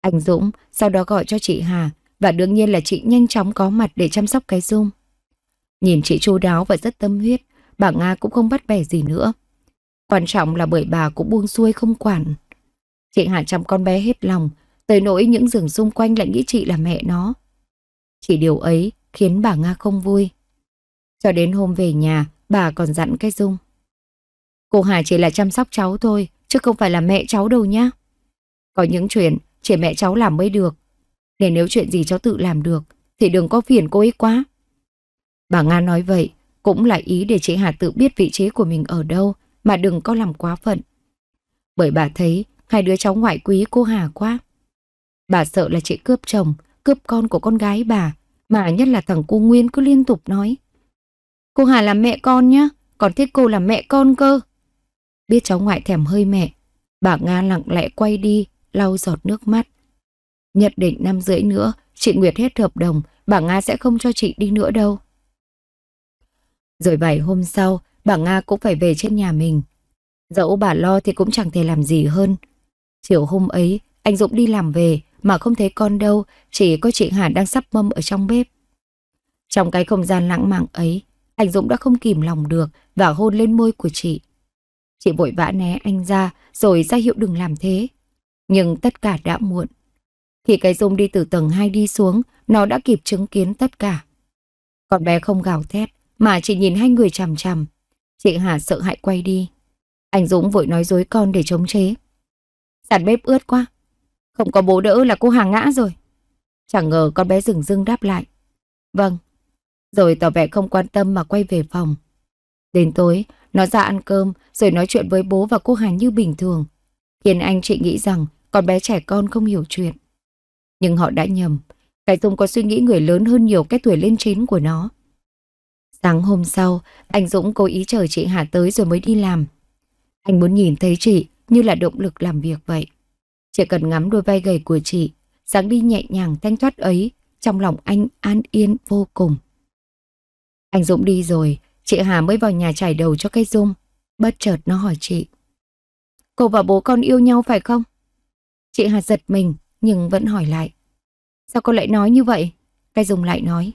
Anh Dũng sau đó gọi cho chị Hà và đương nhiên là chị nhanh chóng có mặt để chăm sóc cái Dung. Nhìn chị chu đáo và rất tâm huyết, bà Nga cũng không bắt bẻ gì nữa. Quan trọng là bởi bà cũng buông xuôi không quản. Chị Hà chăm con bé hết lòng, tới nỗi những giường xung quanh lại nghĩ chị là mẹ nó. Chỉ điều ấy khiến bà Nga không vui. Cho đến hôm về nhà, bà còn dặn cái Dung. Cô Hà chỉ là chăm sóc cháu thôi, chứ không phải là mẹ cháu đâu nhá. Có những chuyện chỉ mẹ cháu làm mới được. Nên nếu chuyện gì cháu tự làm được, thì đừng có phiền cô ấy quá. Bà Nga nói vậy, cũng là ý để chị Hà tự biết vị trí của mình ở đâu, mà đừng có làm quá phận. Bởi bà thấy hai đứa cháu ngoại quý cô Hà quá. Bà sợ là chị cướp chồng, cướp con của con gái bà, mà nhất là thằng cô Nguyên cứ liên tục nói. Cô Hà là mẹ con nhá, còn thích cô là mẹ con cơ. Biết cháu ngoại thèm hơi mẹ, bà Nga lặng lẽ quay đi, lau giọt nước mắt. nhật định năm rưỡi nữa, chị Nguyệt hết hợp đồng, bà Nga sẽ không cho chị đi nữa đâu. Rồi vài hôm sau, bà Nga cũng phải về trên nhà mình. Dẫu bà lo thì cũng chẳng thể làm gì hơn. Chiều hôm ấy, anh Dũng đi làm về, mà không thấy con đâu, chỉ có chị Hà đang sắp mâm ở trong bếp. Trong cái không gian lãng mạn ấy, anh Dũng đã không kìm lòng được và hôn lên môi của chị. Chị vội vã né anh ra rồi ra hiệu đừng làm thế. Nhưng tất cả đã muộn. Khi cái Dung đi từ tầng 2 đi xuống, nó đã kịp chứng kiến tất cả. Con bé không gào thét, mà chỉ nhìn hai người chằm chằm. Chị Hà sợ hãi quay đi. Anh Dũng vội nói dối con để chống chế. Sàn bếp ướt quá, không có bố đỡ là cô hàng ngã rồi. Chẳng ngờ con bé rừng rưng đáp lại. Vâng. Rồi tỏ vẻ không quan tâm mà quay về phòng. Đến tối, nó ra ăn cơm rồi nói chuyện với bố và cô hàng như bình thường. Khiến anh chị nghĩ rằng con bé trẻ con không hiểu chuyện. Nhưng họ đã nhầm. Cái Dung có suy nghĩ người lớn hơn nhiều cái tuổi lên chín của nó. Sáng hôm sau, anh Dũng cố ý chờ chị Hà tới rồi mới đi làm. Anh muốn nhìn thấy chị như là động lực làm việc vậy. Chỉ cần ngắm đôi vai gầy của chị, dáng đi nhẹ nhàng thanh thoát ấy, trong lòng anh an yên vô cùng. Anh Dũng đi rồi, chị Hà mới vào nhà trải đầu cho cái Dung. Bất chợt nó hỏi chị. Cô và bố con yêu nhau phải không? Chị Hà giật mình nhưng vẫn hỏi lại. Sao cô lại nói như vậy? Cái Dung lại nói.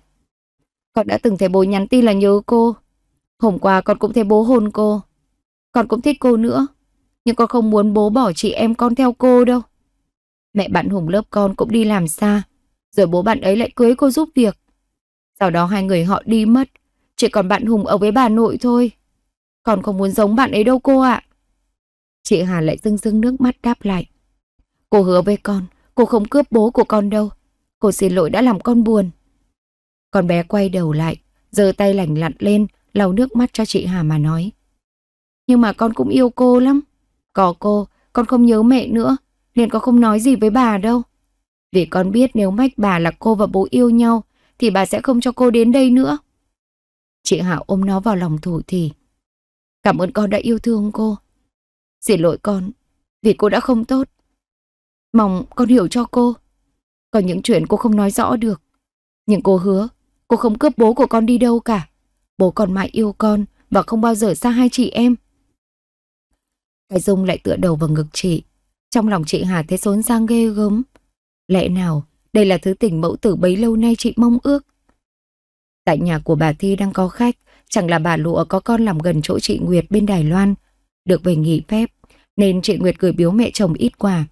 Con đã từng thấy bố nhắn tin là nhớ cô. Hôm qua con cũng thấy bố hôn cô. Con cũng thích cô nữa. Nhưng con không muốn bố bỏ chị em con theo cô đâu. Mẹ bạn Hùng lớp con cũng đi làm xa, rồi bố bạn ấy lại cưới cô giúp việc. Sau đó hai người họ đi mất, chỉ còn bạn Hùng ở với bà nội thôi. Còn không muốn giống bạn ấy đâu cô ạ. Chị Hà lại rưng rưng nước mắt đáp lại. Cô hứa với con, cô không cướp bố của con đâu. Cô xin lỗi đã làm con buồn. Con bé quay đầu lại, giơ tay lành lặn lên, lau nước mắt cho chị Hà mà nói. Nhưng mà con cũng yêu cô lắm. Có cô, con không nhớ mẹ nữa nên con không nói gì với bà đâu. Vì con biết nếu mách bà là cô và bố yêu nhau, thì bà sẽ không cho cô đến đây nữa. Chị Hảo ôm nó vào lòng thủ thì. Cảm ơn con đã yêu thương cô. Xin lỗi con, vì cô đã không tốt. Mong con hiểu cho cô. có những chuyện cô không nói rõ được. Nhưng cô hứa, cô không cướp bố của con đi đâu cả. Bố còn mãi yêu con và không bao giờ xa hai chị em. Cái Dung lại tựa đầu vào ngực chị, trong lòng chị Hà thấy xốn sang ghê gớm. Lẽ nào đây là thứ tình mẫu tử bấy lâu nay chị mong ước? Tại nhà của bà Thi đang có khách, chẳng là bà Lụa có con làm gần chỗ chị Nguyệt bên Đài Loan. Được về nghỉ phép, nên chị Nguyệt gửi biếu mẹ chồng ít quà.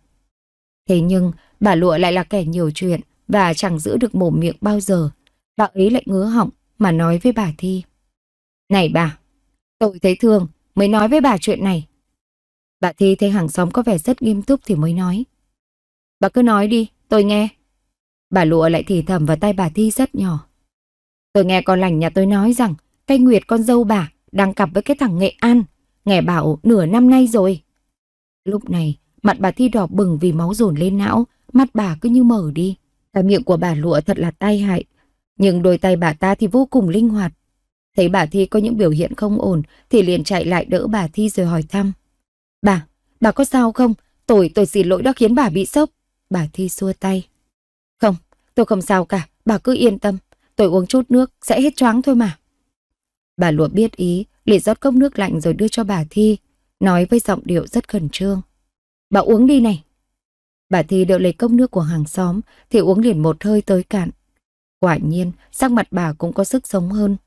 Thế nhưng, bà Lụa lại là kẻ nhiều chuyện và chẳng giữ được mồm miệng bao giờ. Bà ấy lại ngứa họng mà nói với bà Thi. Này bà, tôi thấy thương mới nói với bà chuyện này. Bà Thi thấy hàng xóm có vẻ rất nghiêm túc thì mới nói. Bà cứ nói đi, tôi nghe. Bà lụa lại thì thầm vào tay bà Thi rất nhỏ. Tôi nghe con lành nhà tôi nói rằng cây Nguyệt con dâu bà đang cặp với cái thằng Nghệ An. Nghe bảo nửa năm nay rồi. Lúc này, mặt bà Thi đỏ bừng vì máu dồn lên não, mắt bà cứ như mở đi. Cái miệng của bà lụa thật là tai hại, nhưng đôi tay bà ta thì vô cùng linh hoạt. Thấy bà Thi có những biểu hiện không ổn thì liền chạy lại đỡ bà Thi rồi hỏi thăm. Bà, bà có sao không? Tôi, tôi xin lỗi đã khiến bà bị sốc. Bà Thi xua tay. Không, tôi không sao cả, bà cứ yên tâm. Tôi uống chút nước, sẽ hết choáng thôi mà. Bà lụa biết ý, liền rót cốc nước lạnh rồi đưa cho bà Thi, nói với giọng điệu rất khẩn trương. Bà uống đi này. Bà Thi đợi lấy cốc nước của hàng xóm thì uống liền một hơi tới cạn. Quả nhiên, sắc mặt bà cũng có sức sống hơn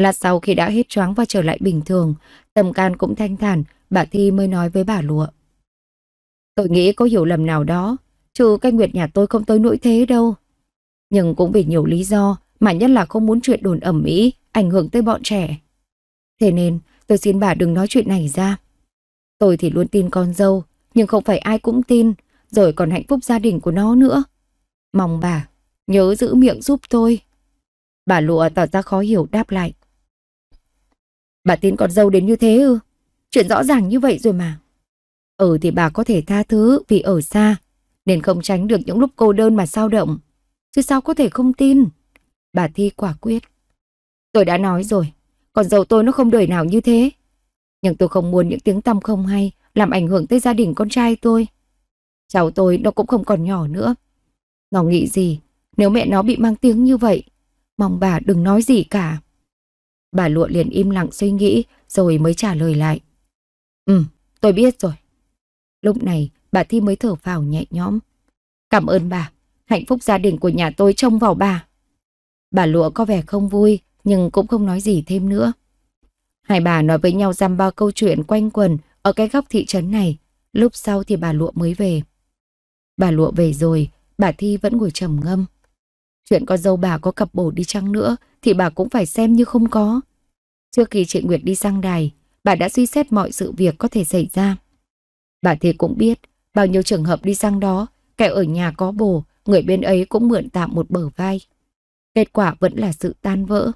là sau khi đã hết choáng và trở lại bình thường, tầm can cũng thanh thản, bà Thi mới nói với bà Lụa. Tôi nghĩ có hiểu lầm nào đó, chứ cái nguyệt nhà tôi không tới nỗi thế đâu. Nhưng cũng vì nhiều lý do, mà nhất là không muốn chuyện đồn ẩm ý, ảnh hưởng tới bọn trẻ. Thế nên, tôi xin bà đừng nói chuyện này ra. Tôi thì luôn tin con dâu, nhưng không phải ai cũng tin, rồi còn hạnh phúc gia đình của nó nữa. Mong bà, nhớ giữ miệng giúp tôi. Bà lụa tỏ ra khó hiểu đáp lại. Bà tin con dâu đến như thế ư? Chuyện rõ ràng như vậy rồi mà. Ở thì bà có thể tha thứ vì ở xa, nên không tránh được những lúc cô đơn mà sao động. Chứ sao có thể không tin? Bà Thi quả quyết. Tôi đã nói rồi, con dâu tôi nó không đời nào như thế. Nhưng tôi không muốn những tiếng tăm không hay làm ảnh hưởng tới gia đình con trai tôi. Cháu tôi nó cũng không còn nhỏ nữa. Nó nghĩ gì nếu mẹ nó bị mang tiếng như vậy? Mong bà đừng nói gì cả. Bà lụa liền im lặng suy nghĩ rồi mới trả lời lại. Ừ, tôi biết rồi. Lúc này, bà Thi mới thở phào nhẹ nhõm. Cảm ơn bà, hạnh phúc gia đình của nhà tôi trông vào bà. Bà lụa có vẻ không vui, nhưng cũng không nói gì thêm nữa. Hai bà nói với nhau dăm ba câu chuyện quanh quần ở cái góc thị trấn này. Lúc sau thì bà lụa mới về. Bà lụa về rồi, bà Thi vẫn ngồi trầm ngâm. Chuyện con dâu bà có cặp bổ đi chăng nữa thì bà cũng phải xem như không có. Trước khi chị Nguyệt đi sang đài, bà đã suy xét mọi sự việc có thể xảy ra. Bà thì cũng biết bao nhiêu trường hợp đi sang đó, kẻ ở nhà có bồ, người bên ấy cũng mượn tạm một bờ vai. Kết quả vẫn là sự tan vỡ.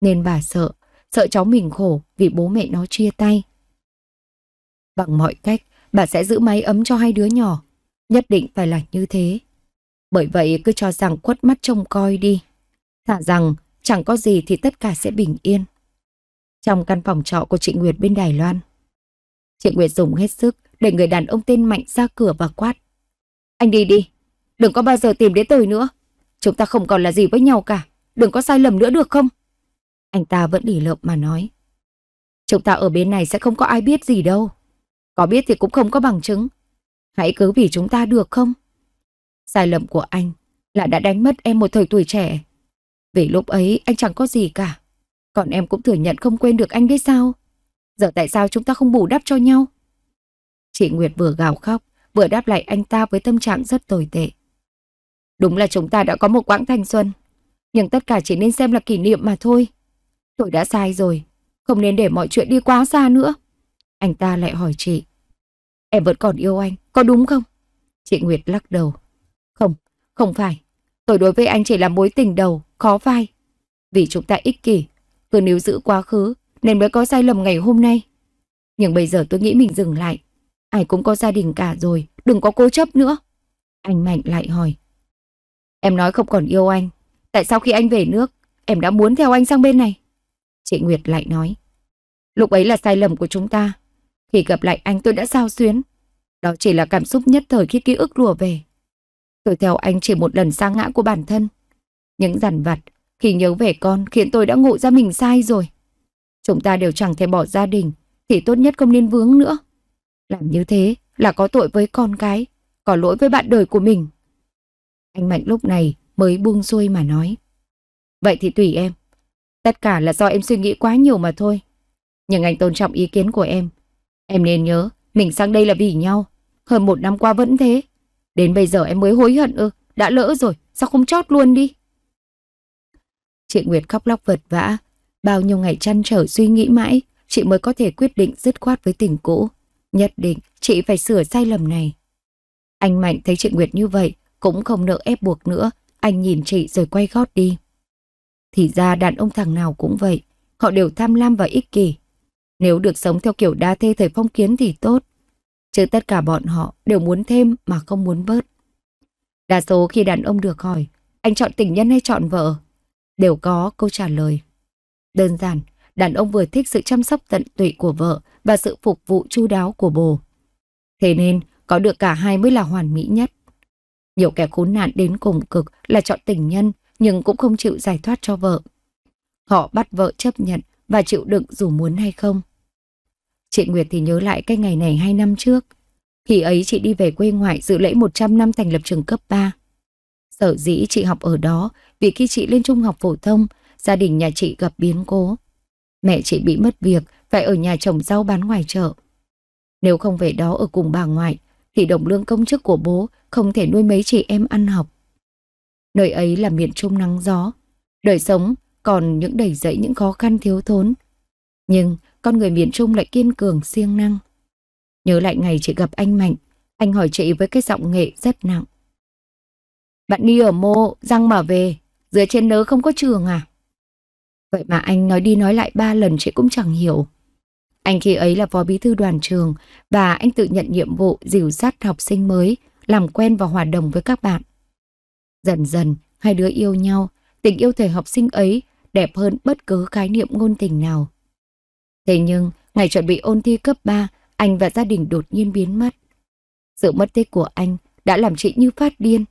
Nên bà sợ, sợ cháu mình khổ vì bố mẹ nó chia tay. Bằng mọi cách, bà sẽ giữ máy ấm cho hai đứa nhỏ. Nhất định phải là như thế. Bởi vậy cứ cho rằng quất mắt trông coi đi. Thả rằng Chẳng có gì thì tất cả sẽ bình yên. Trong căn phòng trọ của chị Nguyệt bên Đài Loan. Chị Nguyệt dùng hết sức để người đàn ông tên Mạnh ra cửa và quát. Anh đi đi, đừng có bao giờ tìm đến tôi nữa. Chúng ta không còn là gì với nhau cả, đừng có sai lầm nữa được không? Anh ta vẫn lì lợm mà nói. Chúng ta ở bên này sẽ không có ai biết gì đâu. Có biết thì cũng không có bằng chứng. Hãy cứ vì chúng ta được không? Sai lầm của anh là đã đánh mất em một thời tuổi trẻ vì lúc ấy anh chẳng có gì cả. Còn em cũng thừa nhận không quên được anh đấy sao? Giờ tại sao chúng ta không bù đắp cho nhau? Chị Nguyệt vừa gào khóc, vừa đáp lại anh ta với tâm trạng rất tồi tệ. Đúng là chúng ta đã có một quãng thanh xuân, nhưng tất cả chỉ nên xem là kỷ niệm mà thôi. Tôi đã sai rồi, không nên để mọi chuyện đi quá xa nữa. Anh ta lại hỏi chị. Em vẫn còn yêu anh, có đúng không? Chị Nguyệt lắc đầu. Không, không phải. Tôi đối với anh chỉ là mối tình đầu, khó vai. Vì chúng ta ích kỷ, cứ níu giữ quá khứ nên mới có sai lầm ngày hôm nay. Nhưng bây giờ tôi nghĩ mình dừng lại. Ai cũng có gia đình cả rồi, đừng có cố chấp nữa. Anh Mạnh lại hỏi. Em nói không còn yêu anh. Tại sao khi anh về nước, em đã muốn theo anh sang bên này? Chị Nguyệt lại nói. Lúc ấy là sai lầm của chúng ta. Khi gặp lại anh tôi đã sao xuyến. Đó chỉ là cảm xúc nhất thời khi ký ức lùa về. Tôi theo anh chỉ một lần sa ngã của bản thân. Những dằn vặt khi nhớ về con khiến tôi đã ngộ ra mình sai rồi. Chúng ta đều chẳng thể bỏ gia đình thì tốt nhất không nên vướng nữa. Làm như thế là có tội với con cái, có lỗi với bạn đời của mình. Anh Mạnh lúc này mới buông xuôi mà nói. Vậy thì tùy em. Tất cả là do em suy nghĩ quá nhiều mà thôi. Nhưng anh tôn trọng ý kiến của em. Em nên nhớ, mình sang đây là vì nhau. Hơn một năm qua vẫn thế. Đến bây giờ em mới hối hận ư, đã lỡ rồi, sao không chót luôn đi? Chị Nguyệt khóc lóc vật vã, bao nhiêu ngày chăn trở suy nghĩ mãi, chị mới có thể quyết định dứt khoát với tình cũ. Nhất định chị phải sửa sai lầm này. Anh Mạnh thấy chị Nguyệt như vậy, cũng không nợ ép buộc nữa, anh nhìn chị rồi quay gót đi. Thì ra đàn ông thằng nào cũng vậy, họ đều tham lam và ích kỷ. Nếu được sống theo kiểu đa thê thời phong kiến thì tốt, chứ tất cả bọn họ đều muốn thêm mà không muốn bớt. Đa số khi đàn ông được hỏi, anh chọn tình nhân hay chọn vợ, đều có câu trả lời. Đơn giản, đàn ông vừa thích sự chăm sóc tận tụy của vợ và sự phục vụ chu đáo của bồ. Thế nên, có được cả hai mới là hoàn mỹ nhất. Nhiều kẻ khốn nạn đến cùng cực là chọn tình nhân nhưng cũng không chịu giải thoát cho vợ. Họ bắt vợ chấp nhận và chịu đựng dù muốn hay không. Chị Nguyệt thì nhớ lại cái ngày này hai năm trước. Khi ấy chị đi về quê ngoại dự lễ 100 năm thành lập trường cấp 3. Sở dĩ chị học ở đó vì khi chị lên trung học phổ thông, gia đình nhà chị gặp biến cố. Mẹ chị bị mất việc, phải ở nhà chồng rau bán ngoài chợ. Nếu không về đó ở cùng bà ngoại, thì đồng lương công chức của bố không thể nuôi mấy chị em ăn học. Nơi ấy là miền trung nắng gió, đời sống còn những đầy dẫy những khó khăn thiếu thốn. Nhưng con người miền Trung lại kiên cường siêng năng. Nhớ lại ngày chị gặp anh Mạnh, anh hỏi chị với cái giọng nghệ rất nặng. Bạn đi ở mô, răng mà về, dưới trên nớ không có trường à? Vậy mà anh nói đi nói lại ba lần chị cũng chẳng hiểu. Anh khi ấy là phó bí thư đoàn trường và anh tự nhận nhiệm vụ dìu dắt học sinh mới, làm quen và hòa đồng với các bạn. Dần dần, hai đứa yêu nhau, tình yêu thể học sinh ấy đẹp hơn bất cứ khái niệm ngôn tình nào. Thế nhưng, ngày chuẩn bị ôn thi cấp 3, anh và gia đình đột nhiên biến mất. Sự mất tích của anh đã làm chị như phát điên.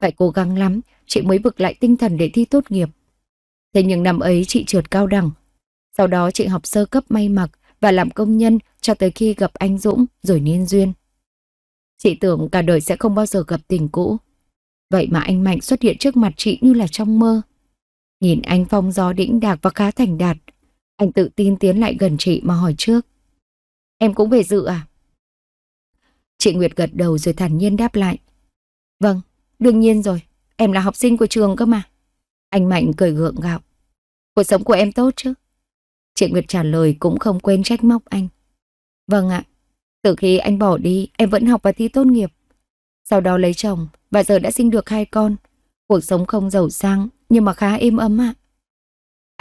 Phải cố gắng lắm, chị mới vực lại tinh thần để thi tốt nghiệp. Thế nhưng năm ấy chị trượt cao đẳng. Sau đó chị học sơ cấp may mặc và làm công nhân cho tới khi gặp anh Dũng rồi niên duyên. Chị tưởng cả đời sẽ không bao giờ gặp tình cũ. Vậy mà anh Mạnh xuất hiện trước mặt chị như là trong mơ. Nhìn anh phong gió đĩnh đạc và khá thành đạt, anh tự tin tiến lại gần chị mà hỏi trước. Em cũng về dự à? Chị Nguyệt gật đầu rồi thản nhiên đáp lại. Vâng, đương nhiên rồi. Em là học sinh của trường cơ mà. Anh Mạnh cười gượng gạo. Cuộc sống của em tốt chứ? Chị Nguyệt trả lời cũng không quên trách móc anh. Vâng ạ. Từ khi anh bỏ đi, em vẫn học và thi tốt nghiệp. Sau đó lấy chồng và giờ đã sinh được hai con. Cuộc sống không giàu sang nhưng mà khá êm ấm ạ. À.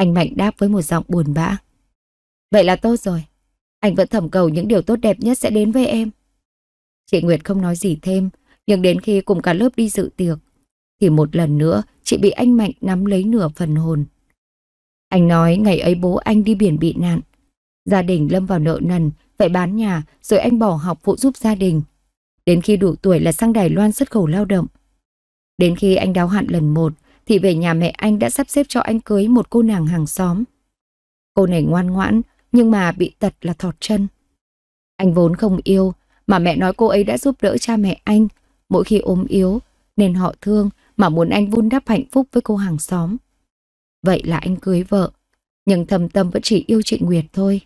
Anh Mạnh đáp với một giọng buồn bã. Vậy là tốt rồi. Anh vẫn thầm cầu những điều tốt đẹp nhất sẽ đến với em. Chị Nguyệt không nói gì thêm, nhưng đến khi cùng cả lớp đi dự tiệc, thì một lần nữa chị bị anh Mạnh nắm lấy nửa phần hồn. Anh nói ngày ấy bố anh đi biển bị nạn. Gia đình lâm vào nợ nần, phải bán nhà rồi anh bỏ học phụ giúp gia đình. Đến khi đủ tuổi là sang Đài Loan xuất khẩu lao động. Đến khi anh đáo hạn lần một, thì về nhà mẹ anh đã sắp xếp cho anh cưới một cô nàng hàng xóm. Cô này ngoan ngoãn, nhưng mà bị tật là thọt chân. Anh vốn không yêu, mà mẹ nói cô ấy đã giúp đỡ cha mẹ anh mỗi khi ốm yếu, nên họ thương mà muốn anh vun đắp hạnh phúc với cô hàng xóm. Vậy là anh cưới vợ, nhưng thầm tâm vẫn chỉ yêu chị Nguyệt thôi.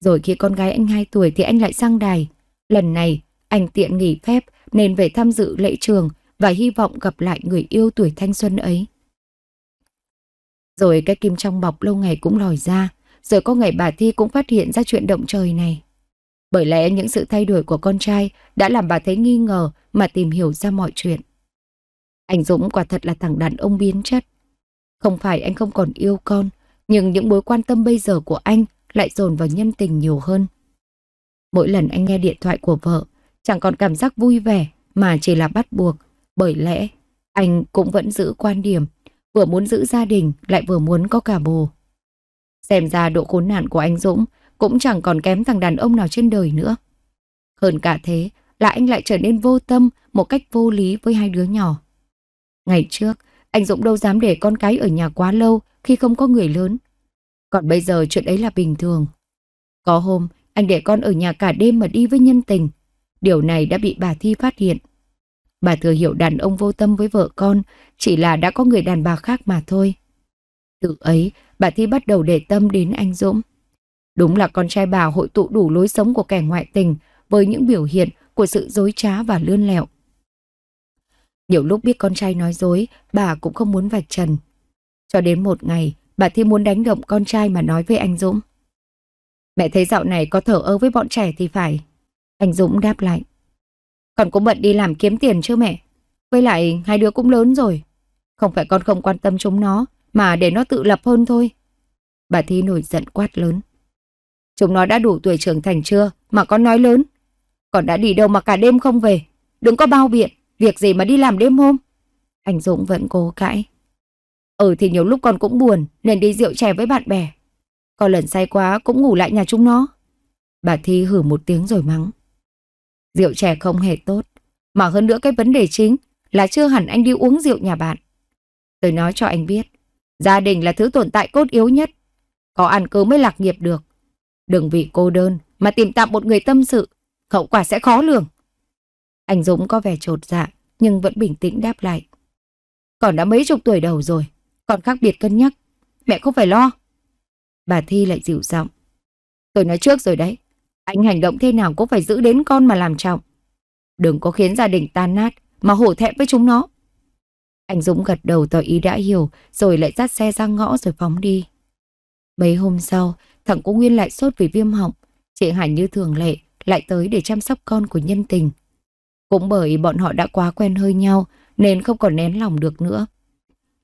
Rồi khi con gái anh 2 tuổi thì anh lại sang đài. Lần này, anh tiện nghỉ phép nên về tham dự lễ trường và hy vọng gặp lại người yêu tuổi thanh xuân ấy. Rồi cái kim trong bọc lâu ngày cũng lòi ra, rồi có ngày bà Thi cũng phát hiện ra chuyện động trời này. Bởi lẽ những sự thay đổi của con trai đã làm bà thấy nghi ngờ mà tìm hiểu ra mọi chuyện. Anh Dũng quả thật là thằng đàn ông biến chất. Không phải anh không còn yêu con, nhưng những mối quan tâm bây giờ của anh lại dồn vào nhân tình nhiều hơn. Mỗi lần anh nghe điện thoại của vợ, chẳng còn cảm giác vui vẻ mà chỉ là bắt buộc bởi lẽ anh cũng vẫn giữ quan điểm vừa muốn giữ gia đình lại vừa muốn có cả bồ. Xem ra độ khốn nạn của anh Dũng cũng chẳng còn kém thằng đàn ông nào trên đời nữa. Hơn cả thế là anh lại trở nên vô tâm một cách vô lý với hai đứa nhỏ. Ngày trước, anh Dũng đâu dám để con cái ở nhà quá lâu khi không có người lớn. Còn bây giờ chuyện ấy là bình thường. Có hôm, anh để con ở nhà cả đêm mà đi với nhân tình. Điều này đã bị bà Thi phát hiện. Bà thừa hiểu đàn ông vô tâm với vợ con, chỉ là đã có người đàn bà khác mà thôi. Từ ấy, bà Thi bắt đầu để tâm đến anh Dũng. Đúng là con trai bà hội tụ đủ lối sống của kẻ ngoại tình với những biểu hiện của sự dối trá và lươn lẹo. Nhiều lúc biết con trai nói dối, bà cũng không muốn vạch trần. Cho đến một ngày, bà Thi muốn đánh động con trai mà nói với anh Dũng. Mẹ thấy dạo này có thở ơ với bọn trẻ thì phải. Anh Dũng đáp lại. Con cũng bận đi làm kiếm tiền chứ mẹ. Với lại hai đứa cũng lớn rồi. Không phải con không quan tâm chúng nó, mà để nó tự lập hơn thôi. Bà Thi nổi giận quát lớn. Chúng nó đã đủ tuổi trưởng thành chưa mà con nói lớn. Còn đã đi đâu mà cả đêm không về. Đừng có bao biện, việc gì mà đi làm đêm hôm. Anh Dũng vẫn cố cãi. Ừ thì nhiều lúc con cũng buồn nên đi rượu chè với bạn bè. Còn lần say quá cũng ngủ lại nhà chúng nó. Bà Thi hử một tiếng rồi mắng. Rượu chè không hề tốt. Mà hơn nữa cái vấn đề chính là chưa hẳn anh đi uống rượu nhà bạn. Tôi nói cho anh biết, gia đình là thứ tồn tại cốt yếu nhất. Có ăn cơm mới lạc nghiệp được. Đừng vì cô đơn mà tìm tạm một người tâm sự, hậu quả sẽ khó lường. Anh Dũng có vẻ trột dạ nhưng vẫn bình tĩnh đáp lại. Còn đã mấy chục tuổi đầu rồi, còn khác biệt cân nhắc. Mẹ không phải lo. Bà Thi lại dịu giọng. Tôi nói trước rồi đấy, anh hành động thế nào cũng phải giữ đến con mà làm trọng. Đừng có khiến gia đình tan nát mà hổ thẹn với chúng nó. Anh Dũng gật đầu tỏ ý đã hiểu rồi lại dắt xe ra ngõ rồi phóng đi. Mấy hôm sau, thằng cô Nguyên lại sốt vì viêm họng. Chị Hải như thường lệ lại tới để chăm sóc con của nhân tình. Cũng bởi bọn họ đã quá quen hơi nhau nên không còn nén lòng được nữa.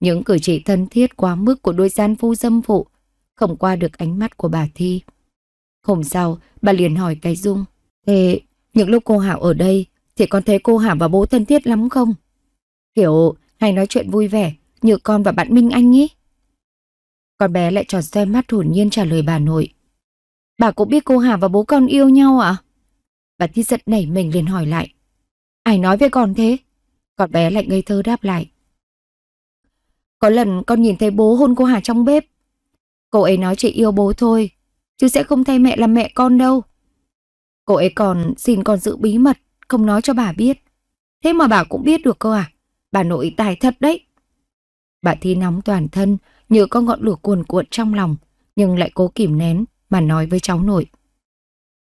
Những cử chỉ thân thiết quá mức của đôi gian phu dâm phụ không qua được ánh mắt của bà Thi. Hôm sau, bà liền hỏi cái Dung. Thế những lúc cô Hảo ở đây thì con thấy cô Hảo và bố thân thiết lắm không? hiểu hay nói chuyện vui vẻ như con và bạn Minh Anh ý. Con bé lại tròn xoe mắt hồn nhiên trả lời bà nội. Bà cũng biết cô Hà và bố con yêu nhau à? Bà Thi giật nảy mình liền hỏi lại. Ai nói với con thế? Con bé lại ngây thơ đáp lại. Có lần con nhìn thấy bố hôn cô Hà trong bếp. Cô ấy nói chỉ yêu bố thôi, chứ sẽ không thay mẹ làm mẹ con đâu. Cô ấy còn xin con giữ bí mật, không nói cho bà biết. Thế mà bà cũng biết được cơ à? Bà nội tài thật đấy. Bà Thi nóng toàn thân, như có ngọn lửa cuồn cuộn trong lòng, nhưng lại cố kìm nén mà nói với cháu nội.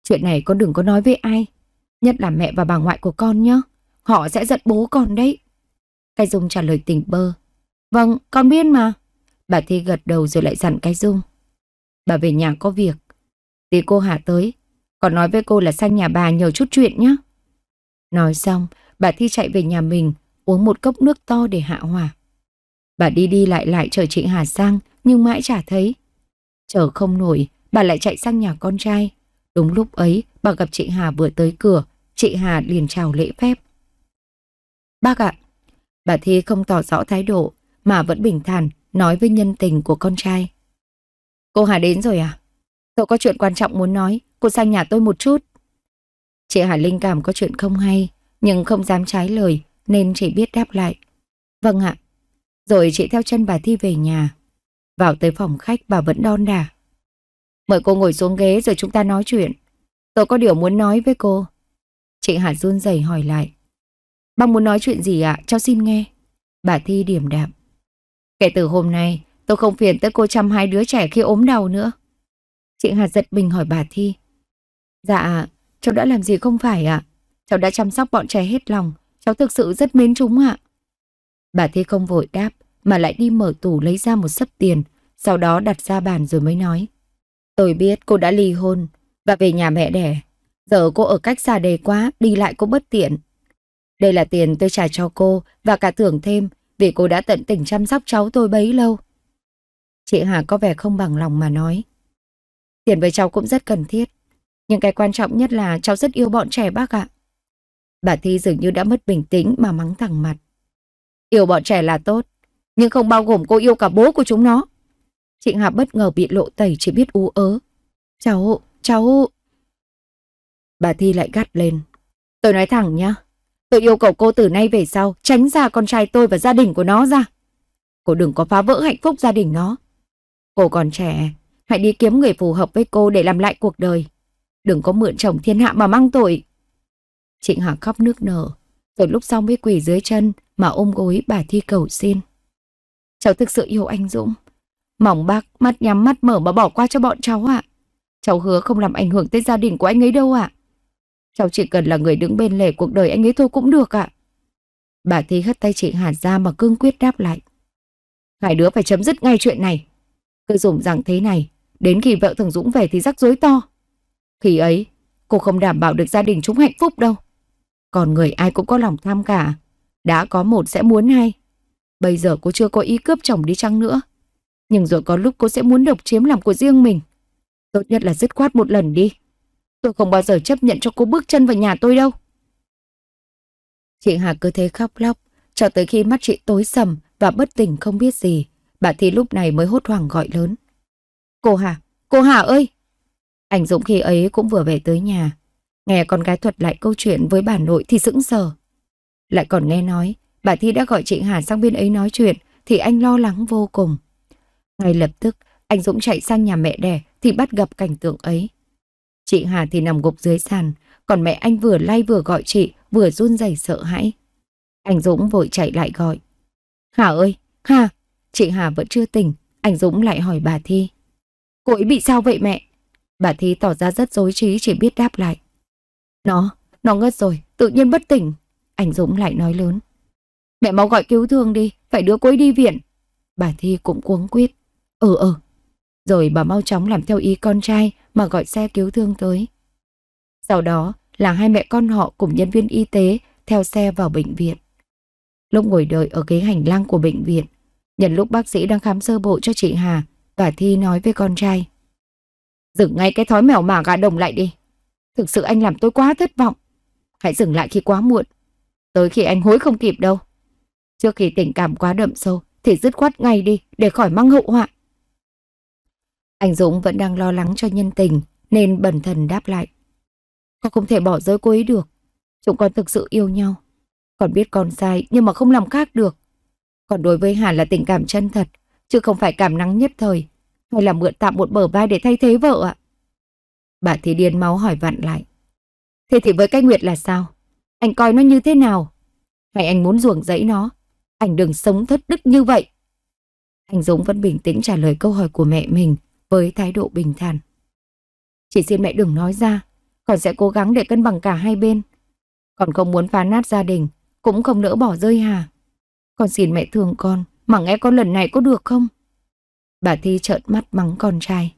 Chuyện này con đừng có nói với ai, nhất là mẹ và bà ngoại của con nhé. Họ sẽ giận bố con đấy. Cái Dung trả lời tỉnh bơ. Vâng, con biết mà. Bà Thi gật đầu rồi lại dặn cái Dung bà về nhà có việc. Tí cô Hà tới, còn nói với cô là sang nhà bà nhờ chút chuyện nhé. Nói xong, bà Thi chạy về nhà mình, uống một cốc nước to để hạ hỏa. Bà đi đi lại lại chờ chị Hà sang, nhưng mãi chả thấy. Chờ không nổi, bà lại chạy sang nhà con trai. Đúng lúc ấy, bà gặp chị Hà vừa tới cửa, chị Hà liền chào lễ phép. Bác ạ, bà Thi không tỏ rõ thái độ, mà vẫn bình thản nói với nhân tình của con trai. Cô Hà đến rồi à? Tôi có chuyện quan trọng muốn nói, cô sang nhà tôi một chút. Chị Hà Linh cảm có chuyện không hay, nhưng không dám trái lời nên chỉ biết đáp lại. Vâng ạ. Rồi chị theo chân bà Thi về nhà. Vào tới phòng khách bà vẫn đon đả. Mời cô ngồi xuống ghế rồi chúng ta nói chuyện. Tôi có điều muốn nói với cô. Chị Hà run rẩy hỏi lại. Bác muốn nói chuyện gì ạ? Cho xin nghe. Bà Thi điểm đạm. Kể từ hôm nay, Tôi không phiền tới cô chăm hai đứa trẻ khi ốm đau nữa. chị Hà giật mình hỏi bà Thi. Dạ, cháu đã làm gì không phải ạ? À? Cháu đã chăm sóc bọn trẻ hết lòng. Cháu thực sự rất mến chúng ạ. Bà Thi không vội đáp, mà lại đi mở tủ lấy ra một sấp tiền, sau đó đặt ra bàn rồi mới nói. Tôi biết cô đã ly hôn và về nhà mẹ đẻ. Giờ cô ở cách xa đề quá, đi lại cũng bất tiện. Đây là tiền tôi trả cho cô và cả thưởng thêm vì cô đã tận tình chăm sóc cháu tôi bấy lâu. Chị Hà có vẻ không bằng lòng mà nói. Tiền với cháu cũng rất cần thiết. Nhưng cái quan trọng nhất là cháu rất yêu bọn trẻ bác ạ. Bà Thi dường như đã mất bình tĩnh mà mắng thẳng mặt. Yêu bọn trẻ là tốt, nhưng không bao gồm cô yêu cả bố của chúng nó. Chị Hà bất ngờ bị lộ tẩy chỉ biết ú ớ. Cháu, cháu... Bà Thi lại gắt lên. Tôi nói thẳng nhá, tôi yêu cầu cô từ nay về sau tránh ra con trai tôi và gia đình của nó ra. Cô đừng có phá vỡ hạnh phúc gia đình nó. Cô còn trẻ, hãy đi kiếm người phù hợp với cô để làm lại cuộc đời. Đừng có mượn chồng thiên hạ mà mang tội. Trịnh Hà khóc nước nở, rồi lúc xong mới quỳ dưới chân mà ôm gối bà Thi cầu xin. Cháu thực sự yêu anh Dũng. Mỏng bác mắt nhắm mắt mở mà bỏ qua cho bọn cháu ạ. Cháu hứa không làm ảnh hưởng tới gia đình của anh ấy đâu ạ. Cháu chỉ cần là người đứng bên lề cuộc đời anh ấy thôi cũng được ạ. Bà Thi hất tay chị Hà ra mà cương quyết đáp lại. Hai đứa phải chấm dứt ngay chuyện này. Cứ dùng rằng thế này, đến khi vợ thường Dũng về thì rắc rối to. Khi ấy, cô không đảm bảo được gia đình chúng hạnh phúc đâu. Còn người ai cũng có lòng tham cả, đã có một sẽ muốn hai. Bây giờ cô chưa có ý cướp chồng đi chăng nữa, nhưng rồi có lúc cô sẽ muốn độc chiếm làm của riêng mình. Tốt nhất là dứt khoát một lần đi. Tôi không bao giờ chấp nhận cho cô bước chân vào nhà tôi đâu. Chị Hà cứ thế khóc lóc, cho tới khi mắt chị tối sầm và bất tỉnh không biết gì. Bà Thi lúc này mới hốt hoảng gọi lớn. Cô Hà, cô Hà ơi! Anh Dũng khi ấy cũng vừa về tới nhà. Nghe con gái thuật lại câu chuyện với bà nội thì sững sờ. Lại còn nghe nói, bà Thi đã gọi chị Hà sang bên ấy nói chuyện thì anh lo lắng vô cùng. Ngay lập tức, anh Dũng chạy sang nhà mẹ đẻ thì bắt gặp cảnh tượng ấy. Chị Hà thì nằm gục dưới sàn, còn mẹ anh vừa lay vừa gọi chị, vừa run rẩy sợ hãi. Anh Dũng vội chạy lại gọi. Hà ơi, Hà, Chị Hà vẫn chưa tỉnh, anh Dũng lại hỏi bà Thi. Cô ấy bị sao vậy mẹ? Bà Thi tỏ ra rất dối trí chỉ biết đáp lại. Nó, nó ngất rồi, tự nhiên bất tỉnh. Anh Dũng lại nói lớn. Mẹ mau gọi cứu thương đi, phải đưa cô ấy đi viện. Bà Thi cũng cuống quýt. Ừ ừ. Rồi bà mau chóng làm theo ý con trai mà gọi xe cứu thương tới. Sau đó là hai mẹ con họ cùng nhân viên y tế theo xe vào bệnh viện. Lúc ngồi đợi ở ghế hành lang của bệnh viện, Nhân lúc bác sĩ đang khám sơ bộ cho chị Hà, Tả Thi nói với con trai. Dừng ngay cái thói mèo mả gà đồng lại đi. Thực sự anh làm tôi quá thất vọng. Hãy dừng lại khi quá muộn. Tới khi anh hối không kịp đâu. Trước khi tình cảm quá đậm sâu thì dứt khoát ngay đi để khỏi mang hậu họa. Anh Dũng vẫn đang lo lắng cho nhân tình nên bẩn thần đáp lại. Con không thể bỏ rơi cô ấy được. Chúng con thực sự yêu nhau. còn biết con sai nhưng mà không làm khác được. Còn đối với Hà là tình cảm chân thật, chứ không phải cảm nắng nhất thời, hay là mượn tạm một bờ vai để thay thế vợ ạ. Bà thì điên máu hỏi vặn lại. Thế thì với cái Nguyệt là sao? Anh coi nó như thế nào? Hay anh muốn ruồng dẫy nó? Anh đừng sống thất đức như vậy. Anh Dũng vẫn bình tĩnh trả lời câu hỏi của mẹ mình với thái độ bình thản. Chỉ xin mẹ đừng nói ra, còn sẽ cố gắng để cân bằng cả hai bên. Còn không muốn phá nát gia đình, cũng không nỡ bỏ rơi Hà. Con xin mẹ thương con, mà nghe con lần này có được không? Bà Thi trợn mắt mắng con trai.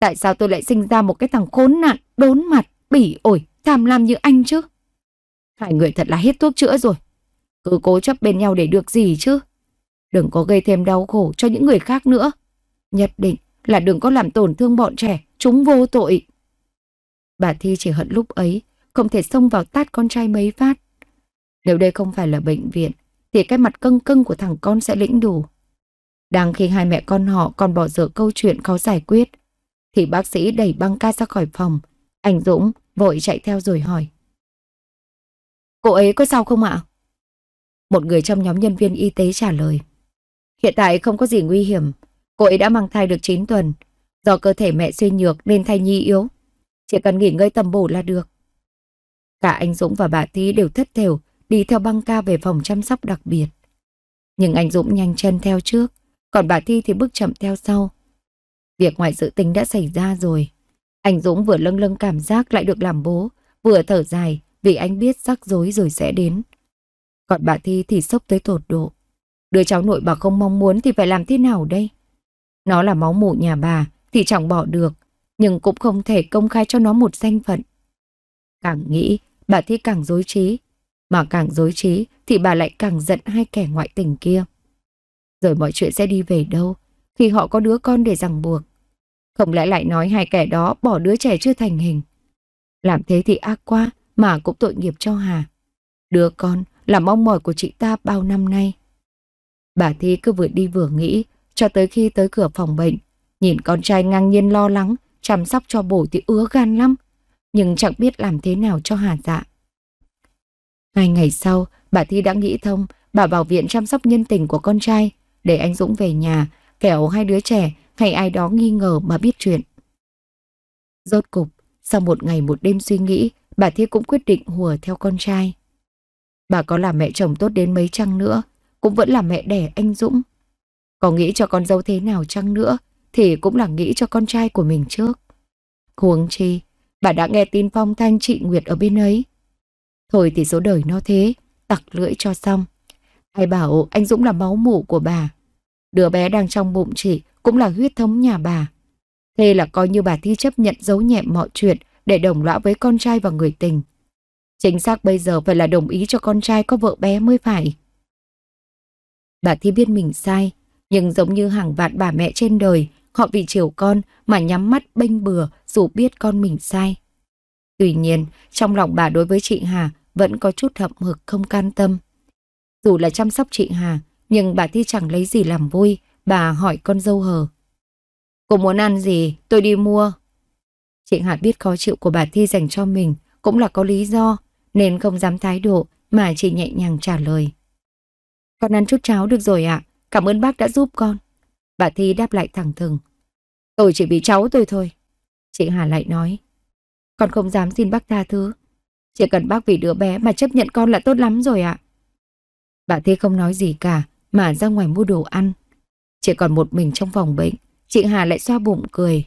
Tại sao tôi lại sinh ra một cái thằng khốn nạn, đốn mặt, bỉ ổi, tham lam như anh chứ? Hai người thật là hết thuốc chữa rồi. Cứ cố chấp bên nhau để được gì chứ? Đừng có gây thêm đau khổ cho những người khác nữa. Nhất định là đừng có làm tổn thương bọn trẻ, chúng vô tội. Bà Thi chỉ hận lúc ấy, không thể xông vào tát con trai mấy phát. Nếu đây không phải là bệnh viện, thì cái mặt cưng cưng của thằng con sẽ lĩnh đủ. Đang khi hai mẹ con họ còn bỏ dở câu chuyện khó giải quyết, thì bác sĩ đẩy băng ca ra khỏi phòng. Anh Dũng vội chạy theo rồi hỏi. Cô ấy có sao không ạ? Một người trong nhóm nhân viên y tế trả lời. Hiện tại không có gì nguy hiểm. Cô ấy đã mang thai được 9 tuần. Do cơ thể mẹ suy nhược nên thai nhi yếu. Chỉ cần nghỉ ngơi tầm bổ là được. Cả anh Dũng và bà Thí đều thất thểu đi theo băng ca về phòng chăm sóc đặc biệt. Nhưng anh Dũng nhanh chân theo trước, còn bà Thi thì bước chậm theo sau. Việc ngoại dự tính đã xảy ra rồi. Anh Dũng vừa lâng lâng cảm giác lại được làm bố, vừa thở dài vì anh biết rắc rối rồi sẽ đến. Còn bà Thi thì sốc tới tột độ. Đứa cháu nội bà không mong muốn thì phải làm thế nào đây? Nó là máu mủ nhà bà thì chẳng bỏ được, nhưng cũng không thể công khai cho nó một danh phận. Càng nghĩ, bà Thi càng dối trí, mà càng dối trí thì bà lại càng giận hai kẻ ngoại tình kia. Rồi mọi chuyện sẽ đi về đâu khi họ có đứa con để ràng buộc. Không lẽ lại nói hai kẻ đó bỏ đứa trẻ chưa thành hình. Làm thế thì ác quá mà cũng tội nghiệp cho Hà. Đứa con là mong mỏi của chị ta bao năm nay. Bà Thi cứ vừa đi vừa nghĩ cho tới khi tới cửa phòng bệnh. Nhìn con trai ngang nhiên lo lắng, chăm sóc cho bổ thì ứa gan lắm. Nhưng chẳng biết làm thế nào cho Hà dạ. Hai ngày sau, bà Thi đã nghĩ thông, bà vào viện chăm sóc nhân tình của con trai, để anh Dũng về nhà, kẻo hai đứa trẻ hay ai đó nghi ngờ mà biết chuyện. Rốt cục, sau một ngày một đêm suy nghĩ, bà Thi cũng quyết định hùa theo con trai. Bà có là mẹ chồng tốt đến mấy chăng nữa, cũng vẫn là mẹ đẻ anh Dũng. Có nghĩ cho con dâu thế nào chăng nữa, thì cũng là nghĩ cho con trai của mình trước. Huống chi, bà đã nghe tin phong thanh chị Nguyệt ở bên ấy. Thôi thì số đời nó thế, tặc lưỡi cho xong. Ai bảo anh Dũng là máu mủ của bà. Đứa bé đang trong bụng chị cũng là huyết thống nhà bà. Thế là coi như bà Thi chấp nhận giấu nhẹm mọi chuyện để đồng lõa với con trai và người tình. Chính xác bây giờ phải là đồng ý cho con trai có vợ bé mới phải. Bà Thi biết mình sai, nhưng giống như hàng vạn bà mẹ trên đời, họ vì chiều con mà nhắm mắt bênh bừa dù biết con mình sai. Tuy nhiên, trong lòng bà đối với chị Hà vẫn có chút hậm hực không can tâm. Dù là chăm sóc chị Hà, nhưng bà Thi chẳng lấy gì làm vui, bà hỏi con dâu hờ. Cô muốn ăn gì, tôi đi mua. Chị Hà biết khó chịu của bà Thi dành cho mình cũng là có lý do, nên không dám thái độ mà chị nhẹ nhàng trả lời. Con ăn chút cháo được rồi ạ, cảm ơn bác đã giúp con. Bà Thi đáp lại thẳng thừng. Tôi chỉ bị cháu tôi thôi. Chị Hà lại nói. Con không dám xin bác tha thứ. Chỉ cần bác vì đứa bé mà chấp nhận con là tốt lắm rồi ạ. Bà Thê không nói gì cả, mà ra ngoài mua đồ ăn. Chỉ còn một mình trong phòng bệnh, chị Hà lại xoa bụng cười.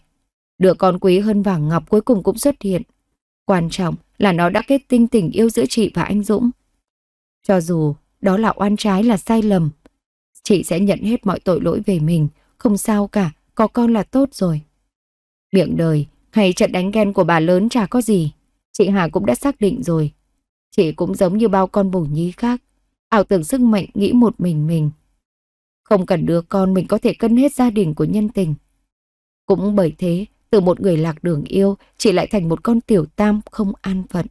Đứa con quý hơn vàng ngọc cuối cùng cũng xuất hiện. Quan trọng là nó đã kết tinh tình yêu giữa chị và anh Dũng. Cho dù đó là oan trái là sai lầm, chị sẽ nhận hết mọi tội lỗi về mình, không sao cả, có con là tốt rồi. Miệng đời hay trận đánh ghen của bà lớn chả có gì. Chị Hà cũng đã xác định rồi. Chị cũng giống như bao con bổ nhí khác, ảo tưởng sức mạnh nghĩ một mình mình. Không cần đứa con mình có thể cân hết gia đình của nhân tình. Cũng bởi thế, từ một người lạc đường yêu, chị lại thành một con tiểu tam không an phận.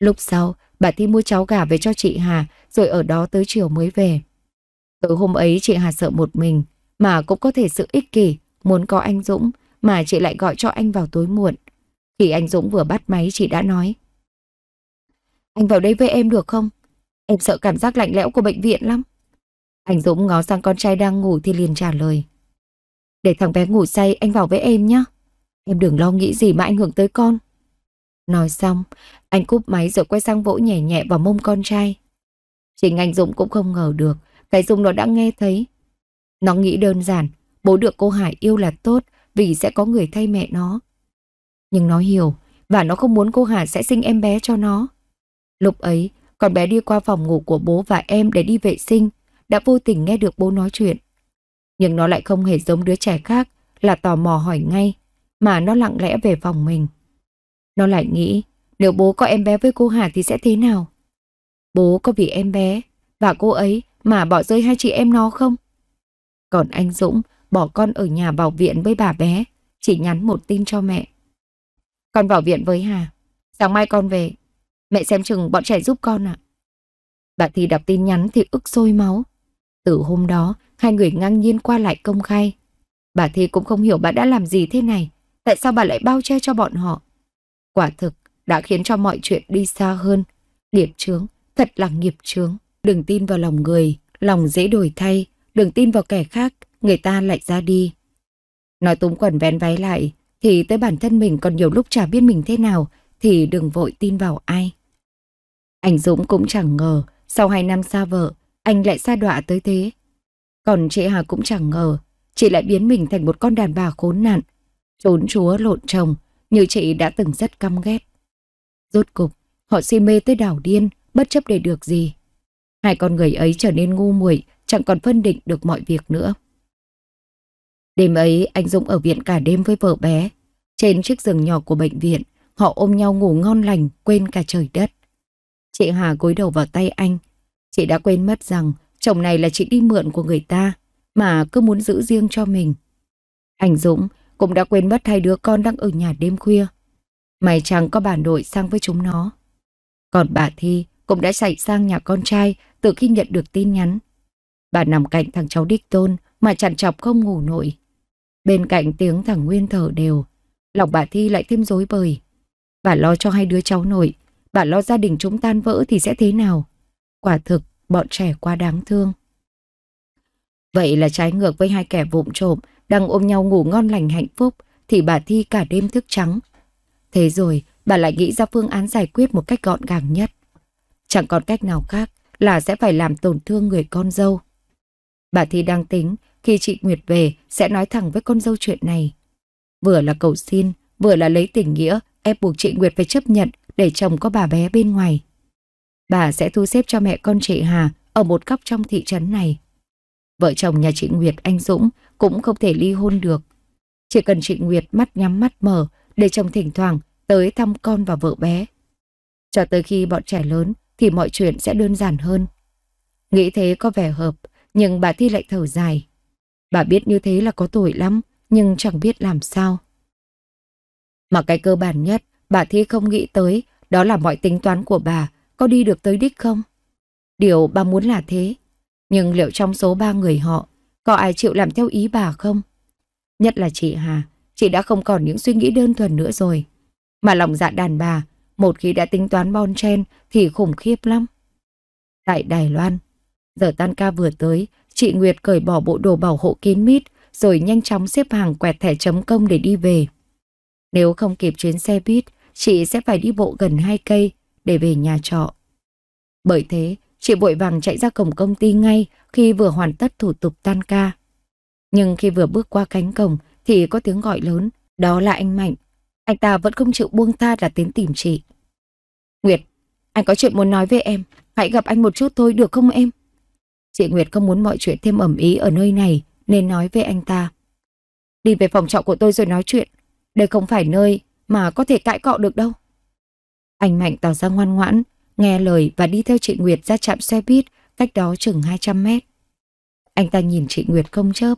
Lúc sau, bà Thi mua cháu gà về cho chị Hà, rồi ở đó tới chiều mới về. Tối hôm ấy chị Hà sợ một mình, mà cũng có thể sự ích kỷ, muốn có anh Dũng, mà chị lại gọi cho anh vào tối muộn. Khi anh Dũng vừa bắt máy chị đã nói. Anh vào đây với em được không? Em sợ cảm giác lạnh lẽo của bệnh viện lắm. Anh Dũng ngó sang con trai đang ngủ thì liền trả lời. Để thằng bé ngủ say anh vào với em nhé. Em đừng lo nghĩ gì mà ảnh hưởng tới con. Nói xong, anh cúp máy rồi quay sang vỗ nhẹ nhẹ vào mông con trai. Chính anh Dũng cũng không ngờ được, cái Dũng nó đã nghe thấy. Nó nghĩ đơn giản, bố được cô Hải yêu là tốt, vì sẽ có người thay mẹ nó. Nhưng nó hiểu và nó không muốn cô Hà sẽ sinh em bé cho nó. Lúc ấy, con bé đi qua phòng ngủ của bố và em để đi vệ sinh, đã vô tình nghe được bố nói chuyện. Nhưng nó lại không hề giống đứa trẻ khác là tò mò hỏi ngay, mà nó lặng lẽ về phòng mình. Nó lại nghĩ nếu bố có em bé với cô Hà thì sẽ thế nào? Bố có vì em bé và cô ấy mà bỏ rơi hai chị em nó không? Còn anh Dũng bỏ con ở nhà bảo viện với bà bé, chỉ nhắn một tin cho mẹ. Con vào viện với Hà, sáng mai con về, mẹ xem chừng bọn trẻ giúp con ạ. À. Bà Thi đọc tin nhắn thì ức sôi máu. Từ hôm đó, hai người ngang nhiên qua lại công khai. Bà Thi cũng không hiểu bà đã làm gì thế này, tại sao bà lại bao che cho bọn họ. Quả thực, đã khiến cho mọi chuyện đi xa hơn. Nghiệp chướng, thật là nghiệp chướng. Đừng tin vào lòng người, lòng dễ đổi thay. Đừng tin vào kẻ khác, người ta lại ra đi. Nói túm quần vén váy lại, thì tới bản thân mình còn nhiều lúc chả biết mình thế nào, thì đừng vội tin vào ai. Anh Dũng cũng chẳng ngờ, sau hai năm xa vợ, anh lại xa đọa tới thế. Còn chị Hà cũng chẳng ngờ, chị lại biến mình thành một con đàn bà khốn nạn, trốn chúa lộn chồng, như chị đã từng rất căm ghét. Rốt cục, họ si mê tới đảo điên, bất chấp để được gì. Hai con người ấy trở nên ngu muội, chẳng còn phân định được mọi việc nữa. Đêm ấy anh Dũng ở viện cả đêm với vợ bé. Trên chiếc giường nhỏ của bệnh viện, họ ôm nhau ngủ ngon lành, quên cả trời đất. Chị Hà cúi đầu vào tay anh. Chị đã quên mất rằng chồng này là chị đi mượn của người ta, mà cứ muốn giữ riêng cho mình. Anh Dũng cũng đã quên mất hai đứa con đang ở nhà đêm khuya. Mày chẳng có bà nội sang với chúng nó. Còn bà Thi cũng đã chạy sang nhà con trai từ khi nhận được tin nhắn. Bà nằm cạnh thằng cháu Đích Tôn mà chằn chọc không ngủ nổi. Bên cạnh tiếng thằng Nguyên thở đều, lòng bà Thi lại thêm rối bời. Bà lo cho hai đứa cháu nội, bà lo gia đình chúng tan vỡ thì sẽ thế nào? Quả thực, bọn trẻ quá đáng thương. Vậy là trái ngược với hai kẻ vụng trộm, đang ôm nhau ngủ ngon lành hạnh phúc, thì bà Thi cả đêm thức trắng. Thế rồi, bà lại nghĩ ra phương án giải quyết một cách gọn gàng nhất. Chẳng còn cách nào khác là sẽ phải làm tổn thương người con dâu. Bà Thi đang tính khi chị Nguyệt về, sẽ nói thẳng với con dâu chuyện này. Vừa là cầu xin, vừa là lấy tình nghĩa, ép buộc chị Nguyệt phải chấp nhận để chồng có bà bé bên ngoài. Bà sẽ thu xếp cho mẹ con chị Hà ở một góc trong thị trấn này. Vợ chồng nhà chị Nguyệt anh Dũng cũng không thể ly hôn được. Chỉ cần chị Nguyệt mắt nhắm mắt mở để chồng thỉnh thoảng tới thăm con và vợ bé. Cho tới khi bọn trẻ lớn thì mọi chuyện sẽ đơn giản hơn. Nghĩ thế có vẻ hợp, nhưng bà Thi lại thở dài. Bà biết như thế là có tội lắm, nhưng chẳng biết làm sao. Mà cái cơ bản nhất, bà Thi không nghĩ tới, đó là mọi tính toán của bà có đi được tới đích không? Điều bà muốn là thế, nhưng liệu trong số ba người họ, có ai chịu làm theo ý bà không? Nhất là chị Hà, chị đã không còn những suy nghĩ đơn thuần nữa rồi. Mà lòng dạ đàn bà, một khi đã tính toán bon chen thì khủng khiếp lắm. Tại Đài Loan, giờ tan ca vừa tới, Chị Nguyệt cởi bỏ bộ đồ bảo hộ kín mít rồi nhanh chóng xếp hàng quẹt thẻ chấm công để đi về. Nếu không kịp chuyến xe buýt, chị sẽ phải đi bộ gần 2 cây để về nhà trọ. Bởi thế, chị vội vàng chạy ra cổng công ty ngay khi vừa hoàn tất thủ tục tan ca. Nhưng khi vừa bước qua cánh cổng thì có tiếng gọi lớn, đó là anh Mạnh. Anh ta vẫn không chịu buông tha là tiến tìm chị. Nguyệt, anh có chuyện muốn nói với em, hãy gặp anh một chút thôi được không em? Chị Nguyệt không muốn mọi chuyện thêm ẩm ý ở nơi này nên nói với anh ta. Đi về phòng trọ của tôi rồi nói chuyện. Đây không phải nơi mà có thể cãi cọ được đâu. Anh Mạnh tỏ ra ngoan ngoãn, nghe lời và đi theo chị Nguyệt ra trạm xe buýt cách đó chừng 200 mét. Anh ta nhìn chị Nguyệt không chớp.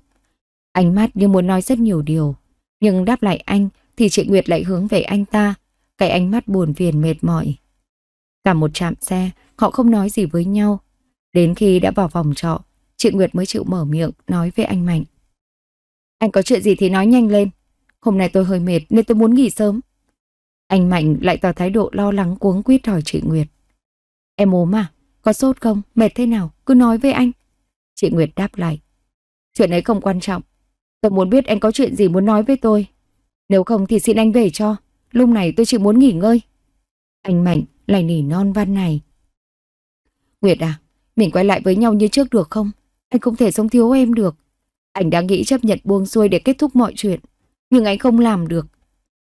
Ánh mắt như muốn nói rất nhiều điều. Nhưng đáp lại anh thì chị Nguyệt lại hướng về anh ta, cái ánh mắt buồn phiền mệt mỏi. Cả một trạm xe, họ không nói gì với nhau, Đến khi đã vào phòng trọ, chị Nguyệt mới chịu mở miệng nói với anh Mạnh. Anh có chuyện gì thì nói nhanh lên. Hôm nay tôi hơi mệt nên tôi muốn nghỉ sớm. Anh Mạnh lại tỏ thái độ lo lắng cuống quýt hỏi chị Nguyệt. Em ốm à? Có sốt không? Mệt thế nào? Cứ nói với anh. Chị Nguyệt đáp lại. Chuyện ấy không quan trọng. Tôi muốn biết anh có chuyện gì muốn nói với tôi. Nếu không thì xin anh về cho. Lúc này tôi chỉ muốn nghỉ ngơi. Anh Mạnh lại nỉ non văn này. Nguyệt à, mình quay lại với nhau như trước được không? Anh không thể sống thiếu em được. Anh đã nghĩ chấp nhận buông xuôi để kết thúc mọi chuyện. Nhưng anh không làm được.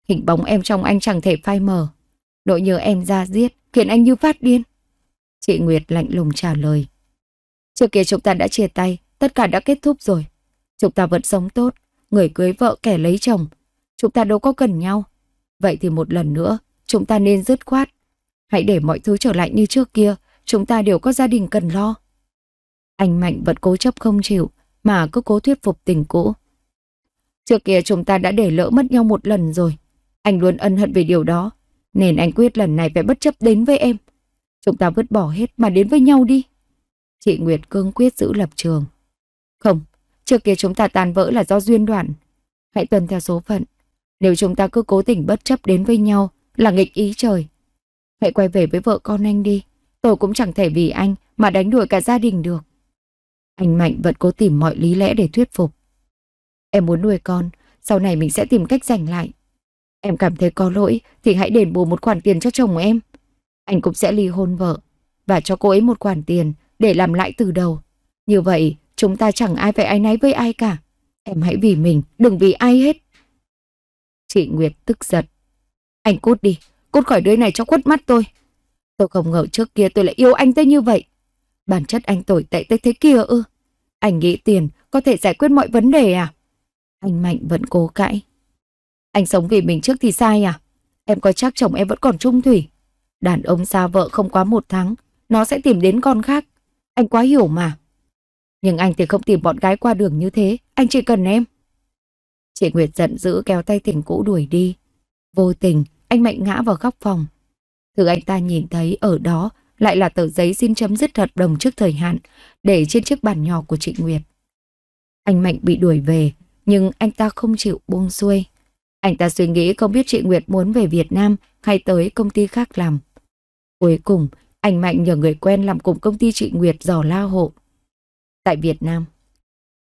Hình bóng em trong anh chẳng thể phai mờ. Nỗi nhớ em ra giết, khiến anh như phát điên. Chị Nguyệt lạnh lùng trả lời. Trước kia chúng ta đã chia tay, tất cả đã kết thúc rồi. Chúng ta vẫn sống tốt, người cưới vợ kẻ lấy chồng. Chúng ta đâu có cần nhau. Vậy thì một lần nữa, chúng ta nên dứt khoát. Hãy để mọi thứ trở lại như trước kia, chúng ta đều có gia đình cần lo. Anh Mạnh vẫn cố chấp không chịu, mà cứ cố thuyết phục tình cũ. Trước kia chúng ta đã để lỡ mất nhau một lần rồi. Anh luôn ân hận về điều đó, nên anh quyết lần này phải bất chấp đến với em. Chúng ta vứt bỏ hết mà đến với nhau đi. Chị Nguyệt cương quyết giữ lập trường. Không, trước kia chúng ta tan vỡ là do duyên đoạn. Hãy tuân theo số phận. Nếu chúng ta cứ cố tình bất chấp đến với nhau là nghịch ý trời. Hãy quay về với vợ con anh đi tôi cũng chẳng thể vì anh mà đánh đuổi cả gia đình được. Anh Mạnh vẫn cố tìm mọi lý lẽ để thuyết phục. Em muốn nuôi con, sau này mình sẽ tìm cách giành lại. Em cảm thấy có lỗi thì hãy đền bù một khoản tiền cho chồng em. Anh cũng sẽ ly hôn vợ và cho cô ấy một khoản tiền để làm lại từ đầu. Như vậy, chúng ta chẳng ai phải ai nấy với ai cả. Em hãy vì mình, đừng vì ai hết. Chị Nguyệt tức giật. Anh cút đi, cút khỏi nơi này cho khuất mắt tôi. Tôi không ngờ trước kia tôi lại yêu anh tới như vậy. Bản chất anh tồi tệ tới thế kia ư. Anh nghĩ tiền có thể giải quyết mọi vấn đề à? Anh Mạnh vẫn cố cãi. Anh sống vì mình trước thì sai à? Em có chắc chồng em vẫn còn trung thủy. Đàn ông xa vợ không quá một tháng, nó sẽ tìm đến con khác. Anh quá hiểu mà. Nhưng anh thì không tìm bọn gái qua đường như thế, anh chỉ cần em. Chị Nguyệt giận dữ kéo tay tỉnh cũ đuổi đi. Vô tình, anh Mạnh ngã vào góc phòng, Thứ anh ta nhìn thấy ở đó lại là tờ giấy xin chấm dứt hợp đồng trước thời hạn để trên chiếc bàn nhỏ của chị Nguyệt. Anh Mạnh bị đuổi về, nhưng anh ta không chịu buông xuôi. Anh ta suy nghĩ không biết chị Nguyệt muốn về Việt Nam hay tới công ty khác làm. Cuối cùng, anh Mạnh nhờ người quen làm cùng công ty chị Nguyệt dò la hộ. Tại Việt Nam,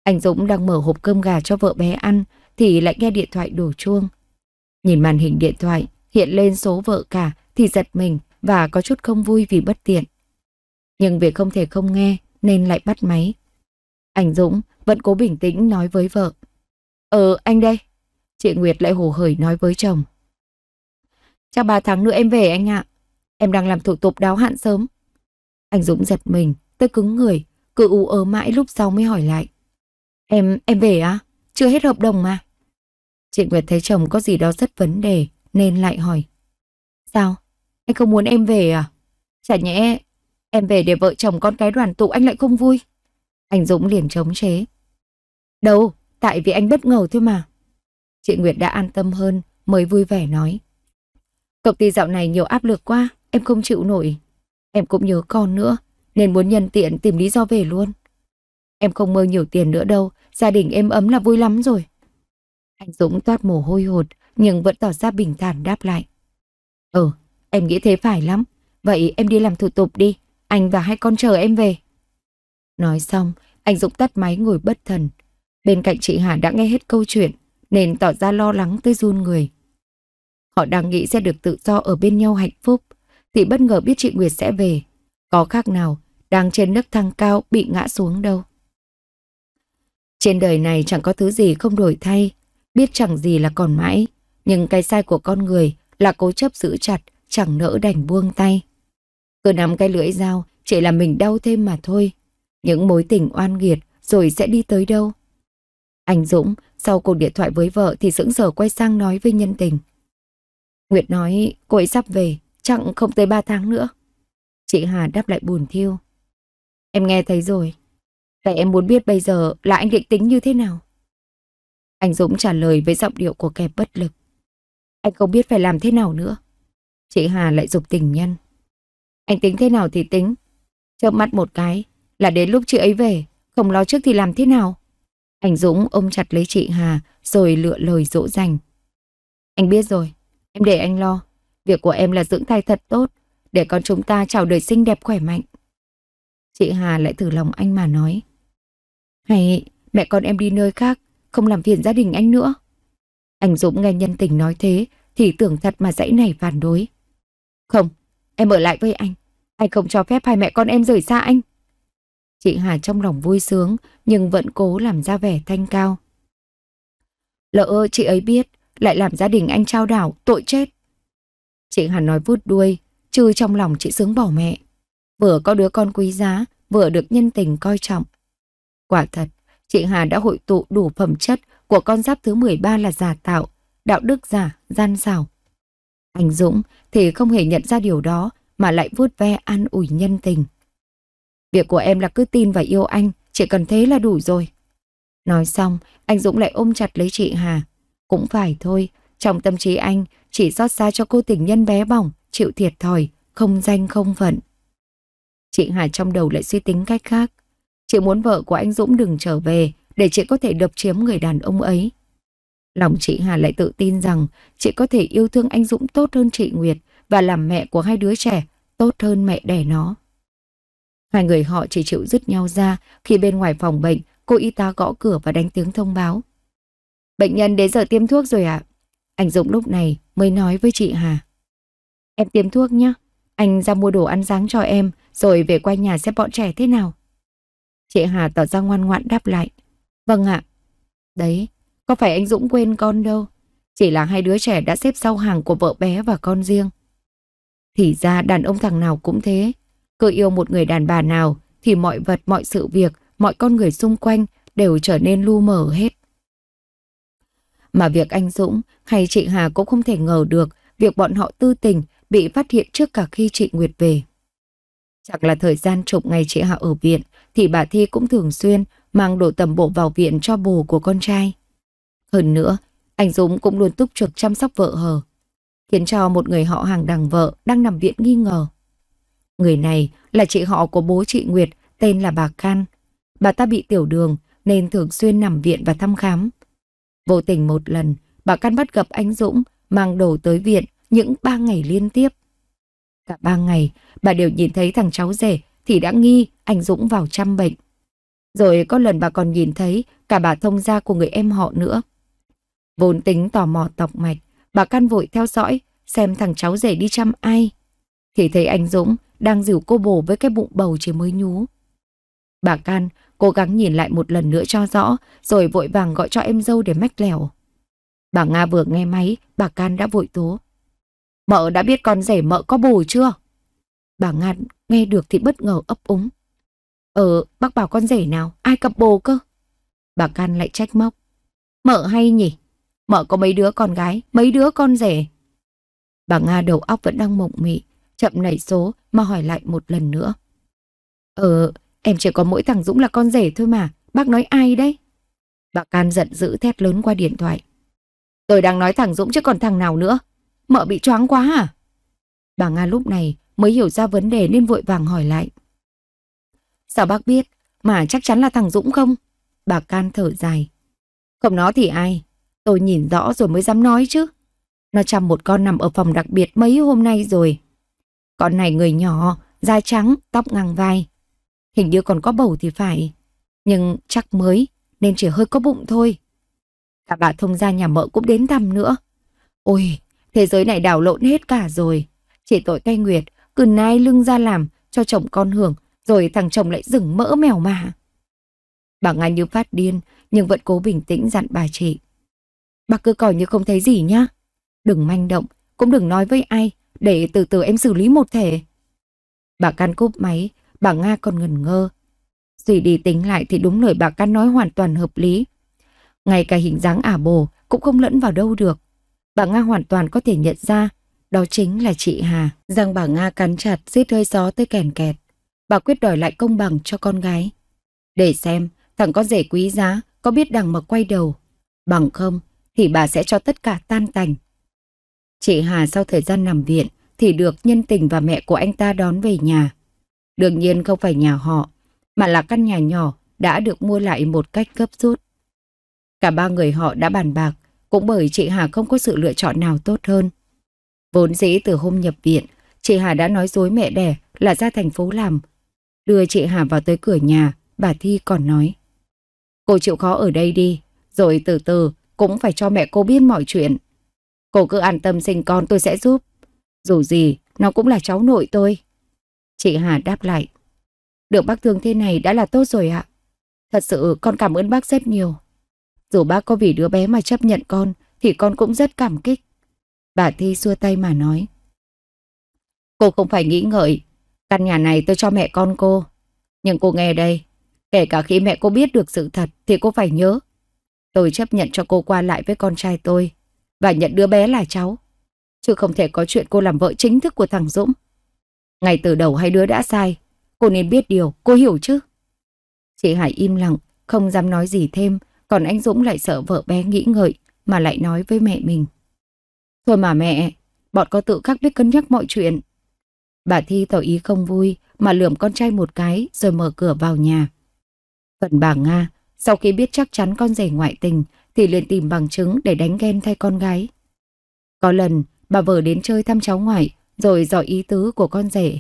anh Dũng đang mở hộp cơm gà cho vợ bé ăn thì lại nghe điện thoại đổ chuông. Nhìn màn hình điện thoại hiện lên số vợ cả thì giật mình và có chút không vui vì bất tiện. Nhưng vì không thể không nghe nên lại bắt máy. Anh Dũng vẫn cố bình tĩnh nói với vợ. Ờ, anh đây. Chị Nguyệt lại hổ hởi nói với chồng. Chắc 3 tháng nữa em về anh ạ. Em đang làm thủ tục đáo hạn sớm. Anh Dũng giật mình, tôi cứng người, cứ ú ớ mãi lúc sau mới hỏi lại. Em, em về á? À? Chưa hết hợp đồng mà. Chị Nguyệt thấy chồng có gì đó rất vấn đề nên lại hỏi. Sao? Anh không muốn em về à? Chả nhẽ em về để vợ chồng con cái đoàn tụ anh lại không vui? Anh Dũng liền chống chế. Đâu, tại vì anh bất ngờ thôi mà. Chị Nguyệt đã an tâm hơn, mới vui vẻ nói. Công ty dạo này nhiều áp lực quá, em không chịu nổi. Em cũng nhớ con nữa, nên muốn nhân tiện tìm lý do về luôn. Em không mơ nhiều tiền nữa đâu, gia đình em ấm là vui lắm rồi. Anh Dũng toát mồ hôi hột, nhưng vẫn tỏ ra bình thản đáp lại. Ừ, Em nghĩ thế phải lắm. Vậy em đi làm thủ tục đi. Anh và hai con chờ em về. Nói xong, anh Dũng tắt máy ngồi bất thần. Bên cạnh chị Hà đã nghe hết câu chuyện, nên tỏ ra lo lắng tới run người. Họ đang nghĩ sẽ được tự do ở bên nhau hạnh phúc, thì bất ngờ biết chị Nguyệt sẽ về. Có khác nào, đang trên nước thăng cao bị ngã xuống đâu. Trên đời này chẳng có thứ gì không đổi thay, biết chẳng gì là còn mãi. Nhưng cái sai của con người là cố chấp giữ chặt, chẳng nỡ đành buông tay. Cứ nắm cái lưỡi dao, chỉ là mình đau thêm mà thôi. Những mối tình oan nghiệt rồi sẽ đi tới đâu? Anh Dũng, sau cuộc điện thoại với vợ thì sững sờ quay sang nói với nhân tình. Nguyệt nói cô ấy sắp về, chẳng không tới ba tháng nữa. Chị Hà đáp lại buồn thiêu. Em nghe thấy rồi. Tại em muốn biết bây giờ là anh định tính như thế nào. Anh Dũng trả lời với giọng điệu của kẻ bất lực. Anh không biết phải làm thế nào nữa. Chị Hà lại dục tình nhân. Anh tính thế nào thì tính. Chớp mắt một cái là đến lúc chị ấy về, không lo trước thì làm thế nào? Anh Dũng ôm chặt lấy chị Hà rồi lựa lời dỗ dành. Anh biết rồi, em để anh lo. Việc của em là dưỡng thai thật tốt, để con chúng ta chào đời xinh đẹp khỏe mạnh. Chị Hà lại thử lòng anh mà nói. Hay mẹ con em đi nơi khác, không làm phiền gia đình anh nữa. Anh Dũng nghe nhân tình nói thế thì tưởng thật mà dãy này phản đối. Không, em ở lại với anh. Anh không cho phép hai mẹ con em rời xa anh. Chị Hà trong lòng vui sướng nhưng vẫn cố làm ra vẻ thanh cao. Lỡ chị ấy biết lại làm gia đình anh trao đảo, tội chết. Chị Hà nói vút đuôi, chứ trong lòng chị sướng bỏ mẹ. Vừa có đứa con quý giá, vừa được nhân tình coi trọng. Quả thật, chị Hà đã hội tụ đủ phẩm chất của con giáp thứ 13 là giả tạo, đạo đức giả, gian xảo, anh Dũng thì không hề nhận ra điều đó mà lại vuốt ve an ủi nhân tình. Việc của em là cứ tin và yêu anh, chỉ cần thế là đủ rồi. Nói xong, anh Dũng lại ôm chặt lấy chị Hà. Cũng phải thôi, trong tâm trí anh chỉ xót xa cho cô tình nhân bé bỏng, chịu thiệt thòi, không danh không phận. Chị Hà trong đầu lại suy tính cách khác. Chị muốn vợ của anh Dũng đừng trở về để chị có thể độc chiếm người đàn ông ấy. Lòng chị Hà lại tự tin rằng chị có thể yêu thương anh Dũng tốt hơn chị Nguyệt và làm mẹ của hai đứa trẻ tốt hơn mẹ đẻ nó. Hai người họ chỉ chịu dứt nhau ra khi bên ngoài phòng bệnh cô y tá gõ cửa và đánh tiếng thông báo. Bệnh nhân đến giờ tiêm thuốc rồi ạ. À? Anh Dũng lúc này mới nói với chị Hà. Em tiêm thuốc nhé. Anh ra mua đồ ăn sáng cho em rồi về qua nhà xếp bọn trẻ thế nào. Chị Hà tỏ ra ngoan ngoãn đáp lại. Vâng ạ. Đấy, có phải anh Dũng quên con đâu. Chỉ là hai đứa trẻ đã xếp sau hàng của vợ bé và con riêng. Thì ra đàn ông thằng nào cũng thế. Cứ yêu một người đàn bà nào thì mọi vật, mọi sự việc, mọi con người xung quanh đều trở nên lu mờ hết. Mà việc anh Dũng hay chị Hà cũng không thể ngờ được việc bọn họ tư tình bị phát hiện trước cả khi chị Nguyệt về. Chẳng là thời gian chục ngày chị Hạ ở viện thì bà Thi cũng thường xuyên mang đồ tầm bộ vào viện cho bồ của con trai. Hơn nữa, anh Dũng cũng luôn túc trực chăm sóc vợ hờ, khiến cho một người họ hàng đằng vợ đang nằm viện nghi ngờ. Người này là chị họ của bố chị Nguyệt, tên là bà Can. Bà ta bị tiểu đường nên thường xuyên nằm viện và thăm khám. Vô tình một lần, bà Can bắt gặp anh Dũng mang đồ tới viện những ba ngày liên tiếp. Cả ba ngày, bà đều nhìn thấy thằng cháu rể thì đã nghi anh Dũng vào chăm bệnh. Rồi có lần bà còn nhìn thấy cả bà thông gia của người em họ nữa. Vốn tính tò mò tọc mạch, bà Căn vội theo dõi, xem thằng cháu rể đi chăm ai. Thì thấy anh Dũng đang dìu cô bồ với cái bụng bầu chỉ mới nhú. Bà Can cố gắng nhìn lại một lần nữa cho rõ, rồi vội vàng gọi cho em dâu để mách lẻo. Bà Nga vừa nghe máy, bà Can đã vội tố. Mợ đã biết con rể mợ có bồ chưa? Bà Nga nghe được thì bất ngờ ấp úng. Ờ, bác bảo con rể nào, ai cặp bồ cơ? Bà Can lại trách móc. Mợ hay nhỉ, mợ có mấy đứa con gái, mấy đứa con rể. Bà Nga đầu óc vẫn đang mộng mị, chậm nảy số mà hỏi lại một lần nữa. Ờ, em chỉ có mỗi thằng Dũng là con rể thôi mà, bác nói ai đấy? Bà Can giận dữ thét lớn qua điện thoại. Tôi đang nói thằng Dũng chứ còn thằng nào nữa. Mợ bị choáng quá à? Bà Nga lúc này mới hiểu ra vấn đề nên vội vàng hỏi lại. Sao bác biết? Mà chắc chắn là thằng Dũng không? Bà Can thở dài. Không nó thì ai? Tôi nhìn rõ rồi mới dám nói chứ. Nó chăm một con nằm ở phòng đặc biệt mấy hôm nay rồi. Con này người nhỏ, da trắng, tóc ngang vai. Hình như còn có bầu thì phải. Nhưng chắc mới, nên chỉ hơi có bụng thôi. Cả bà thông gia nhà mợ cũng đến thăm nữa. Ôi, thế giới này đảo lộn hết cả rồi. Chỉ tội cay nguyệt, cứ nai lưng ra làm, cho chồng con hưởng, rồi thằng chồng lại dừng mỡ mèo mà. Bà Nga như phát điên, nhưng vẫn cố bình tĩnh dặn bà chị bà cứ coi như không thấy gì nhá. Đừng manh động, cũng đừng nói với ai, để từ từ em xử lý một thể. Bà Căn cúp máy, bà Nga còn ngần ngơ. Suy đi tính lại thì đúng lời bà Căn nói hoàn toàn hợp lý. Ngay cả hình dáng ả bồ cũng không lẫn vào đâu được. Bà Nga hoàn toàn có thể nhận ra, đó chính là chị Hà. rằng bà Nga cắn chặt, xít hơi gió tới kèn kẹt. Bà quyết đòi lại công bằng cho con gái. Để xem, thằng con rể quý giá có biết đằng mà quay đầu. Bằng không, thì bà sẽ cho tất cả tan tành. Chị Hà sau thời gian nằm viện thì được nhân tình và mẹ của anh ta đón về nhà. Đương nhiên không phải nhà họ, mà là căn nhà nhỏ đã được mua lại một cách gấp rút. Cả ba người họ đã bàn bạc, cũng bởi chị Hà không có sự lựa chọn nào tốt hơn. Vốn dĩ từ hôm nhập viện, chị Hà đã nói dối mẹ đẻ là ra thành phố làm. Đưa chị Hà vào tới cửa nhà, bà Thi còn nói. Cô chịu khó ở đây đi, rồi từ từ cũng phải cho mẹ cô biết mọi chuyện. Cô cứ an tâm sinh con tôi sẽ giúp. Dù gì, nó cũng là cháu nội tôi. Chị Hà đáp lại. Được bác thương thế này đã là tốt rồi ạ. Thật sự con cảm ơn bác rất nhiều. Dù bác có vì đứa bé mà chấp nhận con thì con cũng rất cảm kích. Bà Thi xua tay mà nói. Cô không phải nghĩ ngợi. Căn nhà này tôi cho mẹ con cô. Nhưng cô nghe đây, kể cả khi mẹ cô biết được sự thật thì cô phải nhớ Tôi chấp nhận cho cô qua lại với con trai tôi và nhận đứa bé là cháu. Chứ không thể có chuyện cô làm vợ chính thức của thằng Dũng. ngày từ đầu hai đứa đã sai. Cô nên biết điều, cô hiểu chứ? Chị Hải im lặng, không dám nói gì thêm. Còn anh Dũng lại sợ vợ bé nghĩ ngợi mà lại nói với mẹ mình. Thôi mà mẹ, bọn có tự khắc biết cân nhắc mọi chuyện. Bà Thi tỏ ý không vui mà lườm con trai một cái rồi mở cửa vào nhà. Phần bà Nga sau khi biết chắc chắn con rể ngoại tình thì liền tìm bằng chứng để đánh ghen thay con gái. Có lần bà vợ đến chơi thăm cháu ngoại rồi dò ý tứ của con rể.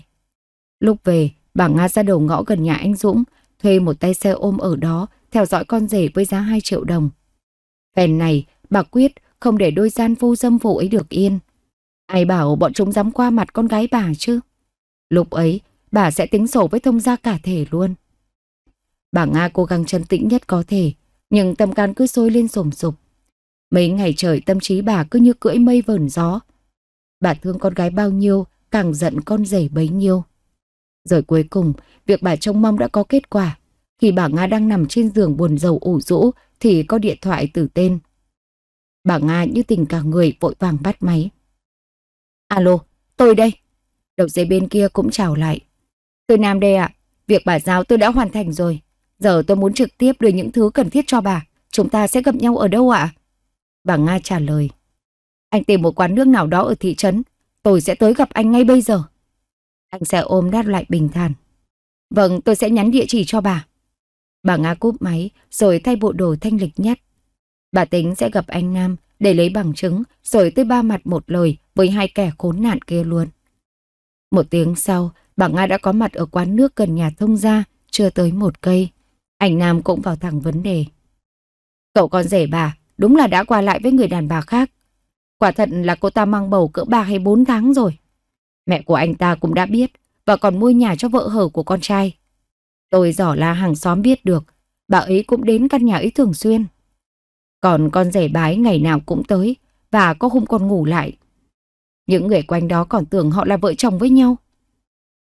Lúc về, bà Nga ra đầu ngõ gần nhà anh Dũng, thuê một tay xe ôm ở đó theo dõi con rể với giá 2 triệu đồng. Phèn này, bà quyết không để đôi gian vô dâm vụ ấy được yên. Ai bảo bọn chúng dám qua mặt con gái bà chứ? Lúc ấy, bà sẽ tính sổ với thông gia cả thể luôn. Bà Nga cố gắng chân tĩnh nhất có thể, nhưng tâm can cứ sôi lên sổm sụp. Mấy ngày trời tâm trí bà cứ như cưỡi mây vờn gió. Bà thương con gái bao nhiêu, càng giận con rể bấy nhiêu. Rồi cuối cùng, việc bà trông mong đã có kết quả. Khi bà Nga đang nằm trên giường buồn rầu ủ rũ thì có điện thoại từ tên. Bà Nga như tình cả người vội vàng bắt máy. Alo, tôi đây. Đầu dây bên kia cũng chào lại. Tôi Nam đây ạ, việc bà giáo tôi đã hoàn thành rồi. Giờ tôi muốn trực tiếp đưa những thứ cần thiết cho bà. Chúng ta sẽ gặp nhau ở đâu ạ? Bà Nga trả lời. Anh tìm một quán nước nào đó ở thị trấn. Tôi sẽ tới gặp anh ngay bây giờ. Anh sẽ ôm đáp lại bình thản. Vâng, tôi sẽ nhắn địa chỉ cho bà. Bà Nga cúp máy rồi thay bộ đồ thanh lịch nhất. Bà tính sẽ gặp anh Nam để lấy bằng chứng rồi tới ba mặt một lời với hai kẻ khốn nạn kia luôn. Một tiếng sau, bà Nga đã có mặt ở quán nước gần nhà thông gia, chưa tới một cây. Anh Nam cũng vào thẳng vấn đề. Cậu con rể bà đúng là đã qua lại với người đàn bà khác. Quả thật là cô ta mang bầu cỡ 3 hay 4 tháng rồi. Mẹ của anh ta cũng đã biết và còn mua nhà cho vợ hở của con trai. Tôi giỏ là hàng xóm biết được, bà ấy cũng đến căn nhà ấy thường xuyên. Còn con rể bái ngày nào cũng tới và có hôm còn ngủ lại. Những người quanh đó còn tưởng họ là vợ chồng với nhau.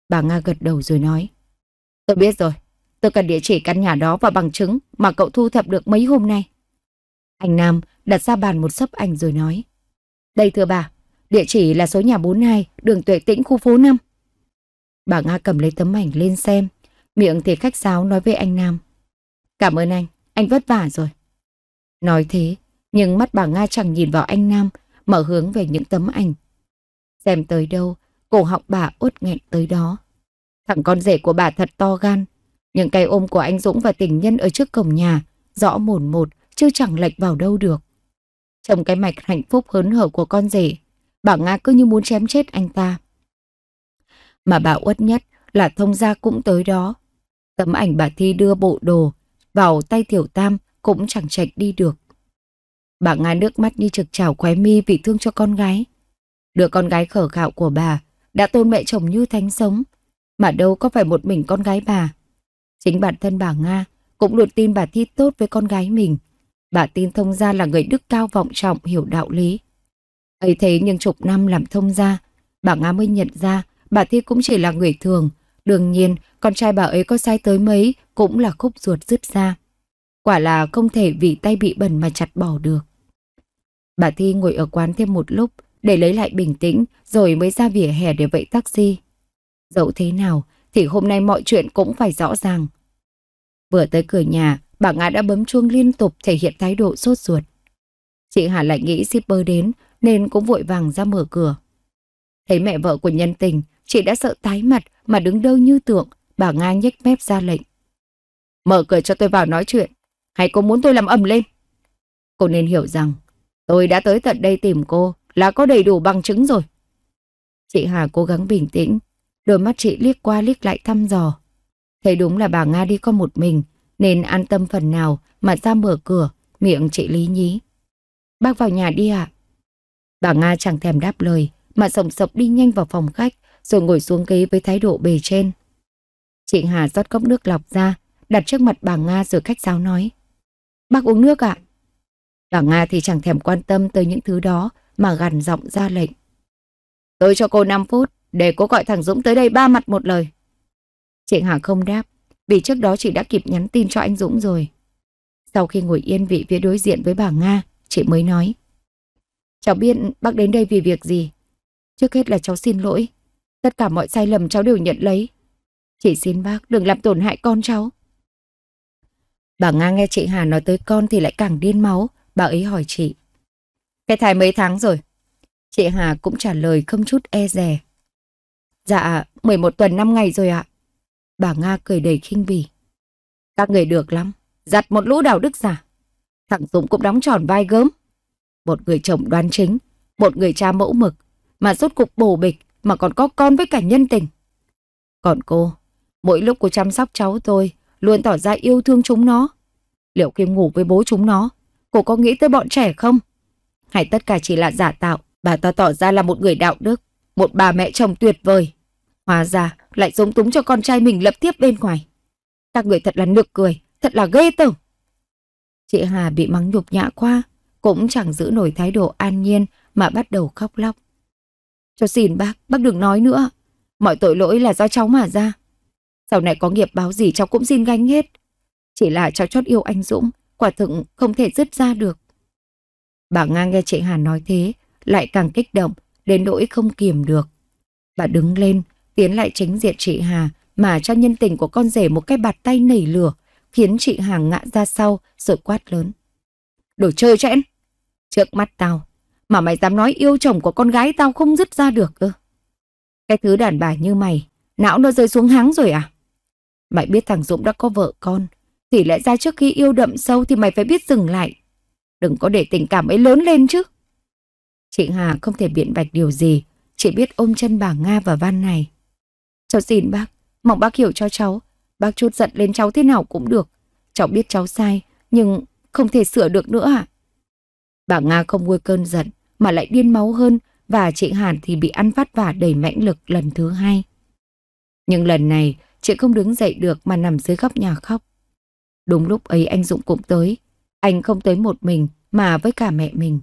Bà Nga gật đầu rồi nói. Tôi biết rồi, Tôi cần địa chỉ căn nhà đó và bằng chứng mà cậu thu thập được mấy hôm nay. Anh Nam đặt ra bàn một sấp ảnh rồi nói. Đây thưa bà, địa chỉ là số nhà 42, đường Tuệ Tĩnh, khu phố 5. Bà Nga cầm lấy tấm ảnh lên xem, miệng thì khách sáo nói với anh Nam. Cảm ơn anh, anh vất vả rồi. Nói thế, nhưng mắt bà Nga chẳng nhìn vào anh Nam, mở hướng về những tấm ảnh. Xem tới đâu, cổ họng bà út nghẹn tới đó. Thằng con rể của bà thật to gan, những cái ôm của anh Dũng và tình nhân ở trước cổng nhà, rõ mồn một, chứ chẳng lệch vào đâu được. Trong cái mạch hạnh phúc hớn hở của con rể, bà Nga cứ như muốn chém chết anh ta. Mà bà uất nhất là thông gia cũng tới đó. Tấm ảnh bà Thi đưa bộ đồ vào tay Tiểu Tam cũng chẳng chạy đi được. Bà Nga nước mắt như trực trào khóe mi vì thương cho con gái. Đứa con gái khở gạo của bà đã tôn mẹ chồng như thánh sống. Mà đâu có phải một mình con gái bà. Chính bản thân bà Nga cũng luôn tin bà Thi tốt với con gái mình. Bà tin thông gia là người đức cao vọng trọng hiểu đạo lý. ấy thế nhưng chục năm làm thông gia, bà Nga mới nhận ra bà Thi cũng chỉ là người thường. Đương nhiên, con trai bà ấy có sai tới mấy cũng là khúc ruột rứt ra. Quả là không thể vì tay bị bẩn mà chặt bỏ được. Bà Thi ngồi ở quán thêm một lúc để lấy lại bình tĩnh rồi mới ra vỉa hè để vẫy taxi. Dẫu thế nào, thì hôm nay mọi chuyện cũng phải rõ ràng. Vừa tới cửa nhà, bà Nga đã bấm chuông liên tục thể hiện thái độ sốt ruột. Chị Hà lại nghĩ shipper đến nên cũng vội vàng ra mở cửa. Thấy mẹ vợ của nhân tình, chị đã sợ tái mặt mà đứng đâu như tượng, bà Nga nhếch mép ra lệnh. Mở cửa cho tôi vào nói chuyện, hay cô muốn tôi làm ầm lên? Cô nên hiểu rằng, tôi đã tới tận đây tìm cô là có đầy đủ bằng chứng rồi. Chị Hà cố gắng bình tĩnh, Đôi mắt chị liếc qua liếc lại thăm dò. Thấy đúng là bà Nga đi có một mình, nên an tâm phần nào mà ra mở cửa, miệng chị lý nhí. Bác vào nhà đi ạ. Bà Nga chẳng thèm đáp lời, mà sổng sọc đi nhanh vào phòng khách, rồi ngồi xuống ghế với thái độ bề trên. Chị Hà rót cốc nước lọc ra, đặt trước mặt bà Nga rồi khách giáo nói. Bác uống nước ạ. Bà Nga thì chẳng thèm quan tâm tới những thứ đó mà gằn giọng ra lệnh. Tôi cho cô 5 phút. Để cô gọi thằng Dũng tới đây ba mặt một lời. chị Hà không đáp, vì trước đó chị đã kịp nhắn tin cho anh Dũng rồi. Sau khi ngồi yên vị phía đối diện với bà Nga, chị mới nói. Cháu biết bác đến đây vì việc gì. Trước hết là cháu xin lỗi. Tất cả mọi sai lầm cháu đều nhận lấy. Chị xin bác đừng làm tổn hại con cháu. Bà Nga nghe chị Hà nói tới con thì lại càng điên máu. Bà ấy hỏi chị. Cái thai mấy tháng rồi? Chị Hà cũng trả lời không chút e dè. Dạ, 11 tuần 5 ngày rồi ạ. Bà Nga cười đầy khinh bỉ. Các người được lắm, giặt một lũ đạo đức giả. Thằng Dũng cũng đóng tròn vai gớm. Một người chồng đoán chính, một người cha mẫu mực, mà rốt cục bổ bịch mà còn có con với cả nhân tình. Còn cô, mỗi lúc cô chăm sóc cháu tôi, luôn tỏ ra yêu thương chúng nó. Liệu khi ngủ với bố chúng nó, cô có nghĩ tới bọn trẻ không? Hay tất cả chỉ là giả tạo, bà ta tỏ ra là một người đạo đức, một bà mẹ chồng tuyệt vời. Hóa ra lại giống túng cho con trai mình lập tiếp bên ngoài. Các người thật là nực cười, thật là ghê tởm. Chị Hà bị mắng nhục nhã qua, cũng chẳng giữ nổi thái độ an nhiên mà bắt đầu khóc lóc. Cho xin bác, bác đừng nói nữa. Mọi tội lỗi là do cháu mà ra. Sau này có nghiệp báo gì cháu cũng xin gánh hết. Chỉ là cháu chót yêu anh Dũng, quả thực không thể dứt ra được. Bà Nga nghe chị Hà nói thế, lại càng kích động, đến nỗi không kiềm được. Bà đứng lên, tiến lại tránh diện chị Hà, mà cho nhân tình của con rể một cái bạt tay nảy lửa, khiến chị Hà ngã ra sau rồi quát lớn. Đồ chơi cho em! Trước mắt tao, mà mày dám nói yêu chồng của con gái tao không dứt ra được ư? Cái thứ đàn bà như mày, não nó rơi xuống háng rồi à? Mày biết thằng Dũng đã có vợ con, thì lẽ ra trước khi yêu đậm sâu thì mày phải biết dừng lại. Đừng có để tình cảm ấy lớn lên chứ. Chị Hà không thể biện bạch điều gì, chỉ biết ôm chân bà Nga và Văn này. Cháu xin bác, mong bác hiểu cho cháu. Bác chút giận lên cháu thế nào cũng được. Cháu biết cháu sai, nhưng không thể sửa được nữa À? Bà Nga không nguôi cơn giận, mà lại điên máu hơn và chị Hà thì bị ăn phát vả đầy mãnh lực lần thứ hai. Nhưng lần này, chị không đứng dậy được mà nằm dưới góc nhà khóc. Đúng lúc ấy anh Dũng cũng tới. Anh không tới một mình mà với cả mẹ mình.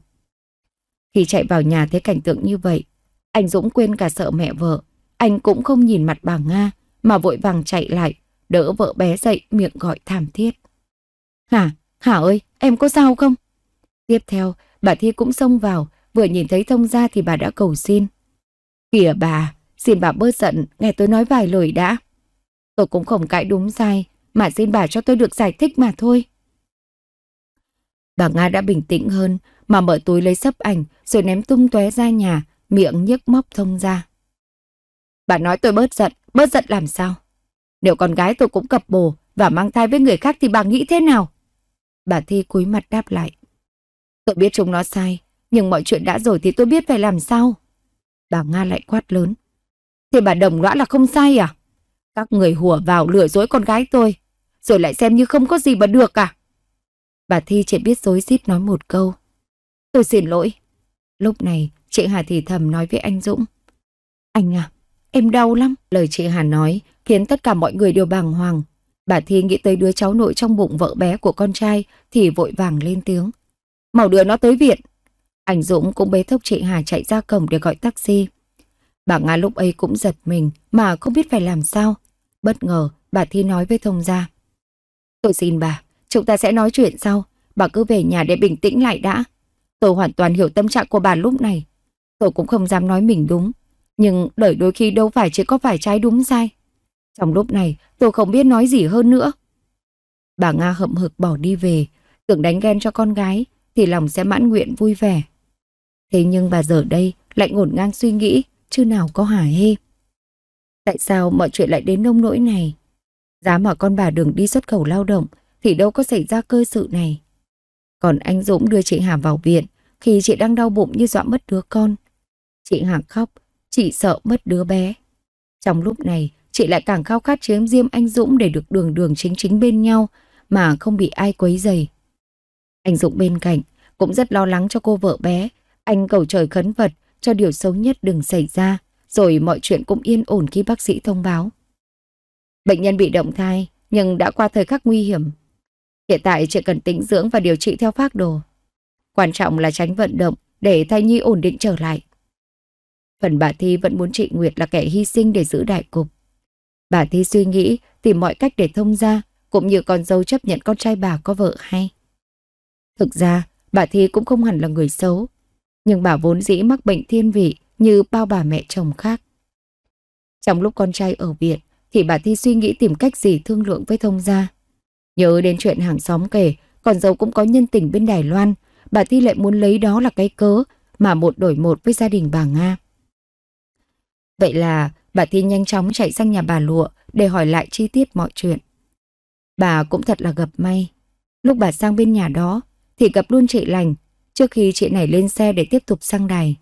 Khi chạy vào nhà thấy cảnh tượng như vậy, anh Dũng quên cả sợ mẹ vợ. Anh cũng không nhìn mặt bà Nga mà vội vàng chạy lại, đỡ vợ bé dậy miệng gọi thảm thiết. Hả? Hả ơi, em có sao không? Tiếp theo, bà Thi cũng xông vào, vừa nhìn thấy thông ra thì bà đã cầu xin. Kìa bà, xin bà bớt giận, nghe tôi nói vài lời đã. Tôi cũng không cãi đúng sai, mà xin bà cho tôi được giải thích mà thôi. Bà Nga đã bình tĩnh hơn mà mở túi lấy sấp ảnh rồi ném tung tóe ra nhà, miệng nhếch móc thông ra. Bà nói tôi bớt giận, bớt giận làm sao? Nếu con gái tôi cũng cập bồ và mang thai với người khác thì bà nghĩ thế nào? Bà Thi cúi mặt đáp lại. Tôi biết chúng nó sai, nhưng mọi chuyện đã rồi thì tôi biết phải làm sao. Bà Nga lại quát lớn. thì bà đồng lõa là không sai à? Các người hùa vào lừa dối con gái tôi, rồi lại xem như không có gì mà được à? Bà Thi chỉ biết dối rít nói một câu. Tôi xin lỗi. Lúc này, chị Hà thì thầm nói với anh Dũng. Anh à, em đau lắm. Lời chị Hà nói khiến tất cả mọi người đều bàng hoàng. Bà Thi nghĩ tới đứa cháu nội trong bụng vợ bé của con trai thì vội vàng lên tiếng. Mau đưa nó tới viện. Anh Dũng cũng bế thốc chị Hà chạy ra cổng để gọi taxi. Bà Nga lúc ấy cũng giật mình mà không biết phải làm sao. Bất ngờ, bà Thi nói với thông gia. Tôi xin bà, Chúng ta sẽ nói chuyện sau. Bà cứ về nhà để bình tĩnh lại đã. Tôi hoàn toàn hiểu tâm trạng của bà lúc này. Tôi cũng không dám nói mình đúng. Nhưng đời đôi khi đâu phải chỉ có phải trái đúng sai. Trong lúc này tôi không biết nói gì hơn nữa. Bà Nga hậm hực bỏ đi về. Tưởng đánh ghen cho con gái thì lòng sẽ mãn nguyện vui vẻ. Thế nhưng bà giờ đây lại ngổn ngang suy nghĩ chứ nào có hả hê. Tại sao mọi chuyện lại đến nông nỗi này? Giá mà con bà đường đi xuất khẩu lao động thì đâu có xảy ra cơ sự này. Còn anh Dũng đưa chị Hà vào viện khi chị đang đau bụng như dọa mất đứa con. Chị Hà khóc, chị sợ mất đứa bé. Trong lúc này, chị lại càng khao khát chiếm diêm anh Dũng để được đường đường chính chính bên nhau mà không bị ai quấy dày. Anh Dũng bên cạnh cũng rất lo lắng cho cô vợ bé. Anh cầu trời khấn vật cho điều xấu nhất đừng xảy ra, rồi mọi chuyện cũng yên ổn khi bác sĩ thông báo. Bệnh nhân bị động thai nhưng đã qua thời khắc nguy hiểm. Hiện tại chỉ cần tĩnh dưỡng và điều trị theo phác đồ. Quan trọng là tránh vận động để thai nhi ổn định trở lại. Phần bà Thi vẫn muốn chị Nguyệt là kẻ hy sinh để giữ đại cục. Bà Thi suy nghĩ tìm mọi cách để thông ra, cũng như con dâu chấp nhận con trai bà có vợ hay. Thực ra, bà Thi cũng không hẳn là người xấu, nhưng bà vốn dĩ mắc bệnh thiên vị như bao bà mẹ chồng khác. Trong lúc con trai ở viện, thì bà Thi suy nghĩ tìm cách gì thương lượng với thông gia. Nhớ đến chuyện hàng xóm kể, còn dâu cũng có nhân tình bên Đài Loan, bà Thi lại muốn lấy đó là cái cớ mà một đổi một với gia đình bà Nga. Vậy là bà Thi nhanh chóng chạy sang nhà bà Lụa để hỏi lại chi tiết mọi chuyện. Bà cũng thật là gặp may. Lúc bà sang bên nhà đó thì gặp luôn chị lành trước khi chị này lên xe để tiếp tục sang đài.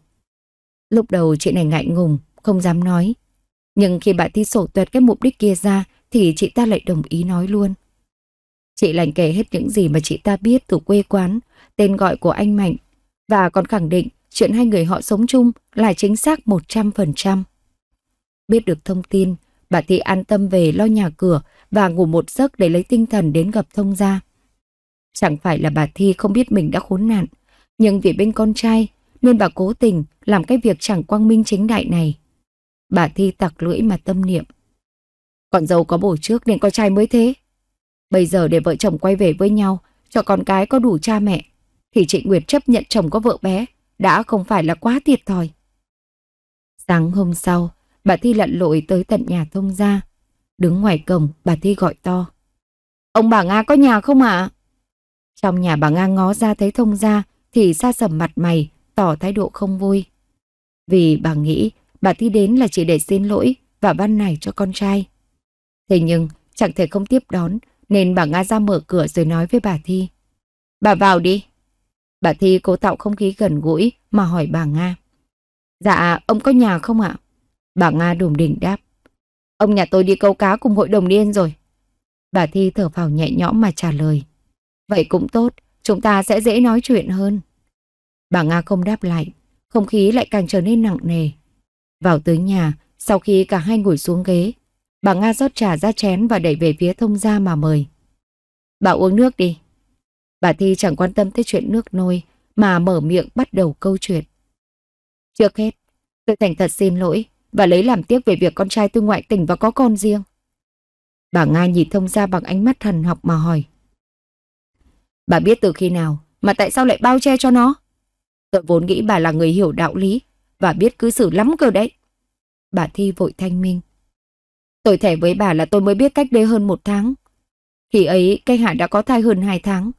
Lúc đầu chị này ngại ngùng, không dám nói. Nhưng khi bà Thi sổ tuyệt cái mục đích kia ra thì chị ta lại đồng ý nói luôn. Chị lành kể hết những gì mà chị ta biết từ quê quán, tên gọi của anh Mạnh và còn khẳng định chuyện hai người họ sống chung là chính xác 100%. Biết được thông tin, bà Thị an tâm về lo nhà cửa và ngủ một giấc để lấy tinh thần đến gặp thông gia. Chẳng phải là bà Thi không biết mình đã khốn nạn, nhưng vì bên con trai nên bà cố tình làm cái việc chẳng quang minh chính đại này. Bà Thi tặc lưỡi mà tâm niệm. Còn dâu có bổ trước nên con trai mới thế. Bây giờ để vợ chồng quay về với nhau, cho con cái có đủ cha mẹ, thì chị Nguyệt chấp nhận chồng có vợ bé đã không phải là quá thiệt thòi. Sáng hôm sau, bà Thi lặn lội tới tận nhà thông gia. Đứng ngoài cổng, bà Thi gọi to. Ông bà Nga có nhà không ạ? Trong nhà bà Nga ngó ra thấy thông gia thì xa sầm mặt mày, tỏ thái độ không vui. Vì bà nghĩ bà Thi đến là chỉ để xin lỗi và ban này cho con trai. Thế nhưng chẳng thể không tiếp đón nên bà Nga ra mở cửa rồi nói với bà Thi. Bà vào đi. Bà Thi cố tạo không khí gần gũi mà hỏi bà Nga. Dạ, ông có nhà không ạ? Bà Nga đùm đỉnh đáp. Ông nhà tôi đi câu cá cùng hội đồng điên rồi. Bà Thi thở phào nhẹ nhõm mà trả lời. Vậy cũng tốt, chúng ta sẽ dễ nói chuyện hơn. Bà Nga không đáp lại, không khí lại càng trở nên nặng nề. Vào tới nhà, sau khi cả hai ngồi xuống ghế, Bà Nga rót trà ra chén và đẩy về phía thông gia mà mời. Bà uống nước đi. Bà Thi chẳng quan tâm tới chuyện nước nôi mà mở miệng bắt đầu câu chuyện. Trước hết, tôi thành thật xin lỗi và lấy làm tiếc về việc con trai tôi ngoại tình và có con riêng. Bà Nga nhìn thông gia bằng ánh mắt thần học mà hỏi. Bà biết từ khi nào mà tại sao lại bao che cho nó? Tôi vốn nghĩ bà là người hiểu đạo lý và biết cứ xử lắm cơ đấy. Bà Thi vội thanh minh. Tôi thẻ với bà là tôi mới biết cách đây hơn một tháng. Khi ấy, cây hạ đã có thai hơn hai tháng.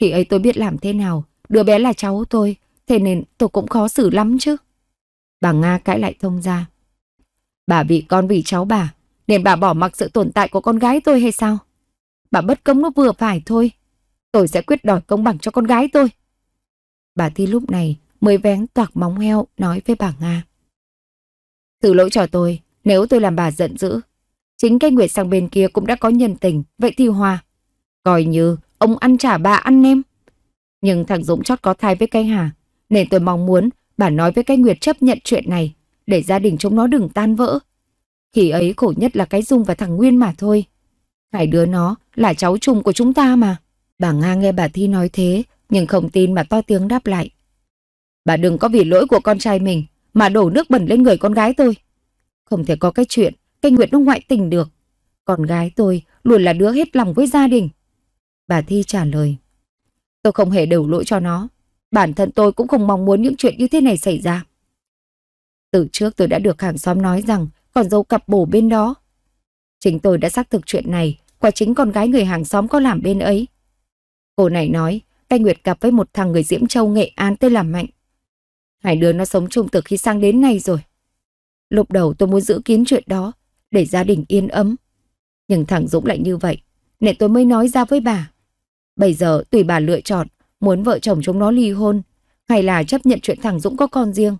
Khi ấy tôi biết làm thế nào, đứa bé là cháu tôi, thế nên tôi cũng khó xử lắm chứ. Bà Nga cãi lại thông ra. Bà vì con vì cháu bà, nên bà bỏ mặc sự tồn tại của con gái tôi hay sao? Bà bất công nó vừa phải thôi. Tôi sẽ quyết đòi công bằng cho con gái tôi. Bà Thi lúc này mới vén toạc móng heo nói với bà Nga. Thử lỗi cho tôi, nếu tôi làm bà giận dữ, Chính cái Nguyệt sang bên kia cũng đã có nhân tình, vậy thì hòa. Coi như ông ăn trả bà ăn nem Nhưng thằng Dũng chót có thai với cái Hà, nên tôi mong muốn bà nói với cái Nguyệt chấp nhận chuyện này, để gia đình chúng nó đừng tan vỡ. Khi ấy khổ nhất là cái Dung và thằng Nguyên mà thôi. Hai đứa nó là cháu chung của chúng ta mà. Bà Nga nghe bà Thi nói thế, nhưng không tin mà to tiếng đáp lại. Bà đừng có vì lỗi của con trai mình mà đổ nước bẩn lên người con gái tôi. Không thể có cái chuyện cây Nguyệt nó ngoại tình được. Còn gái tôi luôn là đứa hết lòng với gia đình. Bà Thi trả lời. Tôi không hề đổ lỗi cho nó. Bản thân tôi cũng không mong muốn những chuyện như thế này xảy ra. Từ trước tôi đã được hàng xóm nói rằng còn dâu cặp bổ bên đó. Chính tôi đã xác thực chuyện này qua chính con gái người hàng xóm có làm bên ấy. Cô này nói, cây Nguyệt gặp với một thằng người Diễm Châu Nghệ An tên là Mạnh. Hai đứa nó sống chung từ khi sang đến nay rồi. Lúc đầu tôi muốn giữ kín chuyện đó, để gia đình yên ấm. Nhưng thằng Dũng lại như vậy, nên tôi mới nói ra với bà. Bây giờ tùy bà lựa chọn, muốn vợ chồng chúng nó ly hôn, hay là chấp nhận chuyện thằng Dũng có con riêng.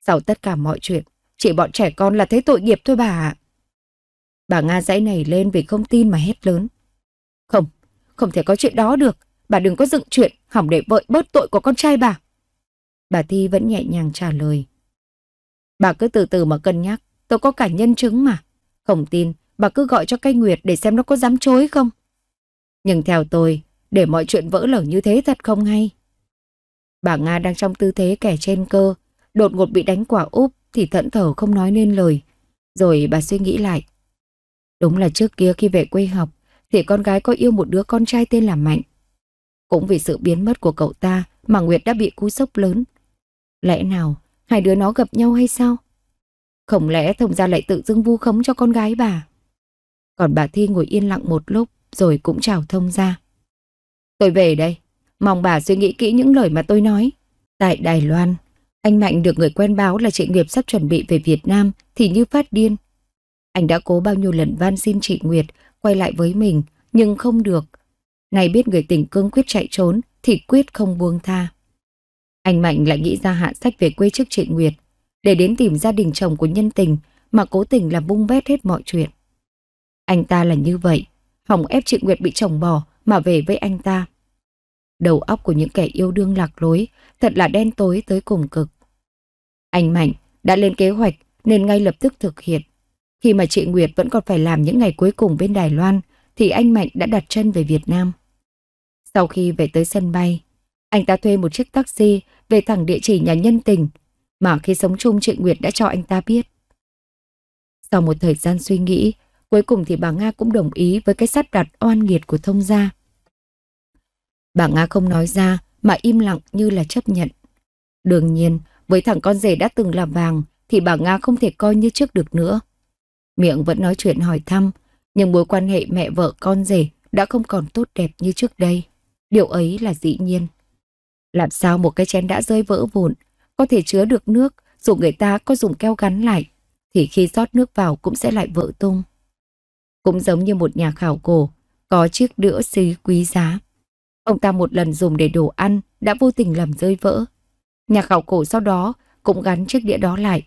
Sau tất cả mọi chuyện, chỉ bọn trẻ con là thế tội nghiệp thôi bà ạ. Bà Nga dãy này lên vì không tin mà hét lớn. Không, không thể có chuyện đó được. Bà đừng có dựng chuyện, hỏng để vợ bớt tội của con trai bà. Bà Thi vẫn nhẹ nhàng trả lời. Bà cứ từ từ mà cân nhắc tôi có cả nhân chứng mà. Không tin, bà cứ gọi cho cây Nguyệt để xem nó có dám chối không. Nhưng theo tôi, để mọi chuyện vỡ lở như thế thật không hay. Bà Nga đang trong tư thế kẻ trên cơ, đột ngột bị đánh quả úp thì thẫn thờ không nói nên lời. Rồi bà suy nghĩ lại. Đúng là trước kia khi về quê học thì con gái có yêu một đứa con trai tên là Mạnh. Cũng vì sự biến mất của cậu ta mà Nguyệt đã bị cú sốc lớn. Lẽ nào hai đứa nó gặp nhau hay sao? Không lẽ thông gia lại tự dưng vu khống cho con gái bà? Còn bà Thi ngồi yên lặng một lúc rồi cũng chào thông gia. Tôi về đây, mong bà suy nghĩ kỹ những lời mà tôi nói. Tại Đài Loan, anh Mạnh được người quen báo là chị Nguyệt sắp chuẩn bị về Việt Nam thì như phát điên. Anh đã cố bao nhiêu lần van xin chị Nguyệt quay lại với mình nhưng không được. Này biết người tình cương quyết chạy trốn thì quyết không buông tha. Anh Mạnh lại nghĩ ra hạ sách về quê trước chị Nguyệt để đến tìm gia đình chồng của nhân tình mà cố tình làm bung bét hết mọi chuyện. Anh ta là như vậy, hỏng ép chị Nguyệt bị chồng bỏ mà về với anh ta. Đầu óc của những kẻ yêu đương lạc lối thật là đen tối tới cùng cực. Anh Mạnh đã lên kế hoạch nên ngay lập tức thực hiện. Khi mà chị Nguyệt vẫn còn phải làm những ngày cuối cùng bên Đài Loan thì anh Mạnh đã đặt chân về Việt Nam. Sau khi về tới sân bay, anh ta thuê một chiếc taxi về thẳng địa chỉ nhà nhân tình mà khi sống chung chị Nguyệt đã cho anh ta biết. Sau một thời gian suy nghĩ, cuối cùng thì bà Nga cũng đồng ý với cái sắp đặt oan nghiệt của thông gia. Bà Nga không nói ra mà im lặng như là chấp nhận. Đương nhiên, với thằng con rể đã từng làm vàng thì bà Nga không thể coi như trước được nữa. Miệng vẫn nói chuyện hỏi thăm, nhưng mối quan hệ mẹ vợ con rể đã không còn tốt đẹp như trước đây. Điều ấy là dĩ nhiên. Làm sao một cái chén đã rơi vỡ vụn có thể chứa được nước, dù người ta có dùng keo gắn lại, thì khi rót nước vào cũng sẽ lại vỡ tung. Cũng giống như một nhà khảo cổ, có chiếc đĩa sứ quý giá. Ông ta một lần dùng để đổ ăn đã vô tình làm rơi vỡ. Nhà khảo cổ sau đó cũng gắn chiếc đĩa đó lại,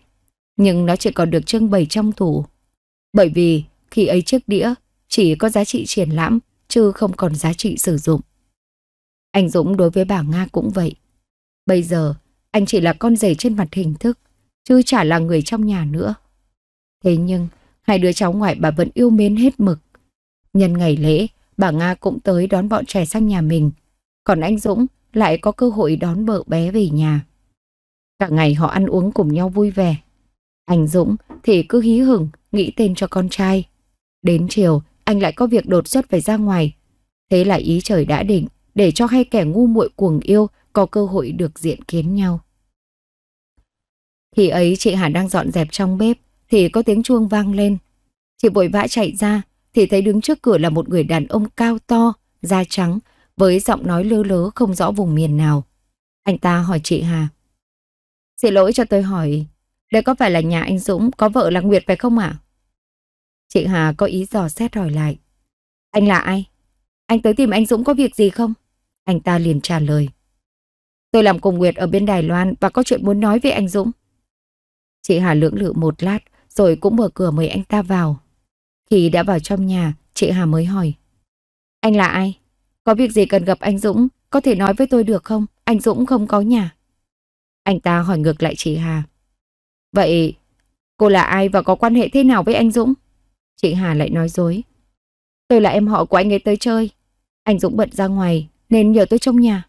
nhưng nó chỉ còn được trưng bày trong tủ. Bởi vì khi ấy chiếc đĩa chỉ có giá trị triển lãm chứ không còn giá trị sử dụng. Anh Dũng đối với bà Nga cũng vậy. Bây giờ anh chỉ là con rể trên mặt hình thức, chứ chả là người trong nhà nữa. Thế nhưng, hai đứa cháu ngoại bà vẫn yêu mến hết mực. Nhân ngày lễ, bà Nga cũng tới đón bọn trẻ sang nhà mình. Còn anh Dũng lại có cơ hội đón vợ bé về nhà. Cả ngày họ ăn uống cùng nhau vui vẻ. Anh Dũng thì cứ hí hửng nghĩ tên cho con trai. Đến chiều, anh lại có việc đột xuất phải ra ngoài. Thế là ý trời đã định để cho hai kẻ ngu muội cuồng yêu có cơ hội được diện kiến nhau. Khi ấy chị Hà đang dọn dẹp trong bếp thì có tiếng chuông vang lên. Chị vội vã chạy ra thì thấy đứng trước cửa là một người đàn ông cao to, da trắng với giọng nói lơ lớ không rõ vùng miền nào. Anh ta hỏi chị Hà. Xin lỗi cho tôi hỏi, đây có phải là nhà anh Dũng có vợ là Nguyệt phải không ạ? Chị Hà có ý dò xét hỏi lại. Anh là ai? Anh tới tìm anh Dũng có việc gì không? Anh ta liền trả lời. Tôi làm cùng Nguyệt ở bên Đài Loan và có chuyện muốn nói với anh Dũng. Chị Hà lưỡng lự một lát rồi cũng mở cửa mời anh ta vào. Khi đã vào trong nhà, chị Hà mới hỏi. Anh là ai? Có việc gì cần gặp anh Dũng? Có thể nói với tôi được không? Anh Dũng không có nhà. Anh ta hỏi ngược lại chị Hà. Vậy cô là ai và có quan hệ thế nào với anh Dũng? Chị Hà lại nói dối. Tôi là em họ của anh ấy tới chơi. Anh Dũng bận ra ngoài nên nhờ tôi trong nhà.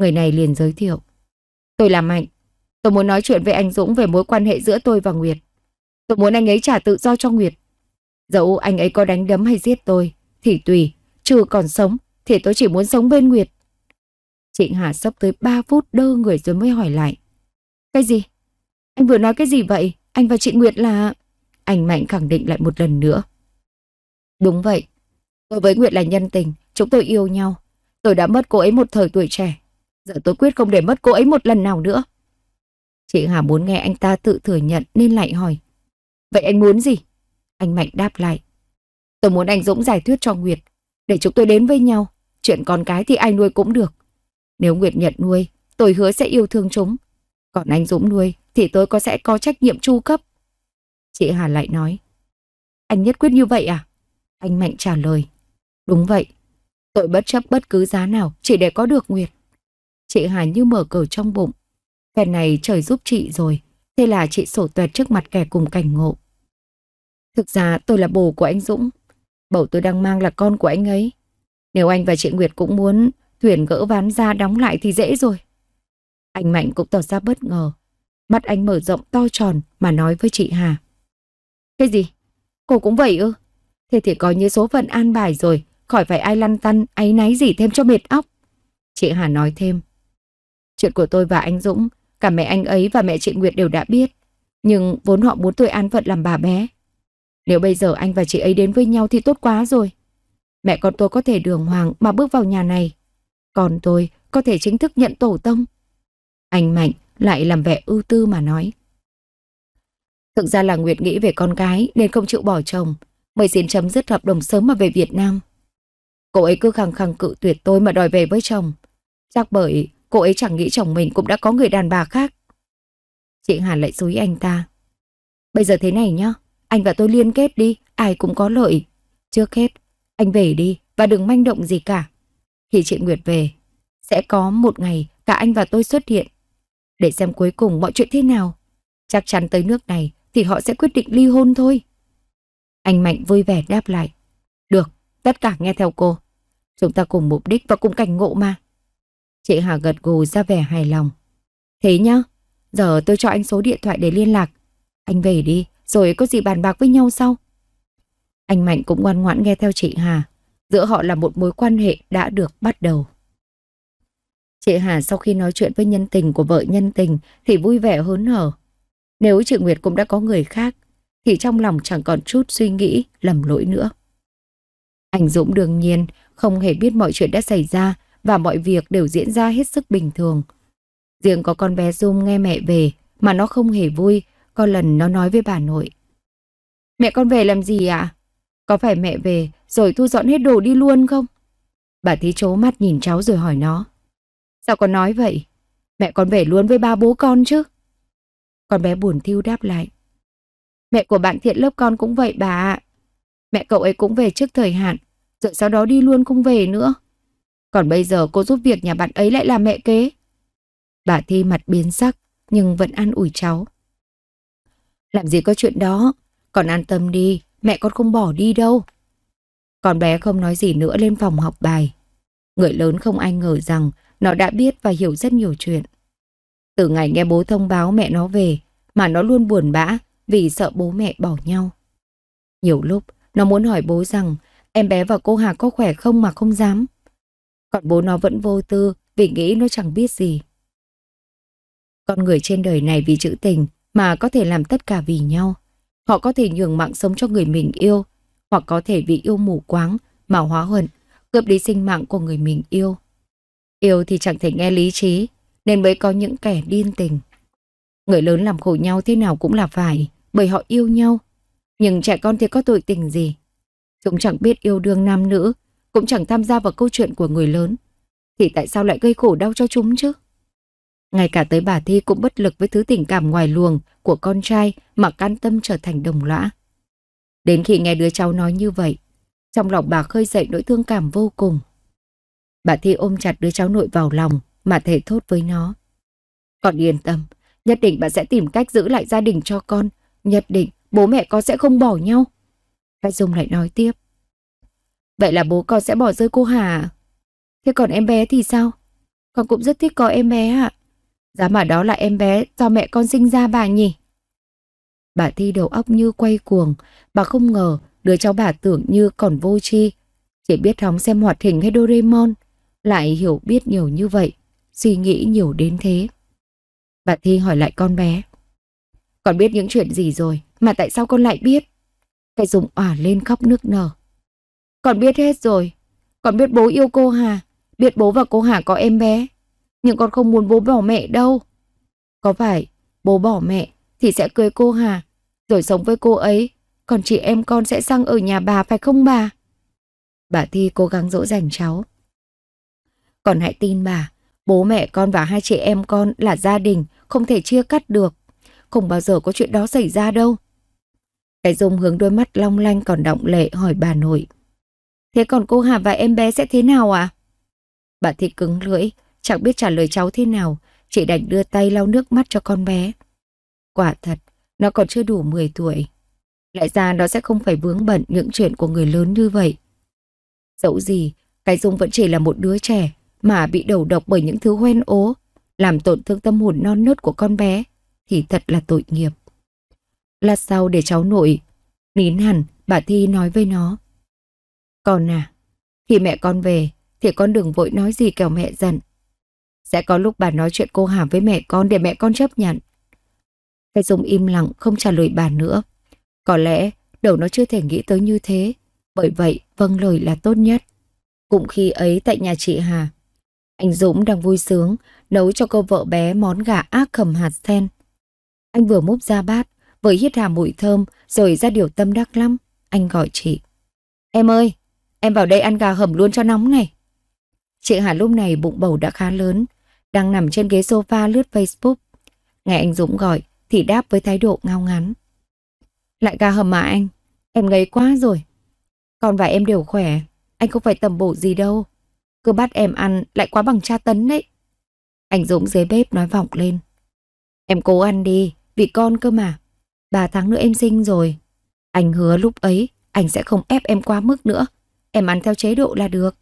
Người này liền giới thiệu. Tôi là Mạnh. Tôi muốn nói chuyện với anh Dũng về mối quan hệ giữa tôi và Nguyệt. Tôi muốn anh ấy trả tự do cho Nguyệt. Dẫu anh ấy có đánh đấm hay giết tôi, thì tùy, trừ còn sống, thì tôi chỉ muốn sống bên Nguyệt. chị Hà sốc tới 3 phút đơ người rồi mới hỏi lại. Cái gì? Anh vừa nói cái gì vậy? Anh và chị Nguyệt là... Anh Mạnh khẳng định lại một lần nữa. Đúng vậy. Tôi với Nguyệt là nhân tình, chúng tôi yêu nhau. Tôi đã mất cô ấy một thời tuổi trẻ. Giờ tôi quyết không để mất cô ấy một lần nào nữa. Chị Hà muốn nghe anh ta tự thừa nhận nên lại hỏi. Vậy anh muốn gì? Anh Mạnh đáp lại. Tôi muốn anh Dũng giải thuyết cho Nguyệt. Để chúng tôi đến với nhau. Chuyện con cái thì ai nuôi cũng được. Nếu Nguyệt nhận nuôi, tôi hứa sẽ yêu thương chúng. Còn anh Dũng nuôi thì tôi có sẽ có trách nhiệm chu cấp. Chị Hà lại nói. Anh nhất quyết như vậy à? Anh Mạnh trả lời. Đúng vậy. Tôi bất chấp bất cứ giá nào chỉ để có được Nguyệt. Chị Hà như mở cờ trong bụng. Cái này trời giúp chị rồi. Thế là chị sổ tuẹt trước mặt kẻ cùng cảnh ngộ. Thực ra tôi là bồ của anh Dũng. Bầu tôi đang mang là con của anh ấy. Nếu anh và chị Nguyệt cũng muốn thuyền gỡ ván ra đóng lại thì dễ rồi. Anh Mạnh cũng tỏ ra bất ngờ. Mắt anh mở rộng to tròn mà nói với chị Hà. Cái gì? Cô cũng vậy ư? Thế thì có như số phận an bài rồi, khỏi phải ai lăn tăn, áy náy gì thêm cho mệt óc. Chị Hà nói thêm. Chuyện của tôi và anh Dũng, cả mẹ anh ấy và mẹ chị Nguyệt đều đã biết. Nhưng vốn họ muốn tôi an phận làm bà bé. Nếu bây giờ anh và chị ấy đến với nhau thì tốt quá rồi. Mẹ con tôi có thể đường hoàng mà bước vào nhà này. Còn tôi có thể chính thức nhận tổ tông. Anh Mạnh lại làm vẻ ưu tư mà nói. Thực ra là Nguyệt nghĩ về con cái nên không chịu bỏ chồng. Mới xin chấm dứt hợp đồng sớm mà về Việt Nam. Cô ấy cứ khăng khăng cự tuyệt tôi mà đòi về với chồng. Chắc bởi Cô ấy chẳng nghĩ chồng mình cũng đã có người đàn bà khác. Chị Hà lại dối anh ta. Bây giờ thế này nhá, anh và tôi liên kết đi, ai cũng có lợi. Trước hết, anh về đi và đừng manh động gì cả. Khi chị Nguyệt về, sẽ có một ngày cả anh và tôi xuất hiện. Để xem cuối cùng mọi chuyện thế nào. Chắc chắn tới nước này thì họ sẽ quyết định ly hôn thôi. Anh Mạnh vui vẻ đáp lại. Được, tất cả nghe theo cô. Chúng ta cùng mục đích và cùng cảnh ngộ mà. Chị Hà gật gù ra vẻ hài lòng. Thế nhá, giờ tôi cho anh số điện thoại để liên lạc. Anh về đi, rồi có gì bàn bạc với nhau sau. Anh Mạnh cũng ngoan ngoãn nghe theo chị Hà. Giữa họ là một mối quan hệ đã được bắt đầu. Chị Hà sau khi nói chuyện với nhân tình của vợ nhân tình thì vui vẻ hớn hở. Nếu chị Nguyệt cũng đã có người khác thì trong lòng chẳng còn chút suy nghĩ lầm lỗi nữa. Anh Dũng đương nhiên không hề biết mọi chuyện đã xảy ra và mọi việc đều diễn ra hết sức bình thường. Riêng có con bé Dung nghe mẹ về mà nó không hề vui, có lần nó nói với bà nội. Mẹ con về làm gì ạ? À? Có phải mẹ về rồi thu dọn hết đồ đi luôn không? Bà thí chố mắt nhìn cháu rồi hỏi nó. Sao con nói vậy? Mẹ con về luôn với ba bố con chứ? Con bé buồn thiêu đáp lại. Mẹ của bạn thiện lớp con cũng vậy bà ạ. Mẹ cậu ấy cũng về trước thời hạn, rồi sau đó đi luôn không về nữa. Còn bây giờ cô giúp việc nhà bạn ấy lại là mẹ kế. Bà Thi mặt biến sắc, nhưng vẫn an ủi cháu. Làm gì có chuyện đó, còn an tâm đi, mẹ con không bỏ đi đâu. Con bé không nói gì nữa lên phòng học bài. Người lớn không ai ngờ rằng nó đã biết và hiểu rất nhiều chuyện. Từ ngày nghe bố thông báo mẹ nó về, mà nó luôn buồn bã vì sợ bố mẹ bỏ nhau. Nhiều lúc, nó muốn hỏi bố rằng em bé và cô Hà có khỏe không mà không dám. Còn bố nó vẫn vô tư vì nghĩ nó chẳng biết gì. Con người trên đời này vì chữ tình mà có thể làm tất cả vì nhau. Họ có thể nhường mạng sống cho người mình yêu hoặc có thể vì yêu mù quáng mà hóa hận, cướp đi sinh mạng của người mình yêu. Yêu thì chẳng thể nghe lý trí nên mới có những kẻ điên tình. Người lớn làm khổ nhau thế nào cũng là phải bởi họ yêu nhau. Nhưng trẻ con thì có tội tình gì? Chúng chẳng biết yêu đương nam nữ cũng chẳng tham gia vào câu chuyện của người lớn, thì tại sao lại gây khổ đau cho chúng chứ? Ngay cả tới bà Thi cũng bất lực với thứ tình cảm ngoài luồng của con trai mà can tâm trở thành đồng lõa. Đến khi nghe đứa cháu nói như vậy, trong lòng bà khơi dậy nỗi thương cảm vô cùng. Bà Thi ôm chặt đứa cháu nội vào lòng mà thể thốt với nó. còn yên tâm, nhất định bà sẽ tìm cách giữ lại gia đình cho con. Nhất định bố mẹ con sẽ không bỏ nhau. Cái Dung lại nói tiếp. Vậy là bố con sẽ bỏ rơi cô hả? Thế còn em bé thì sao? Con cũng rất thích có em bé ạ. À. Giá mà đó là em bé do mẹ con sinh ra bà nhỉ? Bà Thi đầu óc như quay cuồng, bà không ngờ đứa cháu bà tưởng như còn vô tri, chỉ biết hóng xem hoạt hình hay Doraemon, lại hiểu biết nhiều như vậy, suy nghĩ nhiều đến thế. Bà Thi hỏi lại con bé. Con biết những chuyện gì rồi, mà tại sao con lại biết? Cái dùng òa lên khóc nước nở. Con biết hết rồi. Con biết bố yêu cô Hà. Biết bố và cô Hà có em bé. Nhưng con không muốn bố bỏ mẹ đâu. Có phải bố bỏ mẹ thì sẽ cưới cô Hà. Rồi sống với cô ấy. Còn chị em con sẽ sang ở nhà bà phải không bà? Bà Thi cố gắng dỗ dành cháu. Còn hãy tin bà. Bố mẹ con và hai chị em con là gia đình. Không thể chia cắt được. Không bao giờ có chuyện đó xảy ra đâu. Cái Dung hướng đôi mắt long lanh còn động lệ hỏi bà nội. Thế còn cô Hà và em bé sẽ thế nào À? Bà Thị cứng lưỡi, chẳng biết trả lời cháu thế nào, chị đành đưa tay lau nước mắt cho con bé. Quả thật, nó còn chưa đủ 10 tuổi. Lại ra nó sẽ không phải vướng bận những chuyện của người lớn như vậy. Dẫu gì, cái Dung vẫn chỉ là một đứa trẻ mà bị đầu độc bởi những thứ hoen ố, làm tổn thương tâm hồn non nớt của con bé, thì thật là tội nghiệp. Lát sau để cháu nội, nín hẳn, bà Thi nói với nó. Con à, khi mẹ con về thì con đừng vội nói gì kẻo mẹ giận. Sẽ có lúc bà nói chuyện cô Hàm với mẹ con để mẹ con chấp nhận. Cái Dung im lặng không trả lời bà nữa. Có lẽ đầu nó chưa thể nghĩ tới như thế. Bởi vậy vâng lời là tốt nhất. Cũng khi ấy tại nhà chị Hà, anh Dũng đang vui sướng nấu cho cô vợ bé món gà ác khẩm hạt sen. Anh vừa múc ra bát, vừa hít hà mùi thơm rồi ra điều tâm đắc lắm. Anh gọi chị. Em ơi, Em vào đây ăn gà hầm luôn cho nóng này. Chị Hà lúc này bụng bầu đã khá lớn, đang nằm trên ghế sofa lướt Facebook. Nghe anh Dũng gọi thì đáp với thái độ ngao ngắn. Lại gà hầm mà anh, em ngấy quá rồi. Con và em đều khỏe, anh không phải tầm bổ gì đâu. Cứ bắt em ăn lại quá bằng tra tấn đấy. Anh Dũng dưới bếp nói vọng lên. Em cố ăn đi, vì con cơ mà. Ba tháng nữa em sinh rồi. Anh hứa lúc ấy, anh sẽ không ép em quá mức nữa em ăn theo chế độ là được.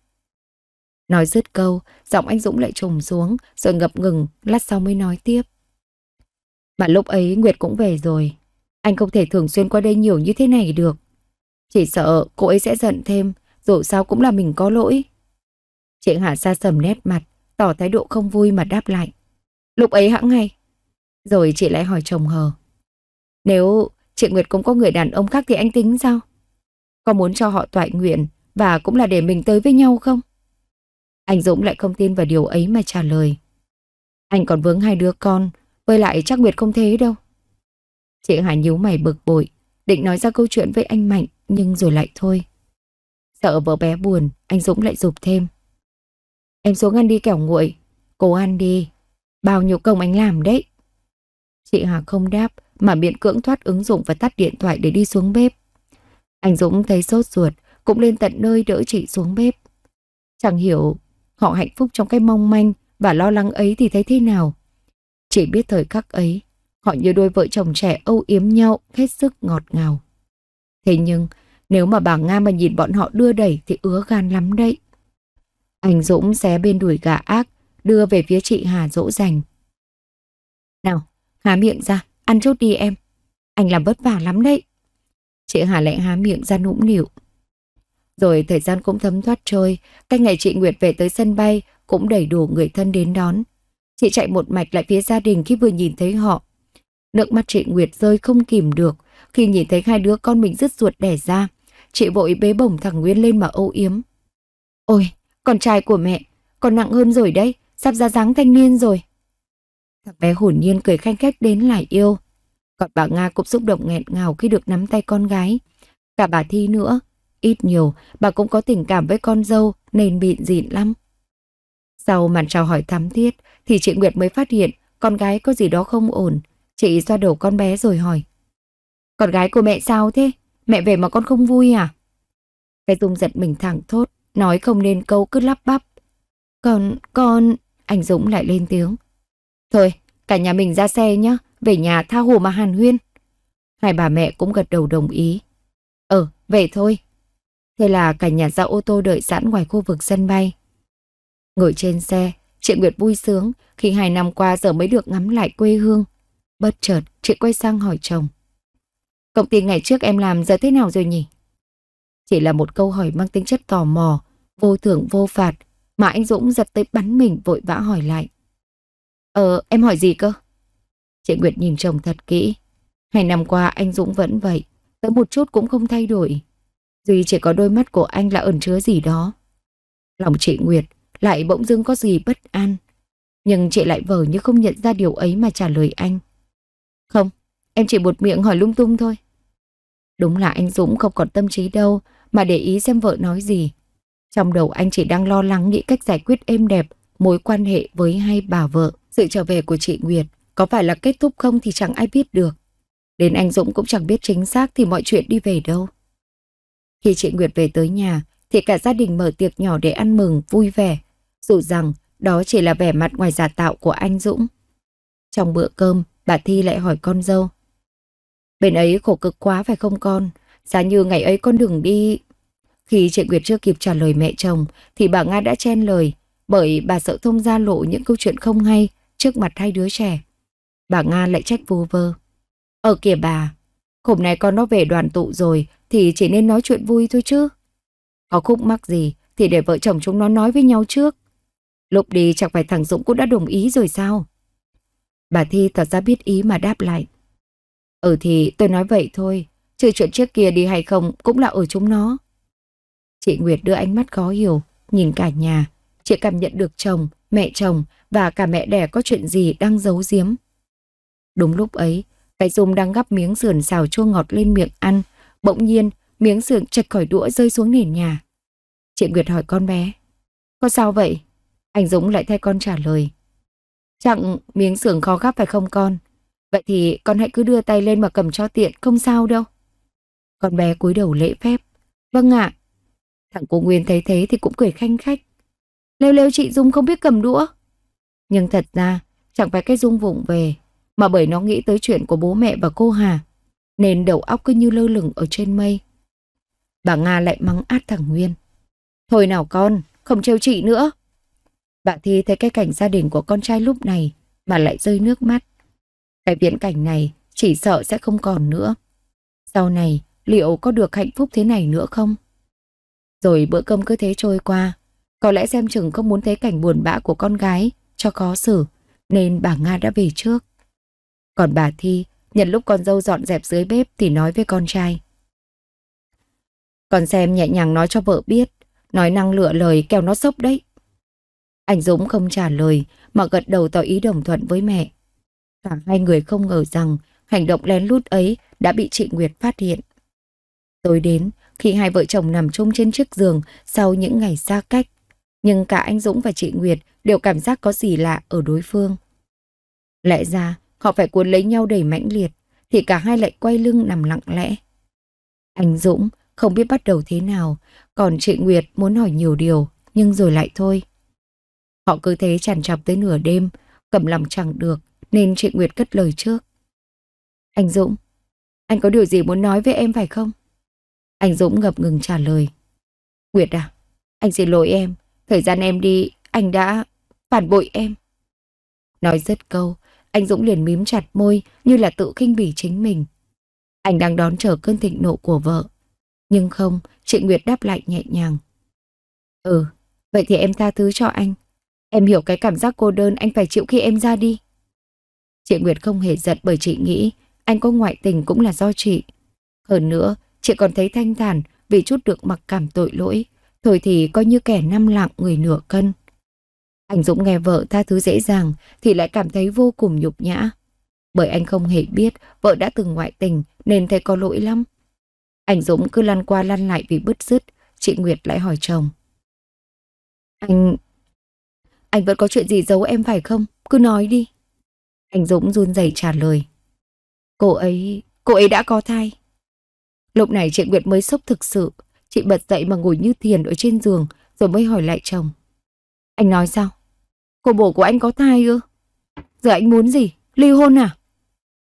Nói dứt câu, giọng anh Dũng lại trùng xuống, rồi ngập ngừng, lát sau mới nói tiếp. Mà lúc ấy Nguyệt cũng về rồi, anh không thể thường xuyên qua đây nhiều như thế này được. Chỉ sợ cô ấy sẽ giận thêm, dù sao cũng là mình có lỗi. Chị Hà xa sầm nét mặt, tỏ thái độ không vui mà đáp lại. Lúc ấy hãng ngay. Rồi chị lại hỏi chồng hờ. Nếu chị Nguyệt cũng có người đàn ông khác thì anh tính sao? Có muốn cho họ toại nguyện và cũng là để mình tới với nhau không? Anh Dũng lại không tin vào điều ấy mà trả lời. Anh còn vướng hai đứa con, với lại chắc Nguyệt không thế đâu. Chị Hà nhíu mày bực bội, định nói ra câu chuyện với anh Mạnh nhưng rồi lại thôi. Sợ vợ bé buồn, anh Dũng lại dục thêm. Em xuống ăn đi kẻo nguội, cố ăn đi, bao nhiêu công anh làm đấy. Chị Hà không đáp mà miễn cưỡng thoát ứng dụng và tắt điện thoại để đi xuống bếp. Anh Dũng thấy sốt ruột, cũng lên tận nơi đỡ chị xuống bếp. Chẳng hiểu họ hạnh phúc trong cái mong manh và lo lắng ấy thì thấy thế nào. Chỉ biết thời khắc ấy, họ như đôi vợ chồng trẻ âu yếm nhau hết sức ngọt ngào. Thế nhưng, nếu mà bà Nga mà nhìn bọn họ đưa đẩy thì ứa gan lắm đấy. Anh Dũng xé bên đùi gà ác, đưa về phía chị Hà dỗ dành. Nào, há miệng ra, ăn chút đi em. Anh làm vất vả lắm đấy. Chị Hà lại há miệng ra nũng nịu. Rồi thời gian cũng thấm thoát trôi, cách ngày chị Nguyệt về tới sân bay cũng đầy đủ người thân đến đón. Chị chạy một mạch lại phía gia đình khi vừa nhìn thấy họ. Nước mắt chị Nguyệt rơi không kìm được khi nhìn thấy hai đứa con mình rứt ruột đẻ ra. Chị vội bế bổng thằng Nguyên lên mà âu yếm. Ôi, con trai của mẹ, còn nặng hơn rồi đấy, sắp ra dáng thanh niên rồi. Thằng bé hồn nhiên cười khanh khách đến lại yêu. Còn bà Nga cũng xúc động nghẹn ngào khi được nắm tay con gái. Cả bà Thi nữa, Ít nhiều, bà cũng có tình cảm với con dâu nên bịn dịn lắm. Sau màn chào hỏi thắm thiết thì chị Nguyệt mới phát hiện con gái có gì đó không ổn. Chị xoa đầu con bé rồi hỏi. Con gái của mẹ sao thế? Mẹ về mà con không vui à? Cái Dung giật mình thẳng thốt, nói không nên câu cứ lắp bắp. Con, con... Anh Dũng lại lên tiếng. Thôi, cả nhà mình ra xe nhá, về nhà tha hồ mà hàn huyên. Hai bà mẹ cũng gật đầu đồng ý. Ờ, về thôi, Thế là cả nhà ra ô tô đợi sẵn ngoài khu vực sân bay. Ngồi trên xe, chị Nguyệt vui sướng khi hai năm qua giờ mới được ngắm lại quê hương. Bất chợt, chị quay sang hỏi chồng. Công ty ngày trước em làm giờ thế nào rồi nhỉ? Chỉ là một câu hỏi mang tính chất tò mò, vô thưởng vô phạt, mà anh Dũng giật tới bắn mình vội vã hỏi lại. Ờ, em hỏi gì cơ? Chị Nguyệt nhìn chồng thật kỹ. Hai năm qua anh Dũng vẫn vậy, tới một chút cũng không thay đổi. Duy chỉ có đôi mắt của anh là ẩn chứa gì đó. Lòng chị Nguyệt lại bỗng dưng có gì bất an. Nhưng chị lại vờ như không nhận ra điều ấy mà trả lời anh. Không, em chỉ buột miệng hỏi lung tung thôi. Đúng là anh Dũng không còn tâm trí đâu mà để ý xem vợ nói gì. Trong đầu anh chỉ đang lo lắng nghĩ cách giải quyết êm đẹp mối quan hệ với hai bà vợ. Sự trở về của chị Nguyệt có phải là kết thúc không thì chẳng ai biết được. Đến anh Dũng cũng chẳng biết chính xác thì mọi chuyện đi về đâu. Khi chị Nguyệt về tới nhà, thì cả gia đình mở tiệc nhỏ để ăn mừng, vui vẻ. Dù rằng đó chỉ là vẻ mặt ngoài giả tạo của anh Dũng. Trong bữa cơm, bà Thi lại hỏi con dâu. Bên ấy khổ cực quá phải không con? Giá như ngày ấy con đừng đi... Khi chị Nguyệt chưa kịp trả lời mẹ chồng, thì bà Nga đã chen lời, bởi bà sợ thông ra lộ những câu chuyện không hay trước mặt hai đứa trẻ. Bà Nga lại trách vô vơ. Ở kìa bà, Hôm nay con nó về đoàn tụ rồi thì chỉ nên nói chuyện vui thôi chứ. Có khúc mắc gì thì để vợ chồng chúng nó nói với nhau trước. Lúc đi chẳng phải thằng Dũng cũng đã đồng ý rồi sao? Bà Thi tỏ ra biết ý mà đáp lại. Ừ thì tôi nói vậy thôi, chứ chuyện trước kia đi hay không cũng là ở chúng nó. Chị Nguyệt đưa ánh mắt khó hiểu, nhìn cả nhà. Chị cảm nhận được chồng, mẹ chồng và cả mẹ đẻ có chuyện gì đang giấu giếm. Đúng lúc ấy, cái Dung đang gắp miếng sườn xào chua ngọt lên miệng ăn. Bỗng nhiên, miếng sườn chạch khỏi đũa rơi xuống nền nhà. Chị Nguyệt hỏi con bé. Con sao vậy? Anh Dũng lại thay con trả lời. Chẳng miếng sườn khó gắp phải không con? Vậy thì con hãy cứ đưa tay lên mà cầm cho tiện, không sao đâu. Con bé cúi đầu lễ phép. Vâng ạ. Thằng cô Nguyên thấy thế thì cũng cười khanh khách. Lêu lêu chị Dung không biết cầm đũa. Nhưng thật ra, chẳng phải cái Dung vụng về mà bởi nó nghĩ tới chuyện của bố mẹ và cô Hà, nên đầu óc cứ như lơ lửng ở trên mây. Bà Nga lại mắng át thằng Nguyên. Thôi nào con, không trêu chị nữa. Bà Thi thấy cái cảnh gia đình của con trai lúc này mà lại rơi nước mắt. Cái viễn cảnh này chỉ sợ sẽ không còn nữa. Sau này liệu có được hạnh phúc thế này nữa không? Rồi bữa cơm cứ thế trôi qua. Có lẽ xem chừng không muốn thấy cảnh buồn bã của con gái cho khó xử nên bà Nga đã về trước. Còn bà Thi, nhận lúc con dâu dọn dẹp dưới bếp thì nói với con trai. Con xem nhẹ nhàng nói cho vợ biết, nói năng lựa lời kêu nó sốc đấy. Anh Dũng không trả lời mà gật đầu tỏ ý đồng thuận với mẹ. Cả hai người không ngờ rằng hành động lén lút ấy đã bị chị Nguyệt phát hiện. Tối đến, khi hai vợ chồng nằm chung trên chiếc giường sau những ngày xa cách, nhưng cả anh Dũng và chị Nguyệt đều cảm giác có gì lạ ở đối phương. Lẽ ra, Họ phải cuốn lấy nhau đầy mãnh liệt, thì cả hai lại quay lưng nằm lặng lẽ. Anh Dũng không biết bắt đầu thế nào, còn chị Nguyệt muốn hỏi nhiều điều, nhưng rồi lại thôi. Họ cứ thế chằn chọc tới nửa đêm, cầm lòng chẳng được, nên chị Nguyệt cất lời trước. Anh Dũng, anh có điều gì muốn nói với em phải không? Anh Dũng ngập ngừng trả lời. Nguyệt à, anh xin lỗi em, thời gian em đi, anh đã phản bội em. Nói dứt câu, anh Dũng liền mím chặt môi như là tự khinh bỉ chính mình. Anh đang đón chờ cơn thịnh nộ của vợ. Nhưng không, chị Nguyệt đáp lại nhẹ nhàng. Ừ, vậy thì em tha thứ cho anh. Em hiểu cái cảm giác cô đơn anh phải chịu khi em ra đi. Chị Nguyệt không hề giận bởi chị nghĩ anh có ngoại tình cũng là do chị. Hơn nữa, chị còn thấy thanh thản vì chút được mặc cảm tội lỗi. Thôi thì coi như kẻ năm lặng người nửa cân. Anh Dũng nghe vợ tha thứ dễ dàng thì lại cảm thấy vô cùng nhục nhã. Bởi anh không hề biết vợ đã từng ngoại tình nên thấy có lỗi lắm. Anh Dũng cứ lăn qua lăn lại vì bứt rứt, chị Nguyệt lại hỏi chồng. Anh... Anh vẫn có chuyện gì giấu em phải không? Cứ nói đi. Anh Dũng run rẩy trả lời. Cô ấy... cô ấy đã có thai. Lúc này chị Nguyệt mới sốc thực sự. Chị bật dậy mà ngồi như thiền ở trên giường rồi mới hỏi lại chồng. Anh nói sao? Cô bổ của anh có thai ư? Giờ anh muốn gì? Ly hôn à?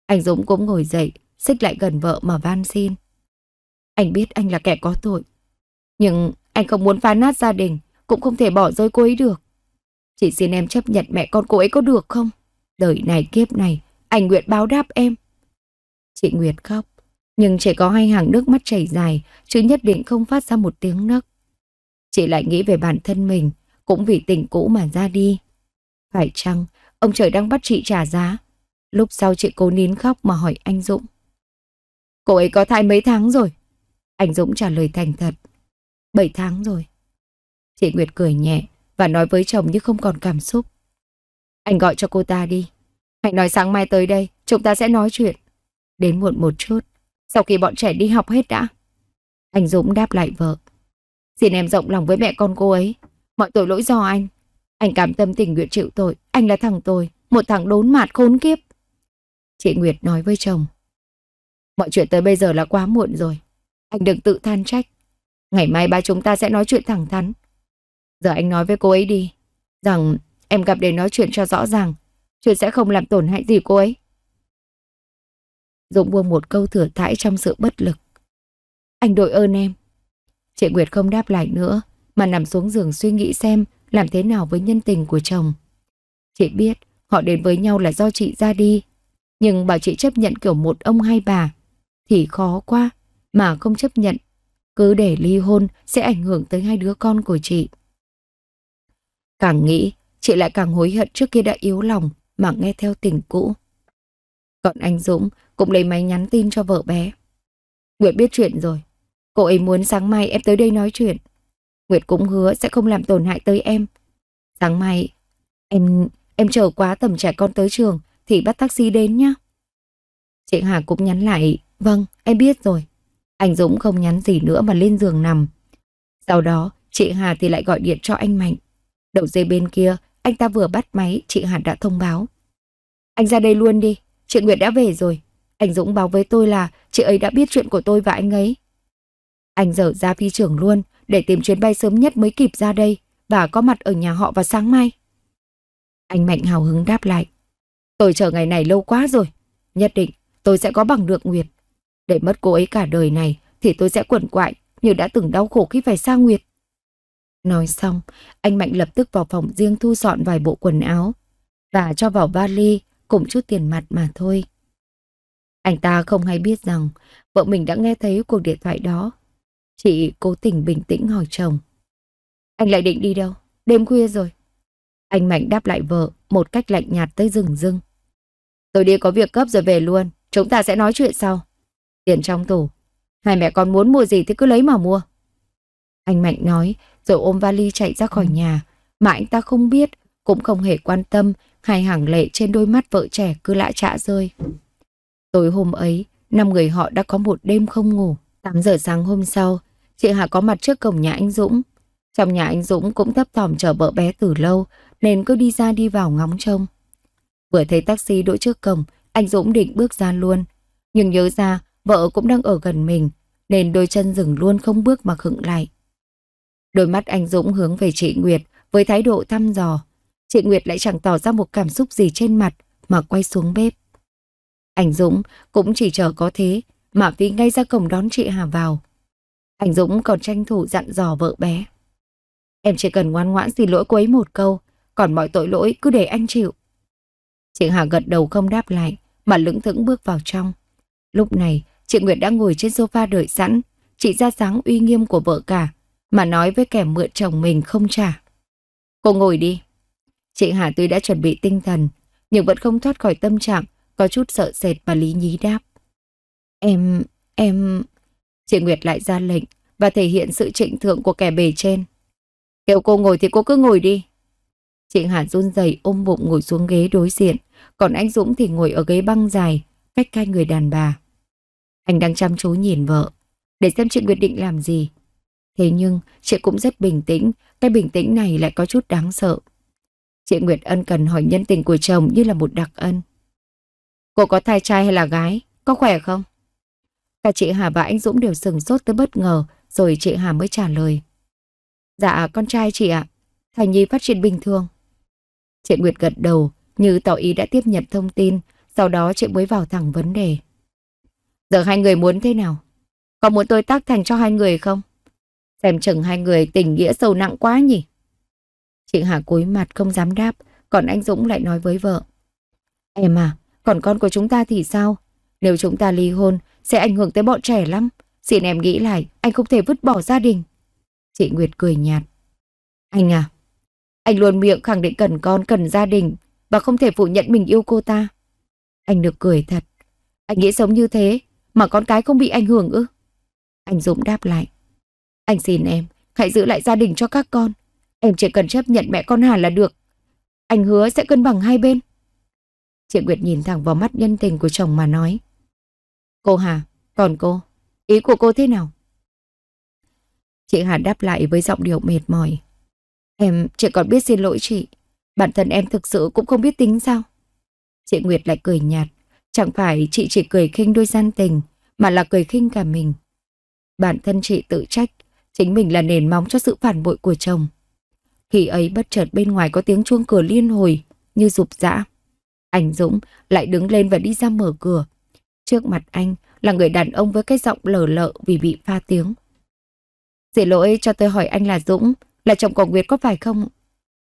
Anh Dũng cũng ngồi dậy, xích lại gần vợ mà van xin. Anh biết anh là kẻ có tội. Nhưng anh không muốn phá nát gia đình, cũng không thể bỏ rơi cô ấy được. Chỉ xin em chấp nhận mẹ con cô ấy có được không? Đời này kiếp này, anh nguyện báo đáp em. Chị Nguyệt khóc, nhưng chỉ có hai hàng nước mắt chảy dài, chứ nhất định không phát ra một tiếng nấc. Chị lại nghĩ về bản thân mình, cũng vì tình cũ mà ra đi. Phải chăng ông trời đang bắt chị trả giá? Lúc sau chị cố nín khóc mà hỏi anh Dũng. Cô ấy có thai mấy tháng rồi? Anh Dũng trả lời thành thật. bảy tháng rồi. Chị Nguyệt cười nhẹ và nói với chồng như không còn cảm xúc. Anh gọi cho cô ta đi. anh nói sáng mai tới đây, chúng ta sẽ nói chuyện. Đến muộn một chút, sau khi bọn trẻ đi học hết đã. Anh Dũng đáp lại vợ. Xin em rộng lòng với mẹ con cô ấy. Mọi tội lỗi do anh. Anh cảm tâm tình nguyện chịu tội. Anh là thằng tôi, một thằng đốn mạt khốn kiếp. Chị Nguyệt nói với chồng. Mọi chuyện tới bây giờ là quá muộn rồi. Anh đừng tự than trách. Ngày mai ba chúng ta sẽ nói chuyện thẳng thắn. Giờ anh nói với cô ấy đi. Rằng em gặp để nói chuyện cho rõ ràng. Chuyện sẽ không làm tổn hại gì cô ấy. Dũng buông một câu thừa thãi trong sự bất lực. Anh đội ơn em. Chị Nguyệt không đáp lại nữa, mà nằm xuống giường suy nghĩ xem làm thế nào với nhân tình của chồng. Chị biết họ đến với nhau là do chị ra đi, nhưng bảo chị chấp nhận kiểu một ông hay bà thì khó quá mà không chấp nhận. Cứ để ly hôn sẽ ảnh hưởng tới hai đứa con của chị. Càng nghĩ, chị lại càng hối hận trước kia đã yếu lòng mà nghe theo tình cũ. Còn anh Dũng cũng lấy máy nhắn tin cho vợ bé. Nguyệt biết chuyện rồi. Cô ấy muốn sáng mai em tới đây nói chuyện. Nguyệt cũng hứa sẽ không làm tổn hại tới em. Sáng mai, em em chờ quá tầm trẻ con tới trường thì bắt taxi đến nhá. Chị Hà cũng nhắn lại, vâng, em biết rồi. Anh Dũng không nhắn gì nữa mà lên giường nằm. Sau đó, chị Hà thì lại gọi điện cho anh Mạnh. Đầu dây bên kia, anh ta vừa bắt máy, chị Hà đã thông báo. Anh ra đây luôn đi, chị Nguyệt đã về rồi. Anh Dũng báo với tôi là chị ấy đã biết chuyện của tôi và anh ấy. Anh dở ra phi trường luôn, để tìm chuyến bay sớm nhất mới kịp ra đây và có mặt ở nhà họ vào sáng mai. Anh Mạnh hào hứng đáp lại. Tôi chờ ngày này lâu quá rồi. Nhất định tôi sẽ có bằng được Nguyệt. Để mất cô ấy cả đời này thì tôi sẽ quẩn quại như đã từng đau khổ khi phải xa Nguyệt. Nói xong, anh Mạnh lập tức vào phòng riêng thu dọn vài bộ quần áo và cho vào vali cùng chút tiền mặt mà thôi. Anh ta không hay biết rằng vợ mình đã nghe thấy cuộc điện thoại đó Chị cố tình bình tĩnh hỏi chồng. Anh lại định đi đâu? Đêm khuya rồi. Anh Mạnh đáp lại vợ một cách lạnh nhạt tới rừng rưng. Tôi đi có việc gấp rồi về luôn. Chúng ta sẽ nói chuyện sau. Tiền trong tủ. Hai mẹ con muốn mua gì thì cứ lấy mà mua. Anh Mạnh nói rồi ôm vali chạy ra khỏi nhà. Mà anh ta không biết, cũng không hề quan tâm hay hàng lệ trên đôi mắt vợ trẻ cứ lạ trạ rơi. Tối hôm ấy, năm người họ đã có một đêm không ngủ. 8 giờ sáng hôm sau, chị Hà có mặt trước cổng nhà anh Dũng. Trong nhà anh Dũng cũng thấp thỏm chờ vợ bé từ lâu, nên cứ đi ra đi vào ngóng trông. Vừa thấy taxi đỗ trước cổng, anh Dũng định bước ra luôn. Nhưng nhớ ra, vợ cũng đang ở gần mình, nên đôi chân dừng luôn không bước mà khựng lại. Đôi mắt anh Dũng hướng về chị Nguyệt với thái độ thăm dò. Chị Nguyệt lại chẳng tỏ ra một cảm xúc gì trên mặt mà quay xuống bếp. Anh Dũng cũng chỉ chờ có thế mà phi ngay ra cổng đón chị Hà vào. Anh Dũng còn tranh thủ dặn dò vợ bé. Em chỉ cần ngoan ngoãn xin lỗi cô ấy một câu, còn mọi tội lỗi cứ để anh chịu. Chị Hà gật đầu không đáp lại, mà lững thững bước vào trong. Lúc này, chị Nguyệt đã ngồi trên sofa đợi sẵn, chị ra dáng uy nghiêm của vợ cả, mà nói với kẻ mượn chồng mình không trả. Cô ngồi đi. Chị Hà tuy đã chuẩn bị tinh thần, nhưng vẫn không thoát khỏi tâm trạng, có chút sợ sệt và lý nhí đáp. Em, em... Chị Nguyệt lại ra lệnh và thể hiện sự trịnh thượng của kẻ bề trên. Kêu cô ngồi thì cô cứ ngồi đi. chị Hà run rẩy ôm bụng ngồi xuống ghế đối diện, còn anh Dũng thì ngồi ở ghế băng dài, cách hai người đàn bà. Anh đang chăm chú nhìn vợ, để xem chị Nguyệt định làm gì. Thế nhưng, chị cũng rất bình tĩnh, cái bình tĩnh này lại có chút đáng sợ. Chị Nguyệt ân cần hỏi nhân tình của chồng như là một đặc ân. Cô có thai trai hay là gái? Có khỏe không? Cả chị Hà và anh Dũng đều sừng sốt tới bất ngờ, rồi chị Hà mới trả lời. Dạ, con trai chị ạ. Thành Nhi phát triển bình thường. Chị Nguyệt gật đầu, như tỏ ý đã tiếp nhận thông tin, sau đó chị mới vào thẳng vấn đề. Giờ hai người muốn thế nào? Có muốn tôi tác thành cho hai người không? Xem chừng hai người tình nghĩa sâu nặng quá nhỉ? Chị Hà cúi mặt không dám đáp, còn anh Dũng lại nói với vợ. Em à, còn con của chúng ta thì sao? Nếu chúng ta ly hôn sẽ ảnh hưởng tới bọn trẻ lắm. Xin em nghĩ lại, anh không thể vứt bỏ gia đình. Chị Nguyệt cười nhạt. Anh à, anh luôn miệng khẳng định cần con, cần gia đình và không thể phủ nhận mình yêu cô ta. Anh được cười thật. Anh nghĩ sống như thế mà con cái không bị ảnh hưởng ư? Anh Dũng đáp lại. Anh xin em, hãy giữ lại gia đình cho các con. Em chỉ cần chấp nhận mẹ con Hà là được. Anh hứa sẽ cân bằng hai bên. Chị Nguyệt nhìn thẳng vào mắt nhân tình của chồng mà nói. Cô Hà, còn cô, ý của cô thế nào? Chị Hà đáp lại với giọng điệu mệt mỏi. Em chỉ còn biết xin lỗi chị. Bản thân em thực sự cũng không biết tính sao. Chị Nguyệt lại cười nhạt. Chẳng phải chị chỉ cười khinh đôi gian tình, mà là cười khinh cả mình. Bản thân chị tự trách, chính mình là nền móng cho sự phản bội của chồng. Khi ấy bất chợt bên ngoài có tiếng chuông cửa liên hồi, như rụp rã. Anh Dũng lại đứng lên và đi ra mở cửa, Trước mặt anh là người đàn ông với cái giọng lờ lợ vì bị pha tiếng. Xin lỗi cho tôi hỏi anh là Dũng, là chồng của Nguyệt có phải không?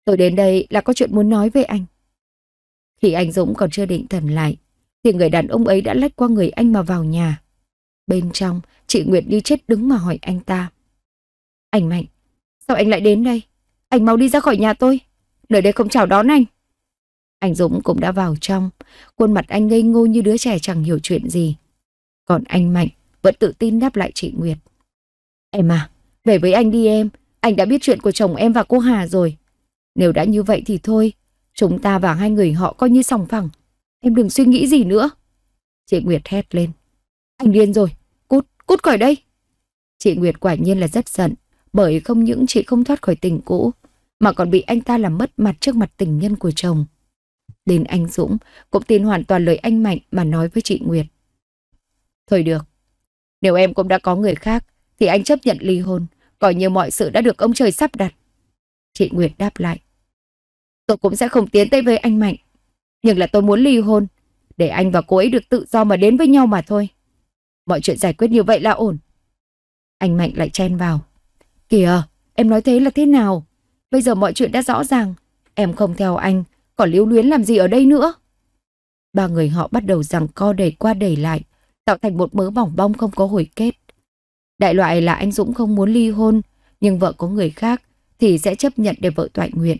Tôi đến đây là có chuyện muốn nói với anh. Khi anh Dũng còn chưa định thần lại, thì người đàn ông ấy đã lách qua người anh mà vào nhà. Bên trong, chị Nguyệt đi chết đứng mà hỏi anh ta. Anh Mạnh, sao anh lại đến đây? Anh mau đi ra khỏi nhà tôi. Nơi đây không chào đón anh. Anh Dũng cũng đã vào trong, khuôn mặt anh ngây ngô như đứa trẻ chẳng hiểu chuyện gì. Còn anh Mạnh vẫn tự tin đáp lại chị Nguyệt. Em à, về với anh đi em, anh đã biết chuyện của chồng em và cô Hà rồi. Nếu đã như vậy thì thôi, chúng ta và hai người họ coi như sòng phẳng. Em đừng suy nghĩ gì nữa. Chị Nguyệt hét lên. Anh điên rồi, cút, cút khỏi đây. Chị Nguyệt quả nhiên là rất giận, bởi không những chị không thoát khỏi tình cũ, mà còn bị anh ta làm mất mặt trước mặt tình nhân của chồng đến anh Dũng cũng tin hoàn toàn lời anh Mạnh mà nói với chị Nguyệt. Thôi được, nếu em cũng đã có người khác thì anh chấp nhận ly hôn, coi như mọi sự đã được ông trời sắp đặt. Chị Nguyệt đáp lại. Tôi cũng sẽ không tiến tới với anh Mạnh, nhưng là tôi muốn ly hôn, để anh và cô ấy được tự do mà đến với nhau mà thôi. Mọi chuyện giải quyết như vậy là ổn. Anh Mạnh lại chen vào. Kìa, em nói thế là thế nào? Bây giờ mọi chuyện đã rõ ràng. Em không theo anh còn lưu luyến làm gì ở đây nữa? Ba người họ bắt đầu rằng co đẩy qua đẩy lại, tạo thành một mớ bỏng bong không có hồi kết. Đại loại là anh Dũng không muốn ly hôn, nhưng vợ có người khác thì sẽ chấp nhận để vợ toại nguyện.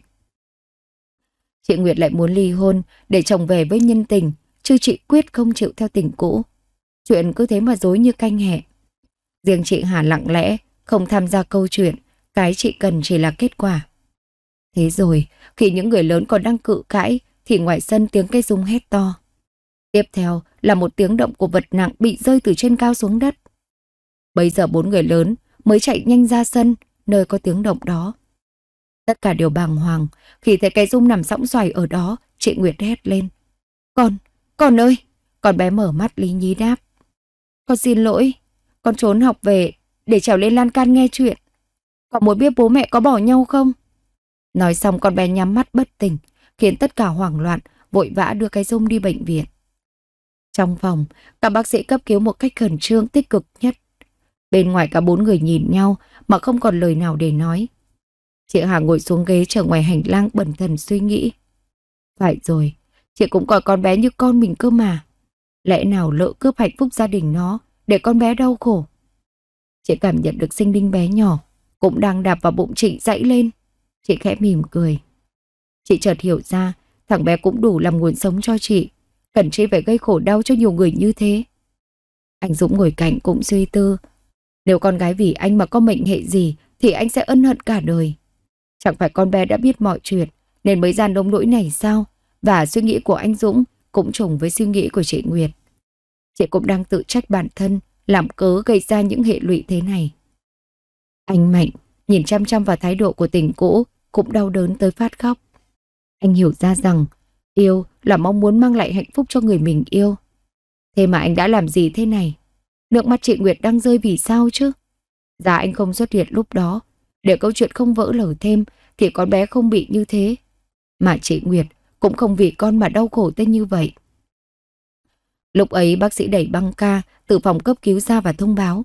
Chị Nguyệt lại muốn ly hôn để chồng về với nhân tình, chứ chị quyết không chịu theo tình cũ. Chuyện cứ thế mà dối như canh hẹ. Riêng chị Hà lặng lẽ, không tham gia câu chuyện, cái chị cần chỉ là kết quả. Thế rồi, khi những người lớn còn đang cự cãi, thì ngoài sân tiếng cây rung hét to. Tiếp theo là một tiếng động của vật nặng bị rơi từ trên cao xuống đất. Bây giờ bốn người lớn mới chạy nhanh ra sân, nơi có tiếng động đó. Tất cả đều bàng hoàng, khi thấy cây rung nằm sóng xoài ở đó, chị Nguyệt hét lên. Con, con ơi! Con bé mở mắt lý nhí đáp. Con xin lỗi, con trốn học về để trèo lên lan can nghe chuyện. Con muốn biết bố mẹ có bỏ nhau không? Nói xong con bé nhắm mắt bất tỉnh, khiến tất cả hoảng loạn, vội vã đưa cái rung đi bệnh viện. Trong phòng, các bác sĩ cấp cứu một cách khẩn trương tích cực nhất. Bên ngoài cả bốn người nhìn nhau mà không còn lời nào để nói. Chị Hà ngồi xuống ghế chờ ngoài hành lang bẩn thần suy nghĩ. Phải rồi, chị cũng coi con bé như con mình cơ mà. Lẽ nào lỡ cướp hạnh phúc gia đình nó để con bé đau khổ? Chị cảm nhận được sinh linh bé nhỏ cũng đang đạp vào bụng chị dãy lên. Chị khẽ mỉm cười. Chị chợt hiểu ra, thằng bé cũng đủ làm nguồn sống cho chị. Cần chị phải gây khổ đau cho nhiều người như thế. Anh Dũng ngồi cạnh cũng suy tư. Nếu con gái vì anh mà có mệnh hệ gì thì anh sẽ ân hận cả đời. Chẳng phải con bé đã biết mọi chuyện nên mới gian đống nỗi này sao? Và suy nghĩ của anh Dũng cũng trùng với suy nghĩ của chị Nguyệt. Chị cũng đang tự trách bản thân làm cớ gây ra những hệ lụy thế này. Anh Mạnh nhìn chăm chăm vào thái độ của tình cũ cũng đau đớn tới phát khóc. Anh hiểu ra rằng yêu là mong muốn mang lại hạnh phúc cho người mình yêu. Thế mà anh đã làm gì thế này? Nước mắt chị Nguyệt đang rơi vì sao chứ? Dạ anh không xuất hiện lúc đó. Để câu chuyện không vỡ lở thêm thì con bé không bị như thế. Mà chị Nguyệt cũng không vì con mà đau khổ tới như vậy. Lúc ấy bác sĩ đẩy băng ca từ phòng cấp cứu ra và thông báo.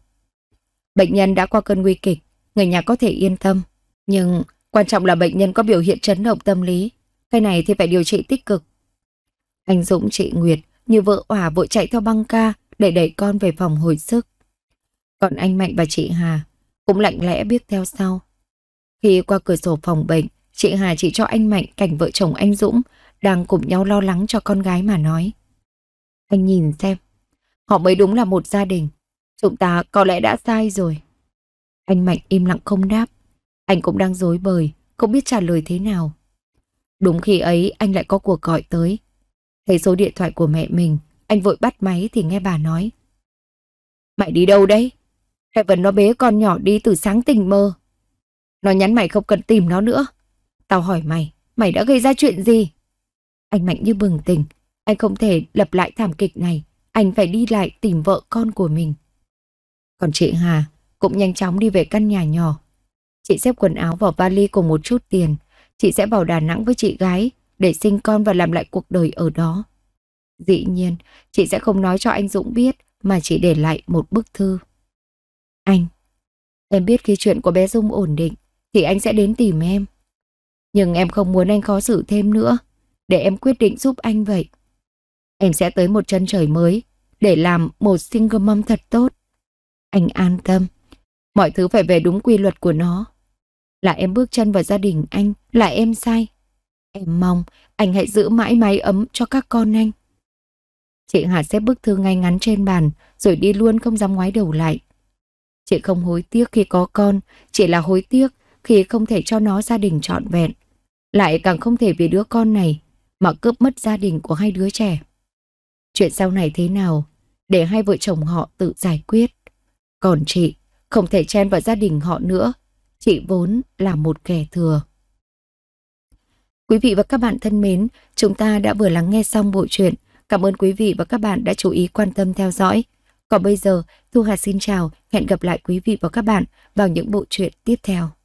Bệnh nhân đã qua cơn nguy kịch, người nhà có thể yên tâm. Nhưng Quan trọng là bệnh nhân có biểu hiện chấn động tâm lý. Cái này thì phải điều trị tích cực. Anh Dũng chị Nguyệt như vợ òa vội chạy theo băng ca để đẩy con về phòng hồi sức. Còn anh Mạnh và chị Hà cũng lạnh lẽ biết theo sau. Khi qua cửa sổ phòng bệnh, chị Hà chỉ cho anh Mạnh cảnh vợ chồng anh Dũng đang cùng nhau lo lắng cho con gái mà nói. Anh nhìn xem, họ mới đúng là một gia đình. Chúng ta có lẽ đã sai rồi. Anh Mạnh im lặng không đáp. Anh cũng đang dối bời, không biết trả lời thế nào. Đúng khi ấy anh lại có cuộc gọi tới. Thấy số điện thoại của mẹ mình, anh vội bắt máy thì nghe bà nói. Mày đi đâu đấy? vẫn nó bế con nhỏ đi từ sáng tình mơ. Nó nhắn mày không cần tìm nó nữa. Tao hỏi mày, mày đã gây ra chuyện gì? Anh Mạnh như bừng tỉnh, anh không thể lặp lại thảm kịch này, anh phải đi lại tìm vợ con của mình. Còn chị Hà cũng nhanh chóng đi về căn nhà nhỏ Chị xếp quần áo vào vali cùng một chút tiền. Chị sẽ vào Đà Nẵng với chị gái để sinh con và làm lại cuộc đời ở đó. Dĩ nhiên, chị sẽ không nói cho anh Dũng biết mà chỉ để lại một bức thư. Anh, em biết khi chuyện của bé Dung ổn định thì anh sẽ đến tìm em. Nhưng em không muốn anh khó xử thêm nữa, để em quyết định giúp anh vậy. Em sẽ tới một chân trời mới để làm một single mom thật tốt. Anh an tâm. Mọi thứ phải về đúng quy luật của nó. Là em bước chân vào gia đình anh, là em sai. Em mong anh hãy giữ mãi mái ấm cho các con anh. Chị Hà xếp bức thư ngay ngắn trên bàn, rồi đi luôn không dám ngoái đầu lại. Chị không hối tiếc khi có con, chỉ là hối tiếc khi không thể cho nó gia đình trọn vẹn. Lại càng không thể vì đứa con này mà cướp mất gia đình của hai đứa trẻ. Chuyện sau này thế nào, để hai vợ chồng họ tự giải quyết. Còn chị, không thể chen vào gia đình họ nữa. Chị vốn là một kẻ thừa. Quý vị và các bạn thân mến, chúng ta đã vừa lắng nghe xong bộ truyện. Cảm ơn quý vị và các bạn đã chú ý quan tâm theo dõi. Còn bây giờ, Thu Hà xin chào, hẹn gặp lại quý vị và các bạn vào những bộ truyện tiếp theo.